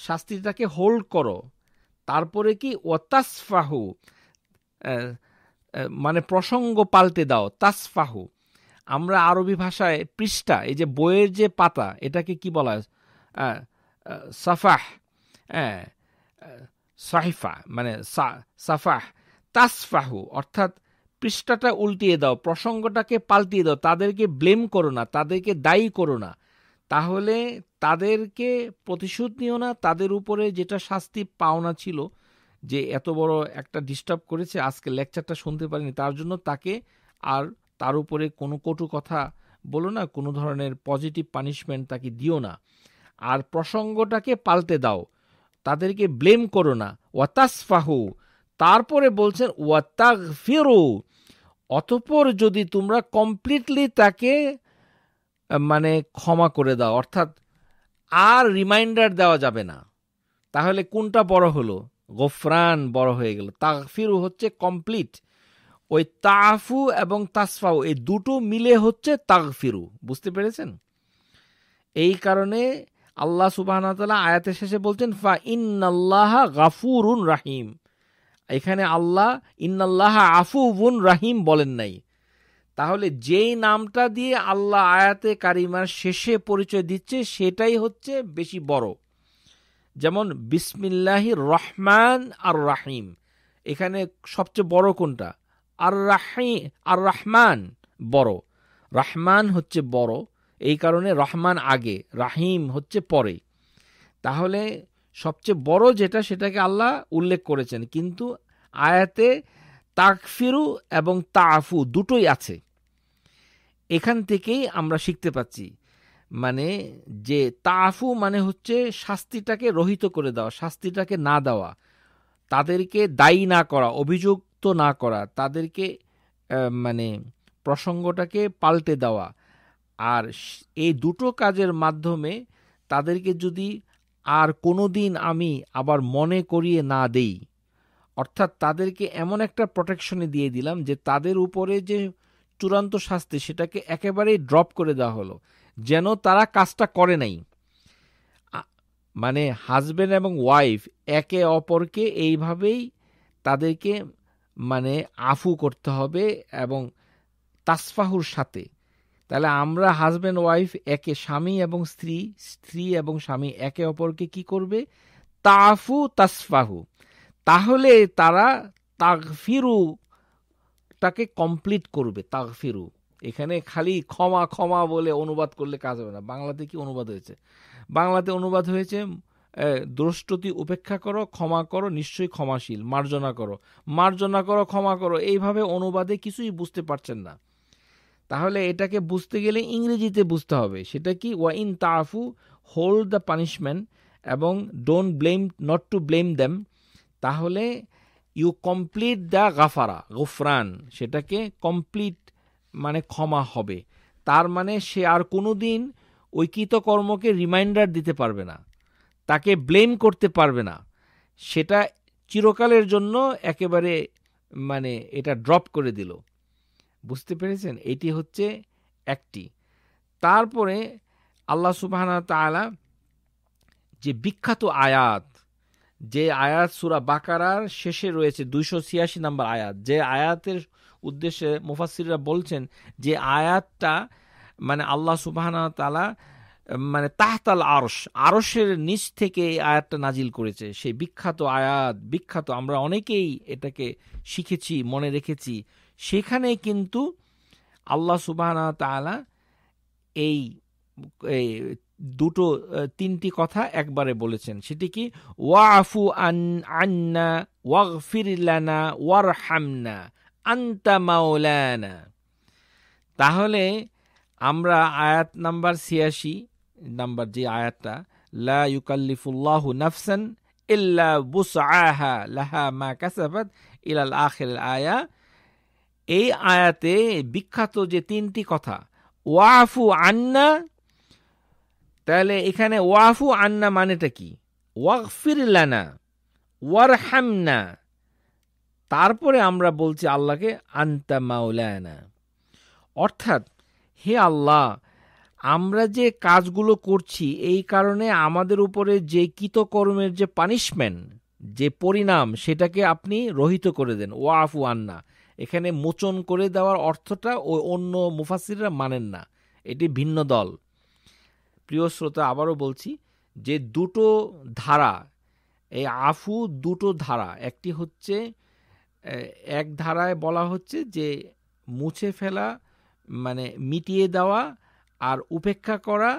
শাস্তিটাকে হোল্ড করো তারপরে কি তাসফাহু মানে প্রসঙ্গ পাল্টে দাও তাসফাহু আমরা আরবি ভাষায় পৃষ্ঠা এই যে বইয়ের যে পাতা এটাকে কি বলা হয় সাফাহ হ্যাঁ সাহিফা মানে সাফাহ তাসফাহু অর্থাৎ পৃষ্ঠাটা উল্টিয়ে দাও প্রসঙ্গটাকে পাল্টিয়ে দাও তাদেরকে ব্লেম করো না তাদেরকে দায়ী করো না তাহলে তাদেরকে প্রতিশোধ নিও না তাদের উপরে যেটা শাস্তি পাওনা ছিল যে এত বড় একটা ডিস্টার্ব করেছে আজকে লেকচারটা শুনতে পারেনি তার জন্য তাকে আর তার উপরে কোনো কটু কথা বলো না কোনো ধরনের পজিটিভ পানিশমেন্ট তাকে দিও না আর প্রসঙ্গটাকে পাল্টে দাও তাদেরকে ব্লেম করো না ওয়াতাসফাহু তারপরে বলছেন ওয়াতাগ ফেরো অতপর যদি তোমরা কমপ্লিটলি তাকে মানে ক্ষমা করে দাও অর্থাৎ আর রিমাইন্ডার দেওয়া যাবে না তাহলে কোনটা বড় হলো গোফরান বড় হয়ে গেল তাফিরু হচ্ছে কমপ্লিট ওই তাফু এবং তাসফাউ এই দুটো মিলে হচ্ছে তাগফিরু বুঝতে পেরেছেন এই কারণে আল্লাহ সুবাহ আয়াতের শেষে বলছেন ফা ইন্নাল্লাহ গাফুরুন রাহিম এখানে আল্লাহ ইন্নাল্লাহ আফুবুন রাহিম বলেন নাই তাহলে যেই নামটা দিয়ে আল্লাহ আয়াতে কারিমার শেষে পরিচয় দিচ্ছে সেটাই হচ্ছে বেশি বড় যেমন বিসমিল্লাহি রহমান আর রাহিম এখানে সবচেয়ে বড় কোনটা আর রাহি আর রহমান বড় রহমান হচ্ছে বড় এই কারণে রহমান আগে রাহিম হচ্ছে পরে তাহলে সবচেয়ে বড় যেটা সেটাকে আল্লাহ উল্লেখ করেছেন কিন্তু আয়াতে তাকফিরু এবং তাফু দুটোই আছে এখান থেকেই আমরা শিখতে পাচ্ছি মানে যে তাফু মানে হচ্ছে শাস্তিটাকে রহিত করে দেওয়া শাস্তিটাকে না দেওয়া তাদেরকে দায়ী না করা অভিযুক্ত না করা তাদেরকে মানে প্রসঙ্গটাকে পাল্টে দেওয়া আর এই দুটো কাজের মাধ্যমে তাদেরকে যদি আর কোনো দিন আমি আবার মনে করিয়ে না দেই অর্থাৎ তাদেরকে এমন একটা প্রোটেকশনে দিয়ে দিলাম যে তাদের উপরে যে চূড়ান্ত শাস্তি সেটাকে একেবারেই ড্রপ করে দেওয়া হলো যেন তারা কাজটা করে নাই মানে হাজব্যান্ড এবং ওয়াইফ একে অপরকে এইভাবেই তাদেরকে মানে আফু করতে হবে এবং তাসফাহুর সাথে তাহলে আমরা হাজব্যান্ড ওয়াইফ একে স্বামী এবং স্ত্রী স্ত্রী এবং স্বামী একে অপরকে কি করবে তাফু তাসফাহু তাহলে তারা তাকে কমপ্লিট করবে তাগফিরু এখানে খালি ক্ষমা ক্ষমা বলে অনুবাদ করলে কাজ হবে না বাংলাতে কি অনুবাদ হয়েছে বাংলাতে অনুবাদ হয়েছে দ্রষ্টতি উপেক্ষা করো ক্ষমা করো নিশ্চয়ই ক্ষমাশীল মার্জনা করো মার্জনা করো ক্ষমা করো এইভাবে অনুবাদে কিছুই বুঝতে পারছেন না তাহলে এটাকে বুঝতে গেলে ইংরেজিতে বুঝতে হবে সেটা কি ওয়া ইন তাফু হোল্ড দ্য পানিশমেন্ট এবং don't blame not to blame them তাহলে ইউ কমপ্লিট দ্য গাফারা গুফরান সেটাকে কমপ্লিট মানে ক্ষমা হবে তার মানে সে আর কোনো দিন ওই কৃতকর্মকে রিমাইন্ডার দিতে পারবে না তাকে ব্লেম করতে পারবে না সেটা চিরকালের জন্য একেবারে মানে এটা ড্রপ করে দিল বুঝতে পেরেছেন এটি হচ্ছে একটি তারপরে আল্লাহ সুবাহানা তালা যে বিখ্যাত আয়াত যে আয়াত সুরা বাকারার শেষে রয়েছে দুইশো ছিয়াশি নাম্বার আয়াত যে আয়াতের উদ্দেশ্যে মুফাসিররা বলছেন যে আয়াতটা মানে আল্লাহ সুবাহানা তালা মানে তাহতাল আরস আরসের নিচ থেকে এই আয়াতটা নাজিল করেছে সেই বিখ্যাত আয়াত বিখ্যাত আমরা অনেকেই এটাকে শিখেছি মনে রেখেছি সেখানে কিন্তু আল্লাহ সুবাহ তালা এই দুটো তিনটি কথা একবারে বলেছেন সেটি কি ওয়াফু আন আন্না ওয়াগফিরলানা ওয়ারহামনা আন্তা মাওলানা তাহলে আমরা আয়াত নাম্বার ছিয়াশি নাম্বার যে আয়াতটা লা ইউকাল্লিফুল্লাহু নাফসান ইল্লা বুসআহা লাহা মা কাসাবাত ইলাল আখির আয়া এই আয়াতে বিখ্যাত যে তিনটি কথা ওয়াফু আন্না তাহলে এখানে ওয়াফু আন্না মানেটা কি ওয়াকফিরলানা ওয়ারহামনা তারপরে আমরা বলছি আল্লাহকে আন্তা মাওলানা অর্থাৎ হে আল্লাহ আমরা যে কাজগুলো করছি এই কারণে আমাদের উপরে যে কৃতকর্মের যে পানিশমেন্ট যে পরিণাম সেটাকে আপনি রহিত করে দেন ওয়াফু আন্না এখানে মোচন করে দেওয়ার অর্থটা ও অন্য মুফাসিররা মানেন না এটি ভিন্ন দল প্রিয় শ্রোতা আবারও বলছি যে দুটো ধারা এই আফু দুটো ধারা একটি হচ্ছে এক ধারায় বলা হচ্ছে যে মুছে ফেলা মানে মিটিয়ে দেওয়া আর উপেক্ষা করা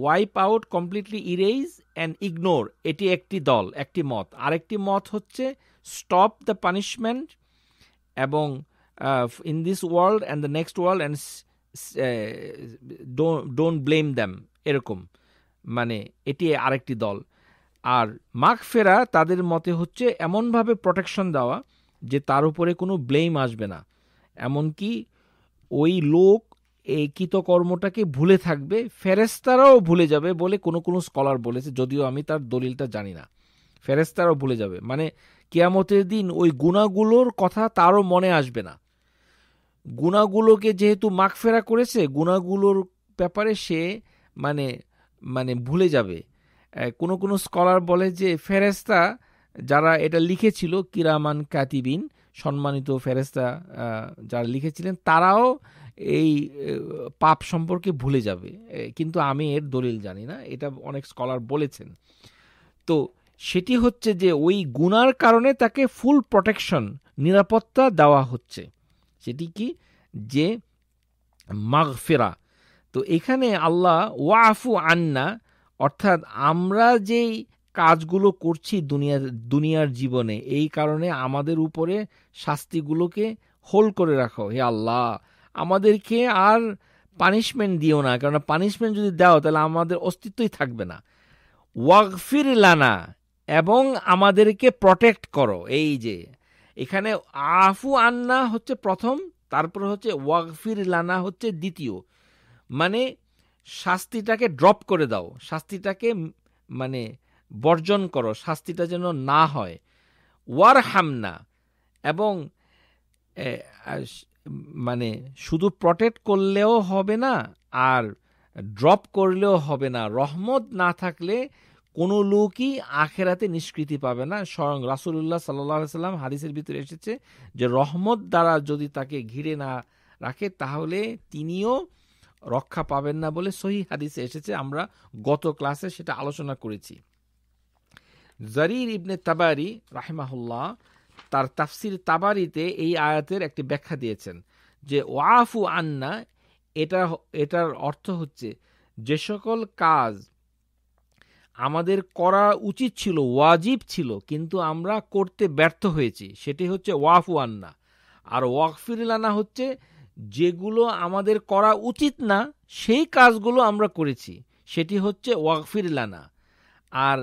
wipe out completely erase and ignore এটি একটি দল একটি মত আরেকটি মত হচ্ছে স্টপ দ্য পানিশমেন্ট এবং in this world and the next world and don't blame them এরকম মানে এটি আরেকটি দল আর ফেরা তাদের মতে হচ্ছে এমনভাবে প্রোটেকশন দেওয়া যে তার উপরে কোনো ব্লেম আসবে না এমনকি ওই লোক এই কৃতকর্মটাকে ভুলে থাকবে ফেরেস্তারাও ভুলে যাবে বলে কোনো কোনো স্কলার বলেছে যদিও আমি তার দলিলটা জানি না ফেরেস্তারাও ভুলে যাবে মানে কেয়ামতের দিন ওই গুণাগুলোর কথা তারও মনে আসবে না গুণাগুলোকে যেহেতু মাকফেরা করেছে গুণাগুলোর ব্যাপারে সে মানে মানে ভুলে যাবে কোনো কোনো স্কলার বলে যে ফেরেস্তা যারা এটা লিখেছিল কিরামান কাতিবিন সম্মানিত ফেরেস্তা যারা লিখেছিলেন তারাও এই পাপ সম্পর্কে ভুলে যাবে কিন্তু আমি এর দলিল জানি না এটা অনেক স্কলার বলেছেন তো সেটি হচ্ছে যে ওই গুনার কারণে তাকে ফুল প্রোটেকশন নিরাপত্তা দেওয়া হচ্ছে সেটি কি যে মাগফেরা তো এখানে আল্লাহ ওয়াফু আন্না অর্থাৎ আমরা যেই কাজগুলো করছি দুনিয়া দুনিয়ার জীবনে এই কারণে আমাদের উপরে শাস্তিগুলোকে হোল করে রাখো হে আল্লাহ আমাদেরকে আর পানিশমেন্ট দিও না কেননা পানিশমেন্ট যদি দাও তাহলে আমাদের অস্তিত্বই থাকবে না ওয়াকফির লানা এবং আমাদেরকে প্রটেক্ট করো এই যে এখানে আফু আন্না হচ্ছে প্রথম তারপর হচ্ছে ওয়াকফির লানা হচ্ছে দ্বিতীয় মানে শাস্তিটাকে ড্রপ করে দাও শাস্তিটাকে মানে বর্জন করো শাস্তিটা যেন না হয় ওয়ার হামনা এবং মানে শুধু প্রটেক্ট করলেও হবে না আর ড্রপ করলেও হবে না রহমত না থাকলে কোনো লোকই আখেরাতে নিষ্কৃতি পাবে না স্বয়ং রাসুল্লাহ সাল্লাহ সাল্লাম হাদিসের ভিতরে এসেছে যে রহমত দ্বারা যদি তাকে ঘিরে না রাখে তাহলে তিনিও রক্ষা পাবেন না বলে সহি হাদিসে এসেছে আমরা গত ক্লাসে সেটা আলোচনা করেছি জারির ইবনে তাবারি রাহেমাহুল্লাহ তার তাফসির তাবারিতে এই আয়াতের একটি ব্যাখ্যা দিয়েছেন যে ওয়াফু আন্না এটা এটার অর্থ হচ্ছে যে সকল কাজ আমাদের করা উচিত ছিল ওয়াজিব ছিল কিন্তু আমরা করতে ব্যর্থ হয়েছি সেটি হচ্ছে ওয়াফ ওয়ান্না আর ওয়াকফিরানা হচ্ছে যেগুলো আমাদের করা উচিত না সেই কাজগুলো আমরা করেছি সেটি হচ্ছে ওয়াকফিরিলানা আর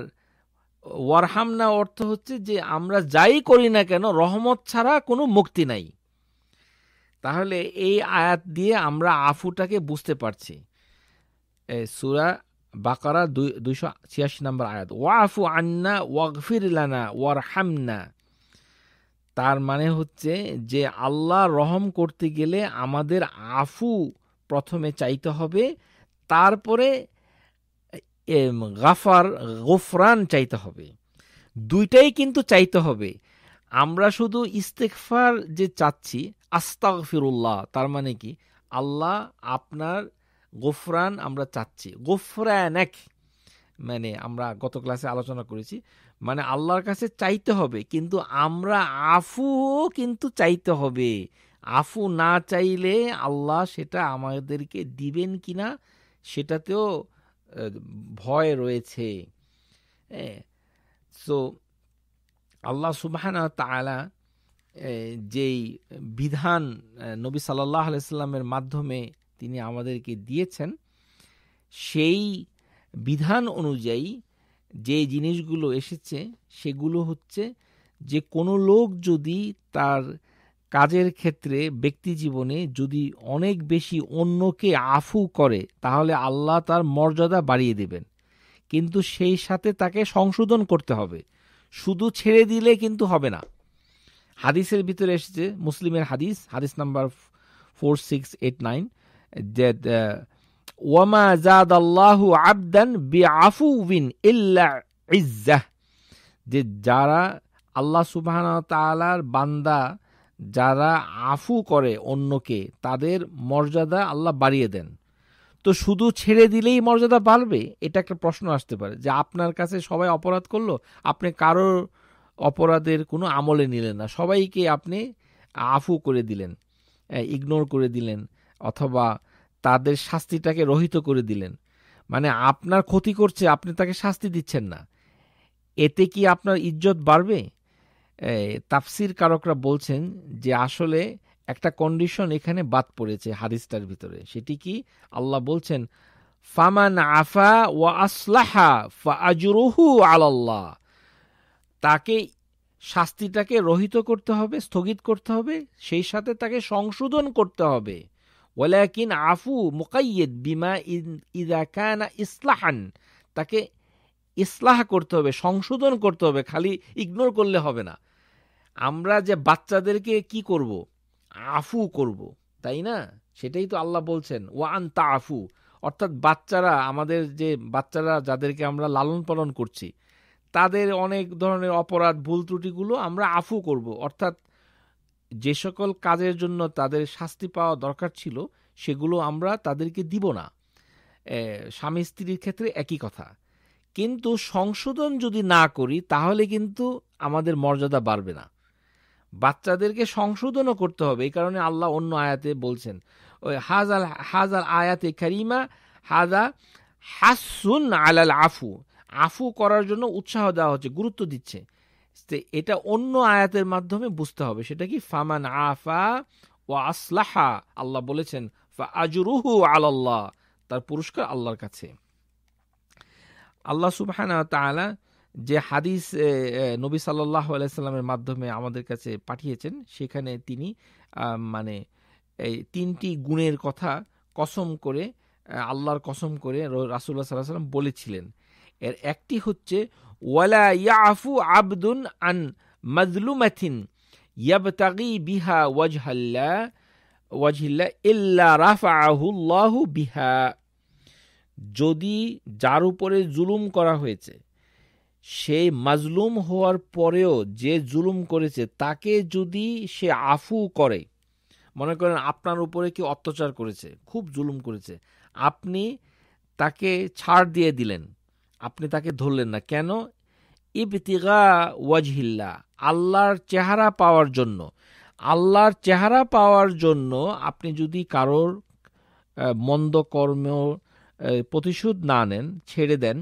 ওয়ারহামনা অর্থ হচ্ছে যে আমরা যাই করি না কেন রহমত ছাড়া কোনো মুক্তি নাই তাহলে এই আয়াত দিয়ে আমরা আফুটাকে বুঝতে পারছি সুরা বাকারা দুইশো ছিয়াশি নম্বর আয়াত ওয়াফু আন্না ওয়াকফির লানা ওয়ারহামনা তার মানে হচ্ছে যে আল্লাহ রহম করতে গেলে আমাদের আফু প্রথমে চাইতে হবে তারপরে গাফার গোফরান চাইতে হবে দুইটাই কিন্তু চাইতে হবে আমরা শুধু ইস্তেকফার যে চাচ্ছি আস্তাক ফিরুল্লাহ তার মানে কি আল্লাহ আপনার গোফরান আমরা চাচ্ছি গোফরান এক মানে আমরা গত ক্লাসে আলোচনা করেছি মানে আল্লাহর কাছে চাইতে হবে কিন্তু আমরা আফু কিন্তু চাইতে হবে আফু না চাইলে আল্লাহ সেটা আমাদেরকে দিবেন কি না সেটাতেও ভয় রয়েছে সো আল্লাহ সুবাহানা তালা যেই বিধান নবী সাল্লাহ আলাইস্লামের মাধ্যমে তিনি আমাদেরকে দিয়েছেন সেই বিধান অনুযায়ী যে জিনিসগুলো এসেছে সেগুলো হচ্ছে যে কোনো লোক যদি তার কাজের ক্ষেত্রে ব্যক্তি জীবনে যদি অনেক বেশি অন্যকে আফু করে তাহলে আল্লাহ তার মর্যাদা বাড়িয়ে দেবেন কিন্তু সেই সাথে তাকে সংশোধন করতে হবে শুধু ছেড়ে দিলে কিন্তু হবে না হাদিসের ভিতরে এসেছে মুসলিমের হাদিস হাদিস number four six eight nine that uh, وَمَا زَادَ اللَّهُ عَبْدًا بِعَفُوٍ إِلَّا عِزَّةً যে যারা আল্লাহ সুবাহ তালার বান্দা যারা আফু করে অন্যকে তাদের মর্যাদা আল্লাহ বাড়িয়ে দেন তো শুধু ছেড়ে দিলেই মর্যাদা বাড়বে এটা একটা প্রশ্ন আসতে পারে যে আপনার কাছে সবাই অপরাধ করলো আপনি কারোর অপরাধের কোনো আমলে নিলেন না সবাইকে আপনি আফু করে দিলেন ইগনোর করে দিলেন অথবা তাদের শাস্তিটাকে রহিত করে দিলেন মানে আপনার ক্ষতি করছে আপনি তাকে শাস্তি দিচ্ছেন না এতে কি আপনার ইজ্জত বাড়বে তাফসির কারকরা বলছেন যে আসলে একটা কন্ডিশন এখানে বাদ পড়েছে হাদিসটার ভিতরে সেটি কি আল্লাহ বলছেন ফামান আফা ও আসলাহা ফা আল্লাহ তাকে শাস্তিটাকে রহিত করতে হবে স্থগিত করতে হবে সেই সাথে তাকে সংশোধন করতে হবে ওয়ালাকিন আফু মুকাইয়েদ বিমা ইদা কানা ইসলাহান তাকে ইসলাহ করতে হবে সংশোধন করতে হবে খালি ইগনোর করলে হবে না আমরা যে বাচ্চাদেরকে কি করব আফু করব তাই না সেটাই তো আল্লাহ বলছেন ওয়ান তা আফু অর্থাৎ বাচ্চারা আমাদের যে বাচ্চারা যাদেরকে আমরা লালন পালন করছি তাদের অনেক ধরনের অপরাধ ভুল ত্রুটিগুলো আমরা আফু করব অর্থাৎ যে সকল কাজের জন্য তাদের শাস্তি পাওয়া দরকার ছিল সেগুলো আমরা তাদেরকে দিব না স্বামী স্ত্রীর ক্ষেত্রে একই কথা কিন্তু সংশোধন যদি না করি তাহলে কিন্তু আমাদের মর্যাদা বাড়বে না বাচ্চাদেরকে সংশোধনও করতে হবে এই কারণে আল্লাহ অন্য আয়াতে বলছেন ওই হাজাল হাজাল আয়াতে খারিমা হাজা হাসুন আলাল আফু আফু করার জন্য উৎসাহ দেওয়া হচ্ছে গুরুত্ব দিচ্ছে এটা অন্য আয়াতের মাধ্যমে বুঝতে হবে সেটা কি ফামান আফা ও আসলাহা আল্লাহ বলেছেন ফা আজরুহু আল্লাহ তার পুরস্কার আল্লাহর কাছে আল্লাহ সুবাহানা তালা যে হাদিস নবী সাল্লাহ মাধ্যমে আমাদের কাছে পাঠিয়েছেন সেখানে তিনি মানে এই তিনটি গুণের কথা কসম করে আল্লাহর কসম করে রাসুল্লাহ সাল্লাহ সাল্লাম বলেছিলেন এর একটি হচ্ছে ওয়ালা ইয়াফু আবদুন আন মাজলুমাথিন ইয়াবতাগি বিহা ওয়াজহাল্লা ওয়াজহিল্লা ইল্লা রাফাহুল্লাহু বিহা যদি যার উপরে জুলুম করা হয়েছে সে মাজলুম হওয়ার পরেও যে জুলুম করেছে তাকে যদি সে আফু করে মনে করেন আপনার উপরে কি অত্যাচার করেছে খুব জুলুম করেছে আপনি তাকে ছাড় দিয়ে দিলেন আপনি তাকে ধরলেন না কেন ইবতিগা ওয়াজহিল্লা আল্লাহর চেহারা পাওয়ার জন্য আল্লাহর চেহারা পাওয়ার জন্য আপনি যদি কারোর মন্দ কর্ম প্রতিশোধ না নেন ছেড়ে দেন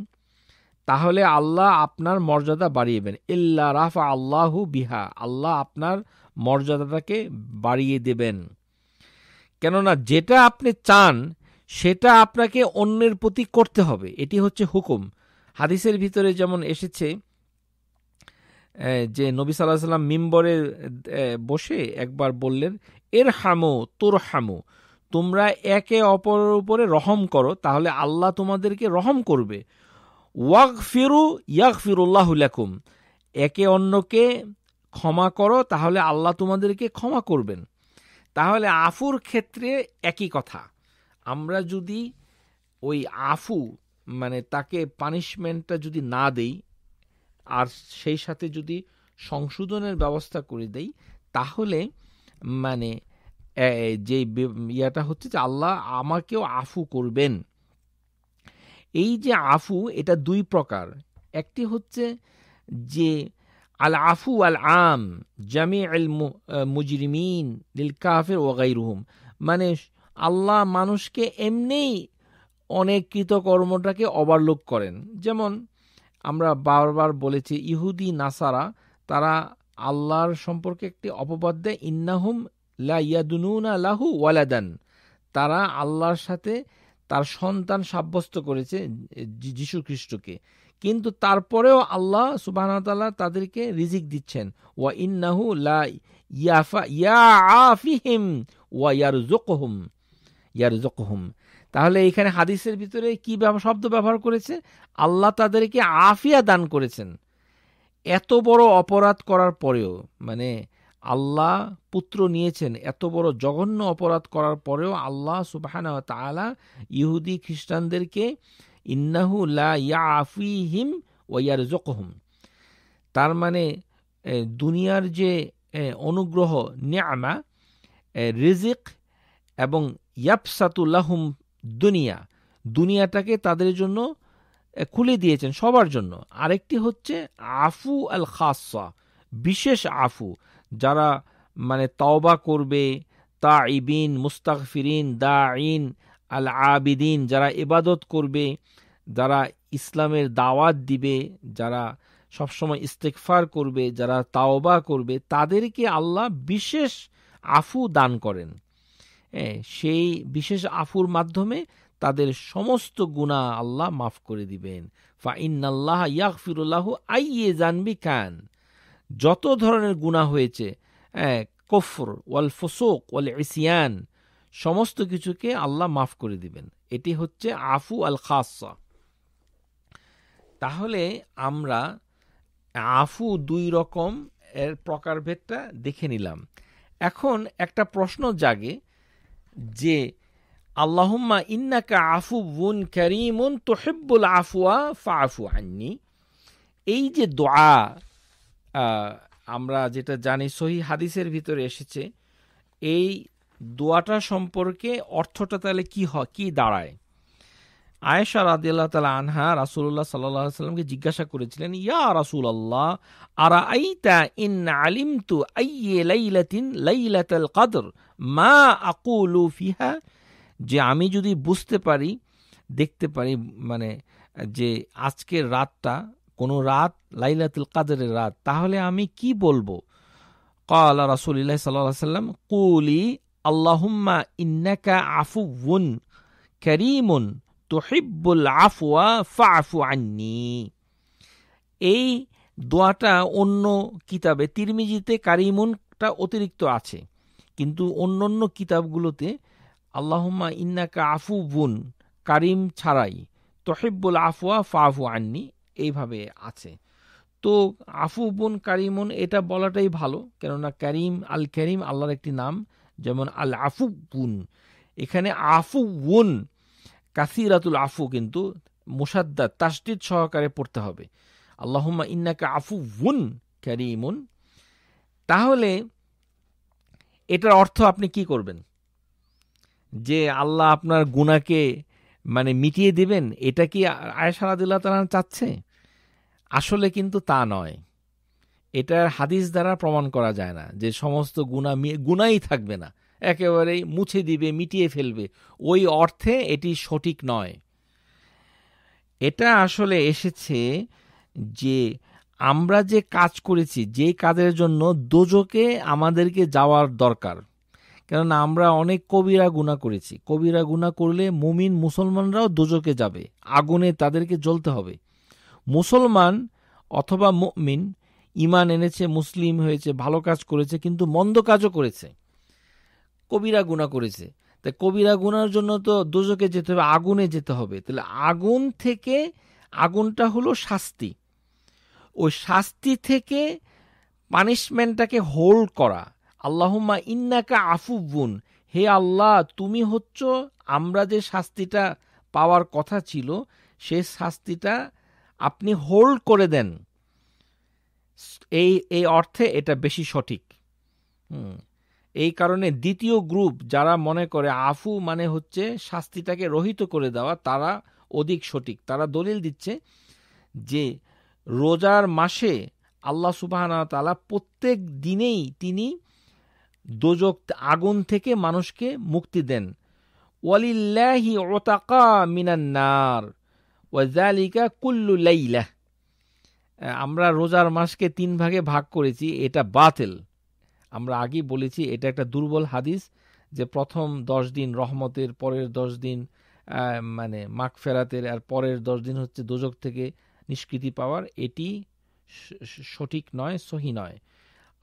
তাহলে আল্লাহ আপনার মর্যাদা বাড়িয়েবেন ইল্লা রাফা আল্লাহু বিহা আল্লাহ আপনার মর্যাদাটাকে বাড়িয়ে দেবেন কেননা যেটা আপনি চান সেটা আপনাকে অন্যের প্রতি করতে হবে এটি হচ্ছে হুকুম হাদিসের ভিতরে যেমন এসেছে যে নবী সাল্লাহ সাল্লাম মিম্বরে বসে একবার বললেন এর হামো তোর হামো তোমরা একে অপরের উপরে রহম করো তাহলে আল্লাহ তোমাদেরকে রহম করবে ওয়াক ফিরু ইয়াক লেখুম একে অন্যকে ক্ষমা করো তাহলে আল্লাহ তোমাদেরকে ক্ষমা করবেন তাহলে আফুর ক্ষেত্রে একই কথা আমরা যদি ওই আফু মানে তাকে পানিশমেন্টটা যদি না দেই আর সেই সাথে যদি সংশোধনের ব্যবস্থা করে দেই তাহলে মানে যে ইয়াটা হচ্ছে যে আল্লাহ আমাকেও আফু করবেন এই যে আফু এটা দুই প্রকার একটি হচ্ছে যে আল আফু আল আম জামি আল মুজরিমিন লিল কাহের ওগাই রুহম মানে আল্লাহ মানুষকে এমনিই অনেক কৃতকর্মটাকে ওভারলুক করেন যেমন আমরা বারবার বলেছি ইহুদি নাসারা তারা আল্লাহর সম্পর্কে একটি অপবাদ দেয় ইন্নাহুম লাইয়াদুনুনা লাহু ওয়ালাদান তারা আল্লাহর সাথে তার সন্তান সাব্যস্ত করেছে যিশু খ্রিস্টকে কিন্তু তারপরেও আল্লাহ সুবাহতাল্লাহ তাদেরকে রিজিক দিচ্ছেন ওয়া ইন্নাহু লা ইয়াফা ইয়া আফিহিম ওয়া ইয়ারজুকহুম ইয়ারজুকহুম তাহলে এখানে হাদিসের ভিতরে কি শব্দ ব্যবহার করেছে আল্লাহ তাদেরকে আফিয়া দান করেছেন এত বড় অপরাধ করার পরেও মানে আল্লাহ পুত্র নিয়েছেন এত বড় জঘন্য অপরাধ করার পরেও আল্লাহ সুবাহান তালা ইহুদি খ্রিস্টানদেরকে ইন্নাহু লা ইয়া আফিহিম ওয়ার জকহম তার মানে দুনিয়ার যে অনুগ্রহ নিয়ামা রিজিক এবং ইয়াপসাতুল্লাহম দুনিয়া দুনিয়াটাকে তাদের জন্য খুলে দিয়েছেন সবার জন্য আরেকটি হচ্ছে আফু আল খাসা বিশেষ আফু যারা মানে তওবা করবে তা ইবিন মুস্তাকফিরিন দা ইন আল আবিদিন যারা এবাদত করবে যারা ইসলামের দাওয়াত দিবে যারা সবসময় ইস্তেকফার করবে যারা তাওবা করবে তাদেরকে আল্লাহ বিশেষ আফু দান করেন সেই বিশেষ আফুর মাধ্যমে তাদের সমস্ত গুণা আল্লাহ মাফ করে দিবেন ফা ইয়াকফিরুল্লাহ আইয়ে জানবি কান যত ধরনের গুণা হয়েছে কফর ওয়াল ফসোক ওয়াল ইসিয়ান সমস্ত কিছুকে আল্লাহ মাফ করে দিবেন এটি হচ্ছে আফু আল খাসা তাহলে আমরা আফু দুই রকম এর প্রকারভেদটা দেখে নিলাম এখন একটা প্রশ্ন জাগে যে আল্লাহম্মা ইন্নাকা আফু বুন করিমুন তোহেব্বুল আফুয়া ফা আফু আননি এই যে দোয়া আমরা যেটা জানি সহি হাদিসের ভিতরে এসেছে এই দোয়াটা সম্পর্কে অর্থটা তাহলে কি হয় কি দাঁড়ায় আয়েশা আল্লাহ তালা আনহা রাসুল্লাহ সাল্লাহ সাল্লামকে জিজ্ঞাসা করেছিলেন ইয়া রাসুল আল্লাহ আরা আইতা ইন আলিম তু আইয়ে লাইলাতিন লাইলাতাল কাদর মা আকুলু ফিহা যে আমি যদি বুঝতে পারি দেখতে পারি মানে যে আজকের রাতটা কোন রাত লাইলাতুল কাদরের রাত তাহলে আমি কি বলবো কাল رسول الله সাল্লাম কুলি عليه ইন্নাকা قولي اللهم তোহিব্বুল আফওয়া ফাফু আন্নি এই দোয়াটা অন্য কিতাবে তিরমিজিতে কারিমুনটা অতিরিক্ত আছে কিন্তু অন্য অন্য কিতাবগুলোতে আল্লাহমা ইন্নাকা আফু বুন কারিম ছাড়াই তহিব্বুল আফওয়া ফাফু আননি এইভাবে আছে তো আফু বুন কারিমুন এটা বলাটাই ভালো কেননা কারিম আল করিম আল্লাহর একটি নাম যেমন আল আফু বুন এখানে আফু বুন কাসিরাতুল আফু কিন্তু মুসাদ্দা তাসদিদ সহকারে পড়তে হবে আল্লাহমা ইন্নাকে আফু উন ক্যারিমুন তাহলে এটার অর্থ আপনি কি করবেন যে আল্লাহ আপনার গুণাকে মানে মিটিয়ে দিবেন এটা কি আয়সারাদুল্লাহ তালা চাচ্ছে আসলে কিন্তু তা নয় এটার হাদিস দ্বারা প্রমাণ করা যায় না যে সমস্ত গুণা গুণাই থাকবে না একেবারেই মুছে দিবে মিটিয়ে ফেলবে ওই অর্থে এটি সঠিক নয় এটা আসলে এসেছে যে আমরা যে কাজ করেছি যে কাজের জন্য দোজকে আমাদেরকে যাওয়ার দরকার কেননা আমরা অনেক কবিরা গুণা করেছি কবিরা গুণা করলে মুমিন মুসলমানরাও দোজকে যাবে আগুনে তাদেরকে জ্বলতে হবে মুসলমান অথবা মমিন ইমান এনেছে মুসলিম হয়েছে ভালো কাজ করেছে কিন্তু মন্দ কাজও করেছে কবিরা গুণা করেছে তাই কবিরা গুনার জন্য তো দুজকে যেতে হবে আগুনে যেতে হবে তাহলে আগুন থেকে আগুনটা হলো শাস্তি ওই শাস্তি থেকে পানিশমেন্টটাকে হোল্ড করা আল্লাহম্মা ইন্নাকা আফুবুন হে আল্লাহ তুমি হচ্ছ আমরা যে শাস্তিটা পাওয়ার কথা ছিল সে শাস্তিটা আপনি হোল্ড করে দেন এই এই অর্থে এটা বেশি সঠিক হুম এই কারণে দ্বিতীয় গ্রুপ যারা মনে করে আফু মানে হচ্ছে শাস্তিটাকে রহিত করে দেওয়া তারা অধিক সঠিক তারা দলিল দিচ্ছে যে রোজার মাসে আল্লাহ সুবাহানা তালা প্রত্যেক দিনেই তিনি দোজক আগুন থেকে মানুষকে মুক্তি দেন ওয়ালিল্লাহি ওতাকা মিনান্নার ওয়াজালিকা কুল্লু আমরা রোজার মাসকে তিন ভাগে ভাগ করেছি এটা বাতিল আমরা আগেই বলেছি এটা একটা দুর্বল হাদিস যে প্রথম দশ দিন রহমতের পরের দশ দিন মানে মাখ ফেরাতের আর পরের দশ দিন হচ্ছে দোজক থেকে নিষ্কৃতি পাওয়ার এটি সঠিক নয় সহি নয়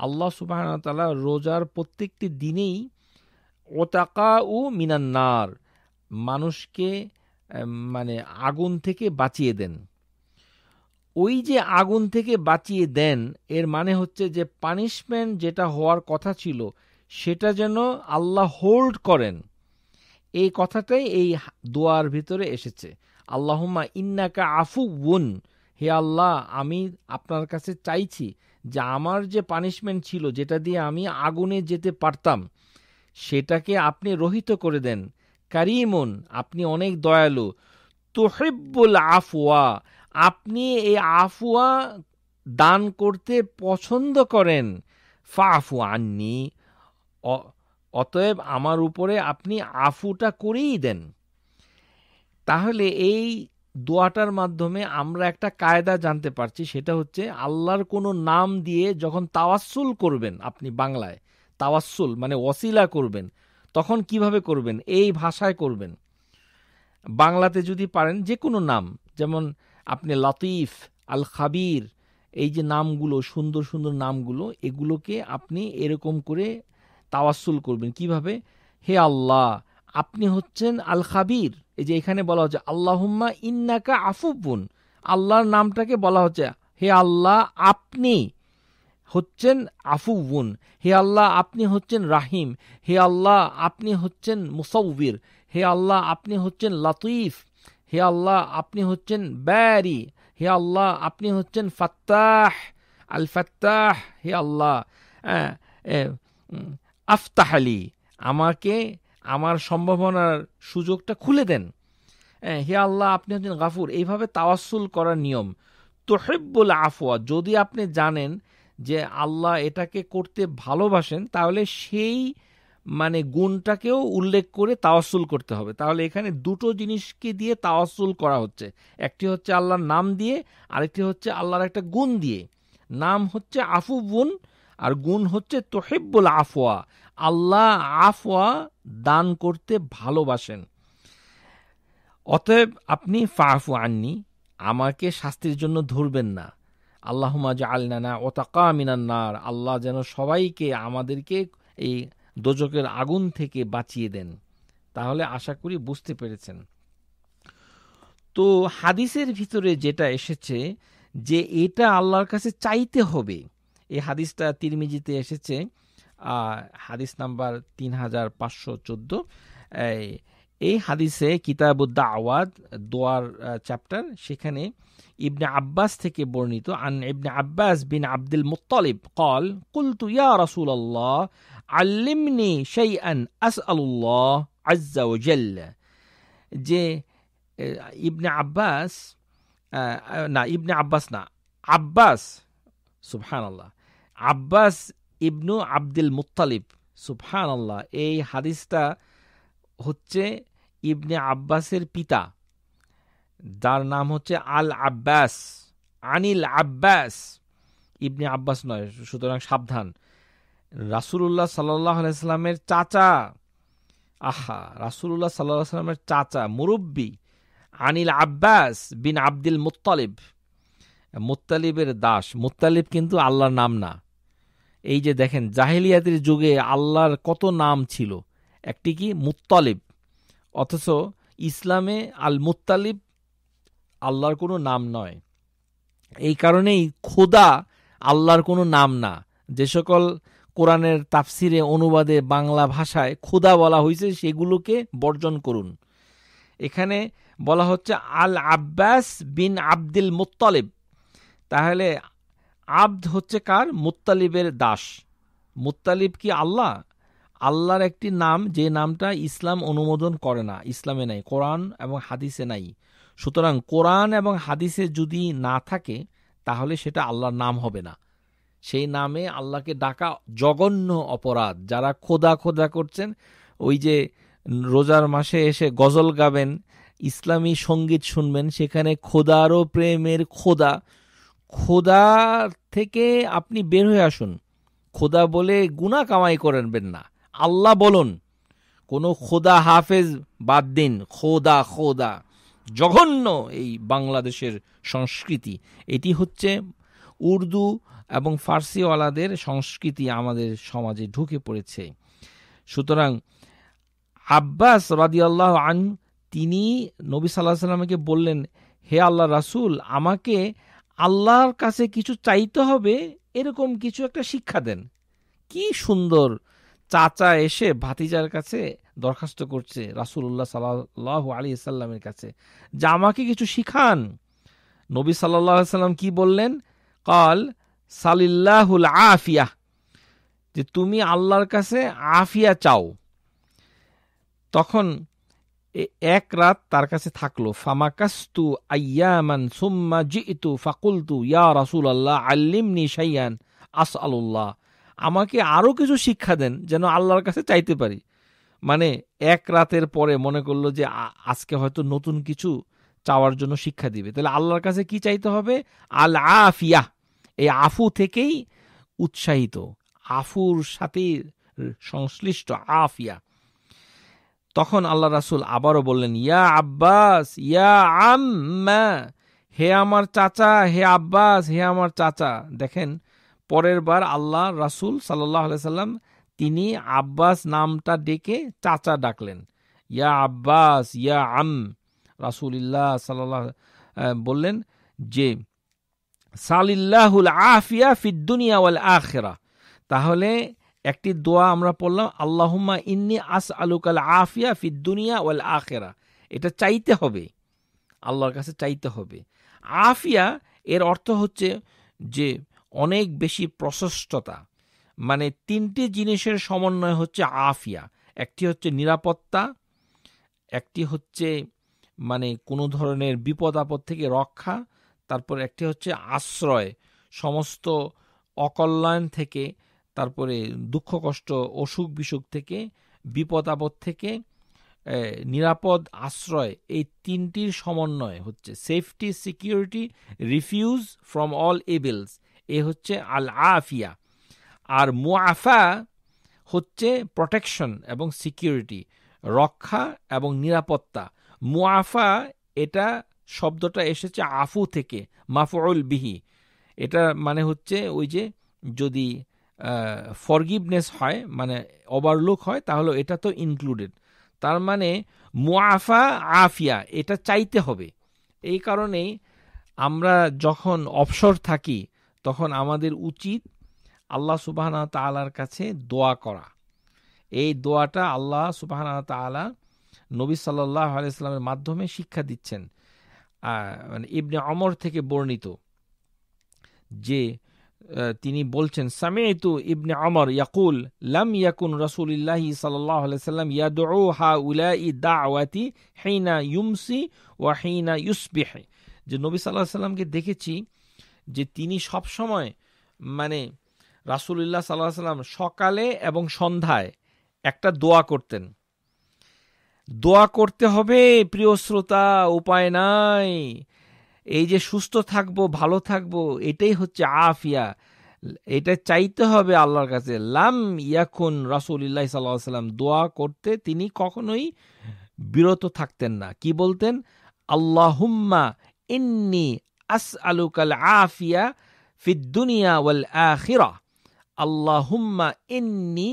আল্লাহ সুবাহতালা রোজার প্রত্যেকটি দিনেই ওতাকা ও মিনান্নার মানুষকে মানে আগুন থেকে বাঁচিয়ে দেন ওই যে আগুন থেকে বাঁচিয়ে দেন এর মানে হচ্ছে যে পানিশমেন্ট যেটা হওয়ার কথা ছিল সেটা যেন আল্লাহ হোল্ড করেন এই কথাটাই এই দোয়ার ভিতরে এসেছে আল্লাহমা ইন্নাকা আফু বোন হে আল্লাহ আমি আপনার কাছে চাইছি যে আমার যে পানিশমেন্ট ছিল যেটা দিয়ে আমি আগুনে যেতে পারতাম সেটাকে আপনি রহিত করে দেন কারিমন আপনি অনেক দয়ালু তোহেব্বুল আফওয়া আপনি এই আফুয়া দান করতে পছন্দ করেন ফা আফু আননি অতএব আমার উপরে আপনি আফুটা করেই দেন তাহলে এই দোয়াটার মাধ্যমে আমরা একটা কায়দা জানতে পারছি সেটা হচ্ছে আল্লাহর কোনো নাম দিয়ে যখন তাওয়াসুল করবেন আপনি বাংলায় তাওয়াসুল মানে অসিলা করবেন তখন কিভাবে করবেন এই ভাষায় করবেন বাংলাতে যদি পারেন যে কোনো নাম যেমন আপনি লতিফ আল খাবির এই যে নামগুলো সুন্দর সুন্দর নামগুলো এগুলোকে আপনি এরকম করে তাওয়াসুল করবেন কিভাবে হে আল্লাহ আপনি হচ্ছেন আল খাবির এই যে এখানে বলা হচ্ছে আল্লাহম্মা ইন্নাকা আফুবুন আল্লাহর নামটাকে বলা হচ্ছে হে আল্লাহ আপনি হচ্ছেন আফুবুন হে আল্লাহ আপনি হচ্ছেন রাহিম হে আল্লাহ আপনি হচ্ছেন মুসৌবির হে আল্লাহ আপনি হচ্ছেন লাতিফ হে আল্লাহ আপনি হচ্ছেন ব্যারি হে আল্লাহ আপনি হচ্ছেন ফাত্তাহ আল ফাত্তাহ হে আল্লাহ হ্যাঁ, আফতাহ আলী আমাকে আমার সম্ভাবনার সুযোগটা খুলে দেন হে আল্লাহ আপনি হচ্ছেন গাফুর এইভাবে তাওয়াসুল করার নিয়ম তোহেব্বুল আফওয়া যদি আপনি জানেন যে আল্লাহ এটাকে করতে ভালোবাসেন তাহলে সেই মানে গুণটাকেও উল্লেখ করে তাওয়াসুল করতে হবে তাহলে এখানে দুটো জিনিসকে দিয়ে তাওয়াসুল করা হচ্ছে একটি হচ্ছে আল্লাহর নাম দিয়ে আরেকটি হচ্ছে আল্লাহর একটা গুণ দিয়ে নাম হচ্ছে আফু বুন আর গুণ হচ্ছে তোহেব্বুল আফওয়া আল্লাহ আফওয়া দান করতে ভালোবাসেন অতএব আপনি ফাফু আননি আমাকে শাস্তির জন্য ধরবেন না আল্লাহ আলনানা ওতাকা মিনান্নার আল্লাহ যেন সবাইকে আমাদেরকে এই দোজকের আগুন থেকে বাঁচিয়ে দেন তাহলে আশা করি বুঝতে পেরেছেন তো হাদিসের ভিতরে যেটা এসেছে যে এটা আল্লাহর কাছে চাইতে হবে এই হাদিসটা তিরমিজিতে এসেছে হাদিস নাম্বার তিন হাজার পাঁচশো চোদ্দ এই হাদিসে কিতাবুদ্দা আওয়াদ দোয়ার চ্যাপ্টার সেখানে ইবনে আব্বাস থেকে বর্ণিত আন Ibn Abbas bin Abdul Muttalib কল কুলতু ইয়া রাসূলুল্লাহ আল্লিমনি সেই আন আস আল্লাহ আজ্জাউজাল যে ইবনে আব্বাস না ইবনে আব্বাস না আব্বাস সুফহান আল্লাহ আব্বাস ইবনু আব্দুল মুতালিব সুফহান আল্লাহ এই হাদিসটা হচ্ছে ইবনে আব্বাসের পিতা যার নাম হচ্ছে আল আব্বাস আনিল আব্বাস ইবনে আব্বাস নয় সুতরাং সাবধান রাসুলুল্লাহ সাল্লাহ আলাইস্লামের চাচা আহা রাসুলুল্লাহ সাল্লাহ সাল্লামের চাচা মুরব্বী আনিল আব্বাস বিন আব্দুল মুতালিব মুতালিবের দাস মুতালিব কিন্তু আল্লাহর নাম না এই যে দেখেন জাহিলিয়াতের যুগে আল্লাহর কত নাম ছিল একটি কি মুতালিব অথচ ইসলামে আল মুতালিব আল্লাহর কোনো নাম নয় এই কারণেই খোদা আল্লাহর কোনো নাম না যে সকল কোরআনের তাফসিরে অনুবাদে বাংলা ভাষায় ক্ষুদা বলা হয়েছে সেগুলোকে বর্জন করুন এখানে বলা হচ্ছে আল আব্বাস বিন আব্দুল মোত্তালিব তাহলে আব্দ হচ্ছে কার মোত্তালিবের দাস মোত্তালিব কি আল্লাহ আল্লাহর একটি নাম যে নামটা ইসলাম অনুমোদন করে না ইসলামে নাই কোরআন এবং হাদিসে নাই সুতরাং কোরআন এবং হাদিসে যদি না থাকে তাহলে সেটা আল্লাহর নাম হবে না সেই নামে আল্লাহকে ডাকা জঘন্য অপরাধ যারা খোদা খোদা করছেন ওই যে রোজার মাসে এসে গজল গাবেন ইসলামী সঙ্গীত শুনবেন সেখানে খোদারও প্রেমের খোদা খোদা থেকে আপনি বের হয়ে আসুন খোদা বলে গুণা কামাই করবেন না আল্লাহ বলুন কোনো খোদা হাফেজ বাদ দিন খোদা খোদা জঘন্য এই বাংলাদেশের সংস্কৃতি এটি হচ্ছে উর্দু এবং ফার্সিওয়ালাদের সংস্কৃতি আমাদের সমাজে ঢুকে পড়েছে সুতরাং আব্বাস রাদিয়াল্লাহ আন তিনি নবী সাল্লাহ সাল্লামকে বললেন হে আল্লাহ রাসুল আমাকে আল্লাহর কাছে কিছু চাইতে হবে এরকম কিছু একটা শিক্ষা দেন কি সুন্দর চাচা এসে ভাতিজার কাছে দরখাস্ত করছে রাসুল্লাহ সাল্লাহ আলী সাল্লামের কাছে যে আমাকে কিছু শিখান নবী সাল্লাহ সাল্লাম কি বললেন কাল সালিল্লাহুল আফিয়া যে তুমি আল্লাহর কাছে আফিয়া চাও তখন এক রাত তার কাছে থাকলো ফামাকাস্তু আয়ামান সুম্মা জিতু ফাকুলতু ইয়া রাসুল আল্লাহ আল্লিমনি সাইয়ান আস আলুল্লাহ আমাকে আরও কিছু শিক্ষা দেন যেন আল্লাহর কাছে চাইতে পারি মানে এক রাতের পরে মনে করলো যে আজকে হয়তো নতুন কিছু চাওয়ার জন্য শিক্ষা দিবে তাহলে আল্লাহর কাছে কি চাইতে হবে আল আফিয়া এই আফু থেকেই উৎসাহিত আফুর সাথে সংশ্লিষ্ট আফিয়া তখন আল্লাহ রাসুল আবারও বললেন ইয়া আব্বাস ইয়া আম্মা হে আমার চাচা হে আব্বাস হে আমার চাচা দেখেন পরের বার আল্লাহ রাসুল সাল্লাহ সাল্লাম তিনি আব্বাস নামটা ডেকে চাচা ডাকলেন ইয়া আব্বাস ইয়া আম রাসুলিল্লাহ সাল্লাহ বললেন যে সালিল্লাহুল আফিয়া ফিদ্দুনিয়া ওয়াল আখেরা তাহলে একটি দোয়া আমরা পড়লাম আল্লাহুম্মা ইন্নি আস আলুকাল আফিয়া ফিদ্দুনিয়া ওয়াল আখেরা এটা চাইতে হবে আল্লাহর কাছে চাইতে হবে আফিয়া এর অর্থ হচ্ছে যে অনেক বেশি প্রশস্ততা মানে তিনটি জিনিসের সমন্বয় হচ্ছে আফিয়া একটি হচ্ছে নিরাপত্তা একটি হচ্ছে মানে কোনো ধরনের বিপদ আপদ থেকে রক্ষা তারপর একটি হচ্ছে আশ্রয় সমস্ত অকল্যাণ থেকে তারপরে দুঃখ কষ্ট অসুখ বিসুখ থেকে বিপদ আপদ থেকে নিরাপদ আশ্রয় এই তিনটির সমন্বয় হচ্ছে safety security refuge from all evils এ হচ্ছে আল আফিয়া আর মুআফা হচ্ছে প্রোটেকশন এবং সিকিউরিটি রক্ষা এবং নিরাপত্তা মুআফা এটা শব্দটা এসেছে আফু থেকে মাফুল বিহি এটা মানে হচ্ছে ওই যে যদি ফরগিভনেস হয় মানে ওভারলুক হয় তাহলে এটা তো ইনক্লুডেড তার মানে মুআফা আফিয়া এটা চাইতে হবে এই কারণেই আমরা যখন অবসর থাকি তখন আমাদের উচিত আল্লাহ সুবাহানা তালার কাছে দোয়া করা এই দোয়াটা আল্লাহ সুবাহানা তালা নবী সাল্লাহ আলাইস্লামের মাধ্যমে শিক্ষা দিচ্ছেন মানে ইবনে অমর থেকে বর্ণিত যে তিনি বলছেন সামেতু ইবনে অমর ইয়াকুল লাম ইয়াকুন রসুলিল্লাহি সাল্লাম ইয়াদু হা দা আওয়াতি হেইনা ইউমসি ও হেইনা ইউসবিহে যে নবী সাল্লাহ সাল্লামকে দেখেছি যে তিনি সবসময় মানে রাসুলিল্লাহ সাল্লাহ সাল্লাম সকালে এবং সন্ধ্যায় একটা দোয়া করতেন দোয়া করতে হবে প্রিয় শ্রোতা উপায় নাই এই যে সুস্থ থাকবো ভালো থাকবো এটাই হচ্ছে আফিয়া এটা চাইতে হবে আল্লাহর কাছে লাম ইয়াকুন রাসুলিল্লাহ সাল্লাহ সাল্লাম দোয়া করতে তিনি কখনোই বিরত থাকতেন না কি বলতেন আল্লাহুম্মা ইন্নি আস আলুকাল আফিয়া ফিদ্দুনিয়া ওয়াল আখিরা আল্লাহুম্মা ইন্নি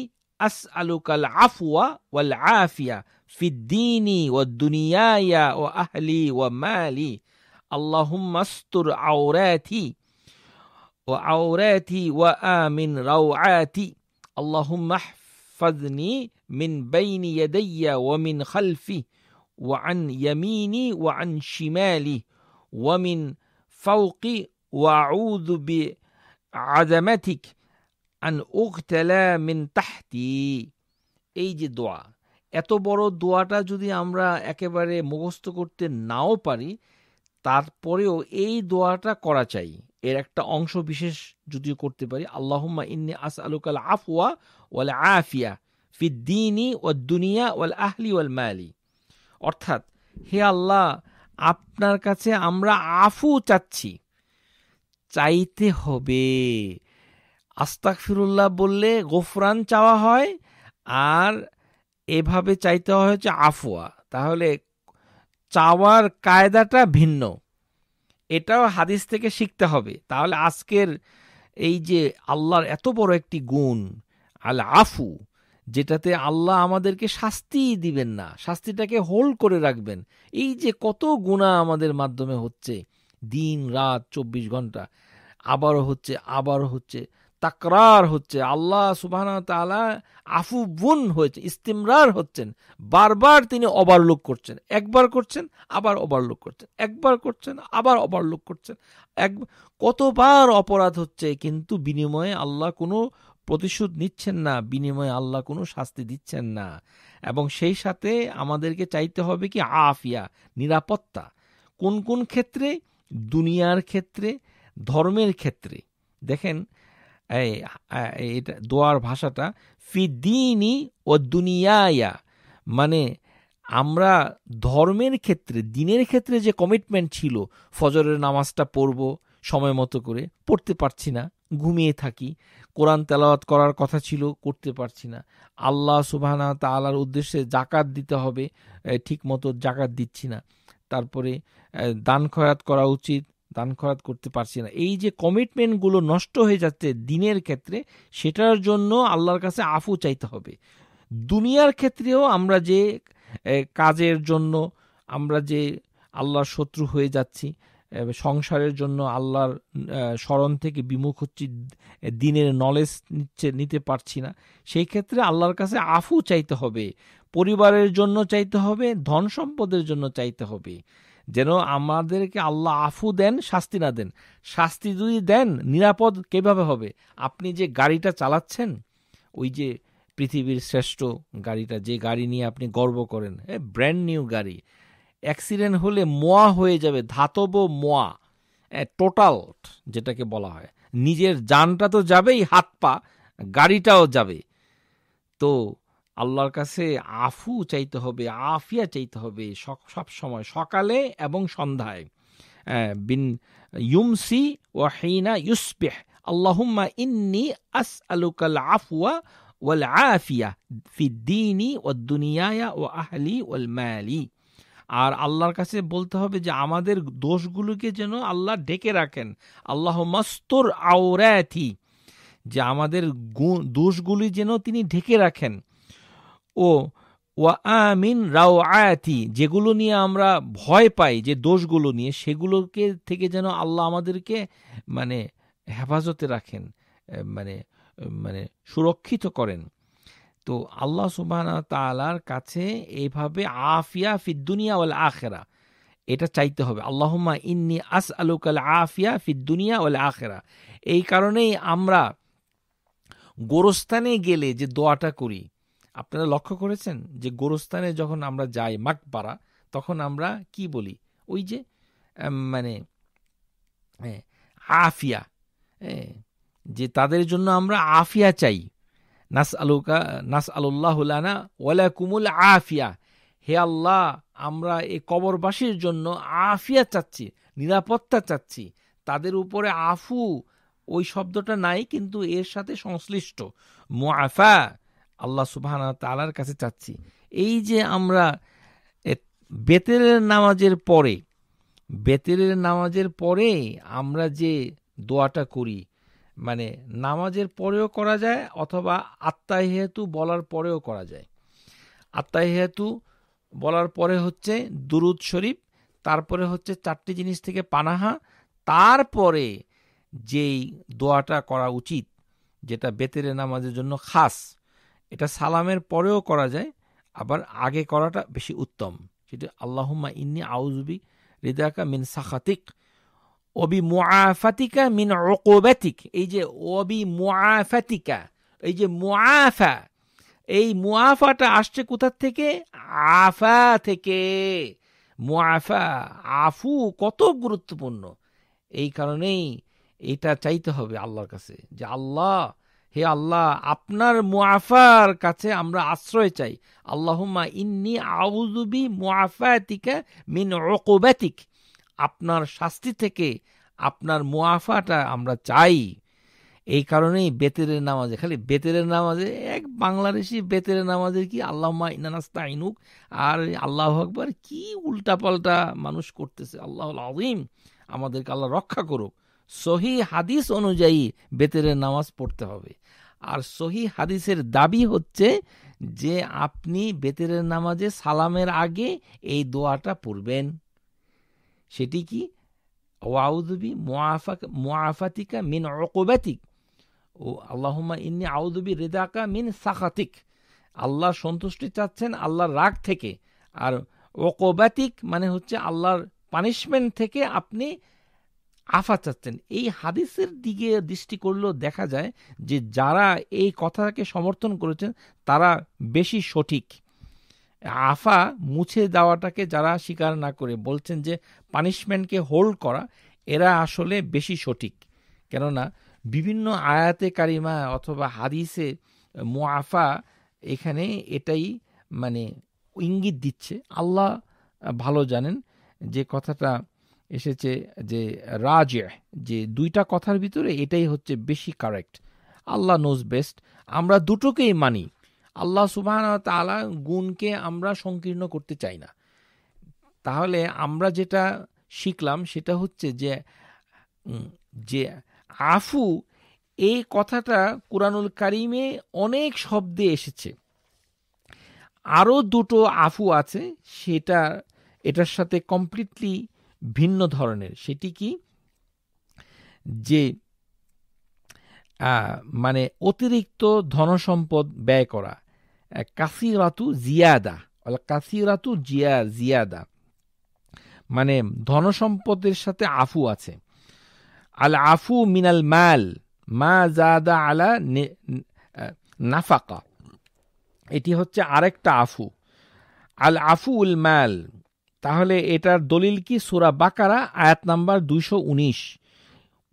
আস আলুকাল আফুয়া ওয়াল আফিয়া في الدين والدنياي وأهلي ومالي اللهم استر عوراتي وعوراتي وآمن روعاتي اللهم احفظني من بين يدي ومن خلفي وعن يميني وعن شمالي ومن فوقي وأعوذ بعظمتك أن أغتلى من تحتي أي دعاء এত বড় দোয়াটা যদি আমরা একেবারে মুখস্থ করতে নাও পারি তারপরেও এই দোয়াটা করা চাই এর একটা অংশ বিশেষ যদিও করতে পারি আল্লাহ ইন্নি আস আলুকাল আফওয়া ওয়াল আফিয়া ফিদ্দিনী ওয়াল দুনিয়া ওয়াল আহলি ওয়াল মালি অর্থাৎ হে আল্লাহ আপনার কাছে আমরা আফু চাচ্ছি চাইতে হবে আস্তাক ফিরুল্লাহ বললে গোফরান চাওয়া হয় আর এভাবে চাইতে হয়েছে আফওয়া তাহলে চাওয়ার কায়দাটা ভিন্ন এটাও হাদিস থেকে শিখতে হবে তাহলে আজকের এই যে আল্লাহর এত বড় একটি গুণ আল আফু যেটাতে আল্লাহ আমাদেরকে শাস্তি দিবেন না শাস্তিটাকে হোল্ড করে রাখবেন এই যে কত গুণা আমাদের মাধ্যমে হচ্ছে দিন রাত চব্বিশ ঘন্টা আবারও হচ্ছে আবারও হচ্ছে তাকরার হচ্ছে আল্লাহ সুবাহ তালা আফু বুন হয়েছে ইস্তিমরার হচ্ছেন বারবার তিনি ওভারলুক করছেন একবার করছেন আবার ওভারলুক করছেন একবার করছেন আবার ওভারলুক করছেন এক কতবার অপরাধ হচ্ছে কিন্তু বিনিময়ে আল্লাহ কোনো প্রতিশোধ নিচ্ছেন না বিনিময়ে আল্লাহ কোনো শাস্তি দিচ্ছেন না এবং সেই সাথে আমাদেরকে চাইতে হবে কি আফিয়া নিরাপত্তা কোন কোন ক্ষেত্রে দুনিয়ার ক্ষেত্রে ধর্মের ক্ষেত্রে দেখেন এই এটা দোয়ার ভাষাটা ফিদিনী ও দুনিয়ায়া মানে আমরা ধর্মের ক্ষেত্রে দিনের ক্ষেত্রে যে কমিটমেন্ট ছিল ফজরের নামাজটা পড়ব সময় মতো করে পড়তে পারছি না ঘুমিয়ে থাকি কোরআন তেলাওয়াত করার কথা ছিল করতে পারছি না আল্লাহ সুবাহানা তালার উদ্দেশ্যে জাকাত দিতে হবে ঠিক মতো জাকাত দিচ্ছি না তারপরে দান খয়াত করা উচিত দান খরাত করতে পারছি না এই যে কমিটমেন্টগুলো নষ্ট হয়ে যাচ্ছে দিনের ক্ষেত্রে সেটার জন্য আল্লাহর কাছে আফু চাইতে হবে দুনিয়ার ক্ষেত্রেও আমরা যে কাজের জন্য আমরা যে আল্লাহর শত্রু হয়ে যাচ্ছি সংসারের জন্য আল্লাহর স্মরণ থেকে বিমুখ হচ্ছি দিনের নলেজ নিচ্ছে নিতে পারছি না সেই ক্ষেত্রে আল্লাহর কাছে আফু চাইতে হবে পরিবারের জন্য চাইতে হবে ধন সম্পদের জন্য চাইতে হবে যেন আমাদেরকে আল্লাহ আফু দেন শাস্তি না দেন শাস্তি যদি দেন নিরাপদ কিভাবে হবে আপনি যে গাড়িটা চালাচ্ছেন ওই যে পৃথিবীর শ্রেষ্ঠ গাড়িটা যে গাড়ি নিয়ে আপনি গর্ব করেন হ্যাঁ ব্র্যান্ড নিউ গাড়ি অ্যাক্সিডেন্ট হলে মোয়া হয়ে যাবে ধাতব মোয়া টোটাল যেটাকে বলা হয় নিজের যানটা তো যাবেই হাত পা গাড়িটাও যাবে তো আল্লাহর কাছে আফু চাইতে হবে আফিয়া চাইতে হবে সব সময় সকালে এবং সন্ধ্যায় বিন ইউমসি ও হিনা ইউসপেহ আল্লাহুম্মা ইন্নি আস আলুকাল আফুয়া ওয়াল আফিয়া ফি দিনি ও দুনিয়ায়া ও আহলি ওয়াল মালি আর আল্লাহর কাছে বলতে হবে যে আমাদের দোষগুলোকে যেন আল্লাহ ডেকে রাখেন আল্লাহ মস্তর আওরাথি যে আমাদের দোষগুলি যেন তিনি ঢেকে রাখেন ও ওয়া রাও আয়াতি যেগুলো নিয়ে আমরা ভয় পাই যে দোষগুলো নিয়ে সেগুলোকে থেকে যেন আল্লাহ আমাদেরকে মানে হেফাজতে রাখেন মানে মানে সুরক্ষিত করেন তো আল্লাহ সুবাহ তালার কাছে এইভাবে আফিয়া ফিদ্দুনিয়া ওয়াল আখেরা এটা চাইতে হবে আল্লাহমা ইন্নি আস আলুকাল আফিয়া ফিদ্দুনিয়া ওয়াল আখেরা এই কারণেই আমরা গোরস্থানে গেলে যে দোয়াটা করি আপনারা লক্ষ্য করেছেন যে গোরস্থানে যখন আমরা যাই মাকবারা তখন আমরা কি বলি ওই যে মানে আফিয়া যে তাদের জন্য আমরা আফিয়া চাই নাস আলুকা নাস আলুল্লাহলানা ওয়ালা কুমুল আফিয়া হে আল্লাহ আমরা এই কবরবাসীর জন্য আফিয়া চাচ্ছি নিরাপত্তা চাচ্ছি তাদের উপরে আফু ওই শব্দটা নাই কিন্তু এর সাথে সংশ্লিষ্ট মুআফা আল্লাহ সুবাহান তালার কাছে চাচ্ছি এই যে আমরা বেতেরের নামাজের পরে বেতেরের নামাজের পরে আমরা যে দোয়াটা করি মানে নামাজের পরেও করা যায় অথবা হেতু বলার পরেও করা যায় হেতু বলার পরে হচ্ছে দুরুদ শরীফ তারপরে হচ্ছে চারটি জিনিস থেকে পানাহা তারপরে যেই দোয়াটা করা উচিত যেটা বেতের নামাজের জন্য খাস এটা সালামের পরেও করা যায় আবার আগে করাটা বেশি উত্তম সেটা আল্লাহম্মা ইন্নি আউজবি রিদাকা মিন সাখাতিক অবি মুআফাতিকা মিন অকোব্যাতিক এই যে অবি মুআফাতিকা এই যে মুআফা এই মুআফাটা আসছে কোথার থেকে আফা থেকে মুআফা আফু কত গুরুত্বপূর্ণ এই কারণেই এটা চাইতে হবে আল্লাহর কাছে যে আল্লাহ হে আল্লাহ আপনার মুআফার কাছে আমরা আশ্রয় চাই আল্লাহমা ইন্নি আউজুবি মুআফাতিকা মিন উকুবাতিক আপনার শাস্তি থেকে আপনার মুআফাটা আমরা চাই এই কারণেই বেতেরের নামাজে খালি বেতেরের নামাজে এক বাংলাদেশি বেতেরের নামাজে কি আল্লাহ ইনানাস্তা আইনুক আর আল্লাহ আকবর কি উল্টাপাল্টা মানুষ করতেছে আল্লাহ আজিম আমাদেরকে আল্লাহ রক্ষা করুক সহি হাদিস অনুযায়ী বেতেরের নামাজ পড়তে হবে আর সহি হাদিসের দাবি হচ্ছে যে আপনি বেতেরের নামাজে সালামের আগে এই দোয়াটা পড়বেন সেটি কি ওয়াউদুবি মোয়াফা মোয়াফাতিকা মিন অকোব্যাতিক ও আল্লাহমা ইন্নি আউদুবি রেদাকা মিন সাখাতিক আল্লাহ সন্তুষ্টি চাচ্ছেন আল্লাহর রাগ থেকে আর ওকোবাতিক মানে হচ্ছে আল্লাহর পানিশমেন্ট থেকে আপনি আফা চাচ্ছেন এই হাদিসের দিকে দৃষ্টি করলেও দেখা যায় যে যারা এই কথাকে সমর্থন করেছেন তারা বেশি সঠিক আফা মুছে দেওয়াটাকে যারা স্বীকার না করে বলছেন যে পানিশমেন্টকে হোল্ড করা এরা আসলে বেশি সঠিক কেননা বিভিন্ন আয়াতে কারিমা অথবা হাদিসে মুআফা এখানে এটাই মানে ইঙ্গিত দিচ্ছে আল্লাহ ভালো জানেন যে কথাটা এসেছে যে রাজে যে দুইটা কথার ভিতরে এটাই হচ্ছে বেশি কারেক্ট আল্লাহ নোজ বেস্ট আমরা দুটোকেই মানি আল্লাহ সুবাহ তালা গুণকে আমরা সংকীর্ণ করতে চাই না তাহলে আমরা যেটা শিখলাম সেটা হচ্ছে যে যে আফু এই কথাটা কোরআনুল কারিমে অনেক শব্দে এসেছে আরও দুটো আফু আছে সেটা এটার সাথে কমপ্লিটলি ভিন্ন ধরনের সেটি কি যে মানে অতিরিক্ত ধনসম্পদ ব্যয় করা কাসিরাতু জিয়াদা কাসিরাতু জিয়া জিয়াদা মানে ধনসম্পদের সাথে আফু আছে আল আফু মিনাল মাল মা জাদা আলা নাফাকা এটি হচ্ছে আরেকটা আফু আল আফু উল মাল তাহলে এটার দলিল কি সুরা বাকারা আয়াত নাম্বার দুইশো উনিশ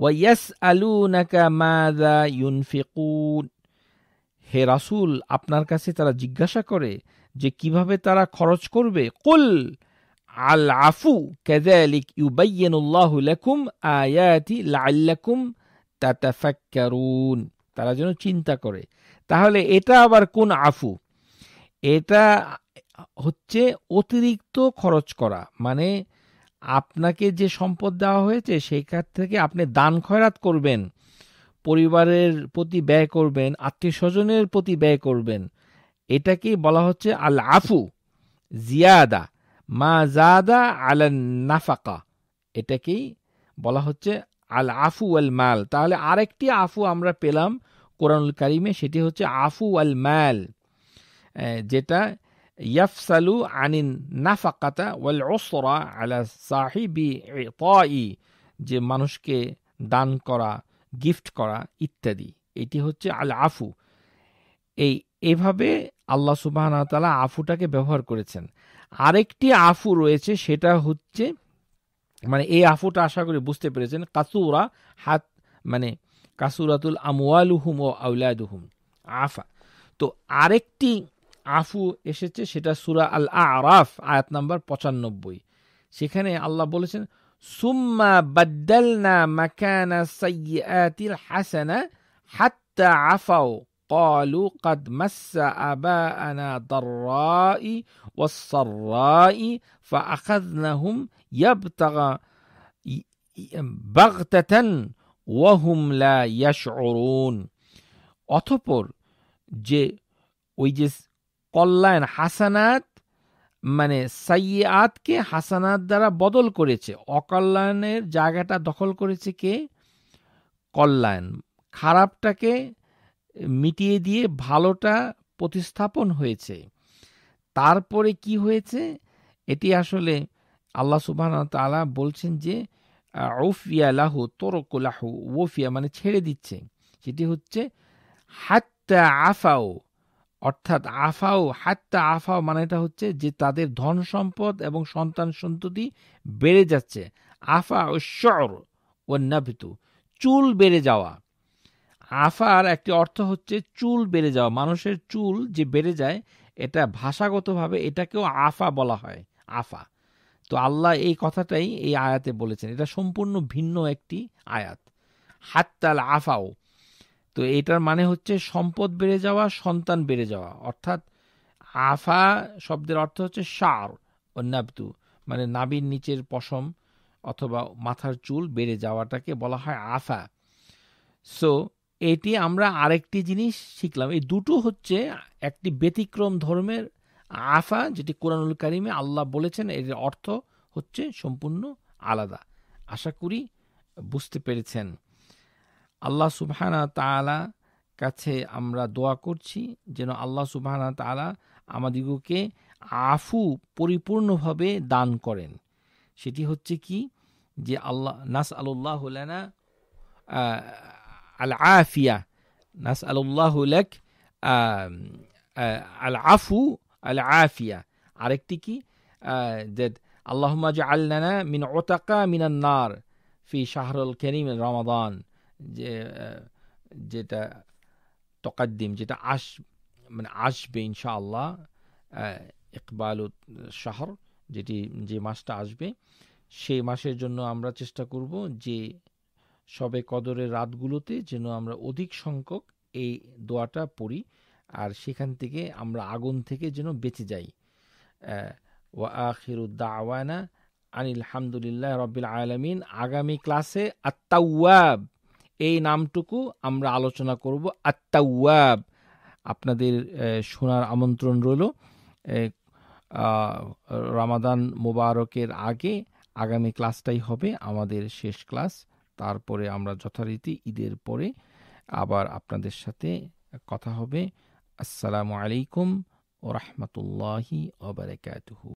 ওয়াইয়াস আলু নাকা মাদা ইউনফিকুন হে রাসুল আপনার কাছে তারা জিজ্ঞাসা করে যে কিভাবে তারা খরচ করবে কুল আল আফু কেজালিক ইউবাইয়েনুল্লাহ লাকুম আয়াতি লাল্লাকুম তাতাফাক্কারুন তারা যেন চিন্তা করে তাহলে এটা আবার কোন আফু এটা হচ্ছে অতিরিক্ত খরচ করা মানে আপনাকে যে সম্পদ দেওয়া হয়েছে সেইখান থেকে আপনি দান খয়রাত করবেন পরিবারের প্রতি ব্যয় করবেন আত্মীয় স্বজনের প্রতি ব্যয় করবেন এটাকেই বলা হচ্ছে আল আফু জিয়াদা মা জাদা আল নাফাকা এটাকেই বলা হচ্ছে আল আফু আল মাল তাহলে আরেকটি আফু আমরা পেলাম কোরআনুল কারিমে সেটি হচ্ছে আফু আল মাল যেটা ইয়াফসালু আনিন নাফাকাতা ওয়াল ওসরা আলা সাহিবি তাই যে মানুষকে দান করা গিফট করা ইত্যাদি এটি হচ্ছে আল আফু এই এভাবে আল্লাহ তালা আফুটাকে ব্যবহার করেছেন আরেকটি আফু রয়েছে সেটা হচ্ছে মানে এই আফুটা আশা করি বুঝতে পেরেছেন কাসুরা হাত মানে কাসুরাতুল আমুয়ালুহুম ও আউলাদুহুম আফা তো আরেকটি আফু এসেছে সেটা সুরা আল আরাফ আয়াত নাম্বার পঁচানব্বই সেখানে আল্লাহ বলেছেন সুম্মা বাদ্দালনা মাকানা সাইয়াতিল হাসানা হাত্তা আফাও قالوا قد مس آباءنا ضراء والسراء فأخذناهم يبتغى بغتة وهم لا يشعرون অতপর যে ওই যে কল্যাণ হাসানাত মানে সাইয়াতকে হাসানাত দ্বারা বদল করেছে অকল্যাণের জায়গাটা দখল করেছে কে কল্যাণ খারাপটাকে মিটিয়ে দিয়ে ভালোটা প্রতিস্থাপন হয়েছে তারপরে কি হয়েছে এটি আসলে আল্লাহ সুবাহ তালা বলছেন যে ওফিয়া লাহু লাহু ওফিয়া মানে ছেড়ে দিচ্ছে সেটি হচ্ছে হাত্তা আফাও অর্থাৎ আফাও হাত্তা আফাও মানেটা হচ্ছে যে তাদের ধন সম্পদ এবং সন্তান সন্ততি বেড়ে যাচ্ছে আফা ও স্বর ও নাভিতু চুল বেড়ে যাওয়া আফার একটি অর্থ হচ্ছে চুল বেড়ে যাওয়া মানুষের চুল যে বেড়ে যায় এটা ভাষাগতভাবে এটাকেও আফা বলা হয় আফা তো আল্লাহ এই কথাটাই এই আয়াতে বলেছেন এটা সম্পূর্ণ ভিন্ন একটি আয়াত হাত্তাল আফাও তো এটার মানে হচ্ছে সম্পদ বেড়ে যাওয়া সন্তান বেড়ে যাওয়া অর্থাৎ আফা শব্দের অর্থ হচ্ছে সার ও নাবতু মানে নাবির নিচের পশম অথবা মাথার চুল বেড়ে যাওয়াটাকে বলা হয় আফা সো এটি আমরা আরেকটি জিনিস শিখলাম এই দুটো হচ্ছে একটি ব্যতিক্রম ধর্মের আফা যেটি কোরআনুল কারিমে আল্লাহ বলেছেন এর অর্থ হচ্ছে সম্পূর্ণ আলাদা আশা করি বুঝতে পেরেছেন আল্লাহ সুবহানা তালা কাছে আমরা দোয়া করছি যেন আল্লাহ সুবহানা তালা আমাদিগকে আফু পরিপূর্ণভাবে দান করেন সেটি হচ্ছে কি যে আল্লাহ নাস আল্লাহ হলেনা আল আফিয়া নাস আল্লাহ হলেক আল আফু আল আফিয়া আরেকটি কি দ্যাট আল্লাহ আল্লানা মিন ওতাকা মিনান্নার ফি শাহরুল করিম রমাদান যে যেটা তকাদ্দিম যেটা আস মানে আসবে আল্লাহ ইকবাল শাহর যেটি যে মাসটা আসবে সেই মাসের জন্য আমরা চেষ্টা করব যে সবে কদরের রাতগুলোতে যেন আমরা অধিক সংখ্যক এই দোয়াটা পড়ি আর সেখান থেকে আমরা আগুন থেকে যেন বেঁচে যাই ওয়া আখিরুদ্দা আনিল হামদুলিল্লাহ রবিল আলমিন আগামী ক্লাসে আত্মাউয়াব এই নামটুকু আমরা আলোচনা করব আত্মাউয়াব আপনাদের শোনার আমন্ত্রণ রইল রামাদান মোবারকের আগে আগামী ক্লাসটাই হবে আমাদের শেষ ক্লাস তারপরে আমরা যথারীতি ঈদের পরে আবার আপনাদের সাথে কথা হবে আসসালামু আলাইকুম ও রহমতুল্লাহি ওবরাকাতুহু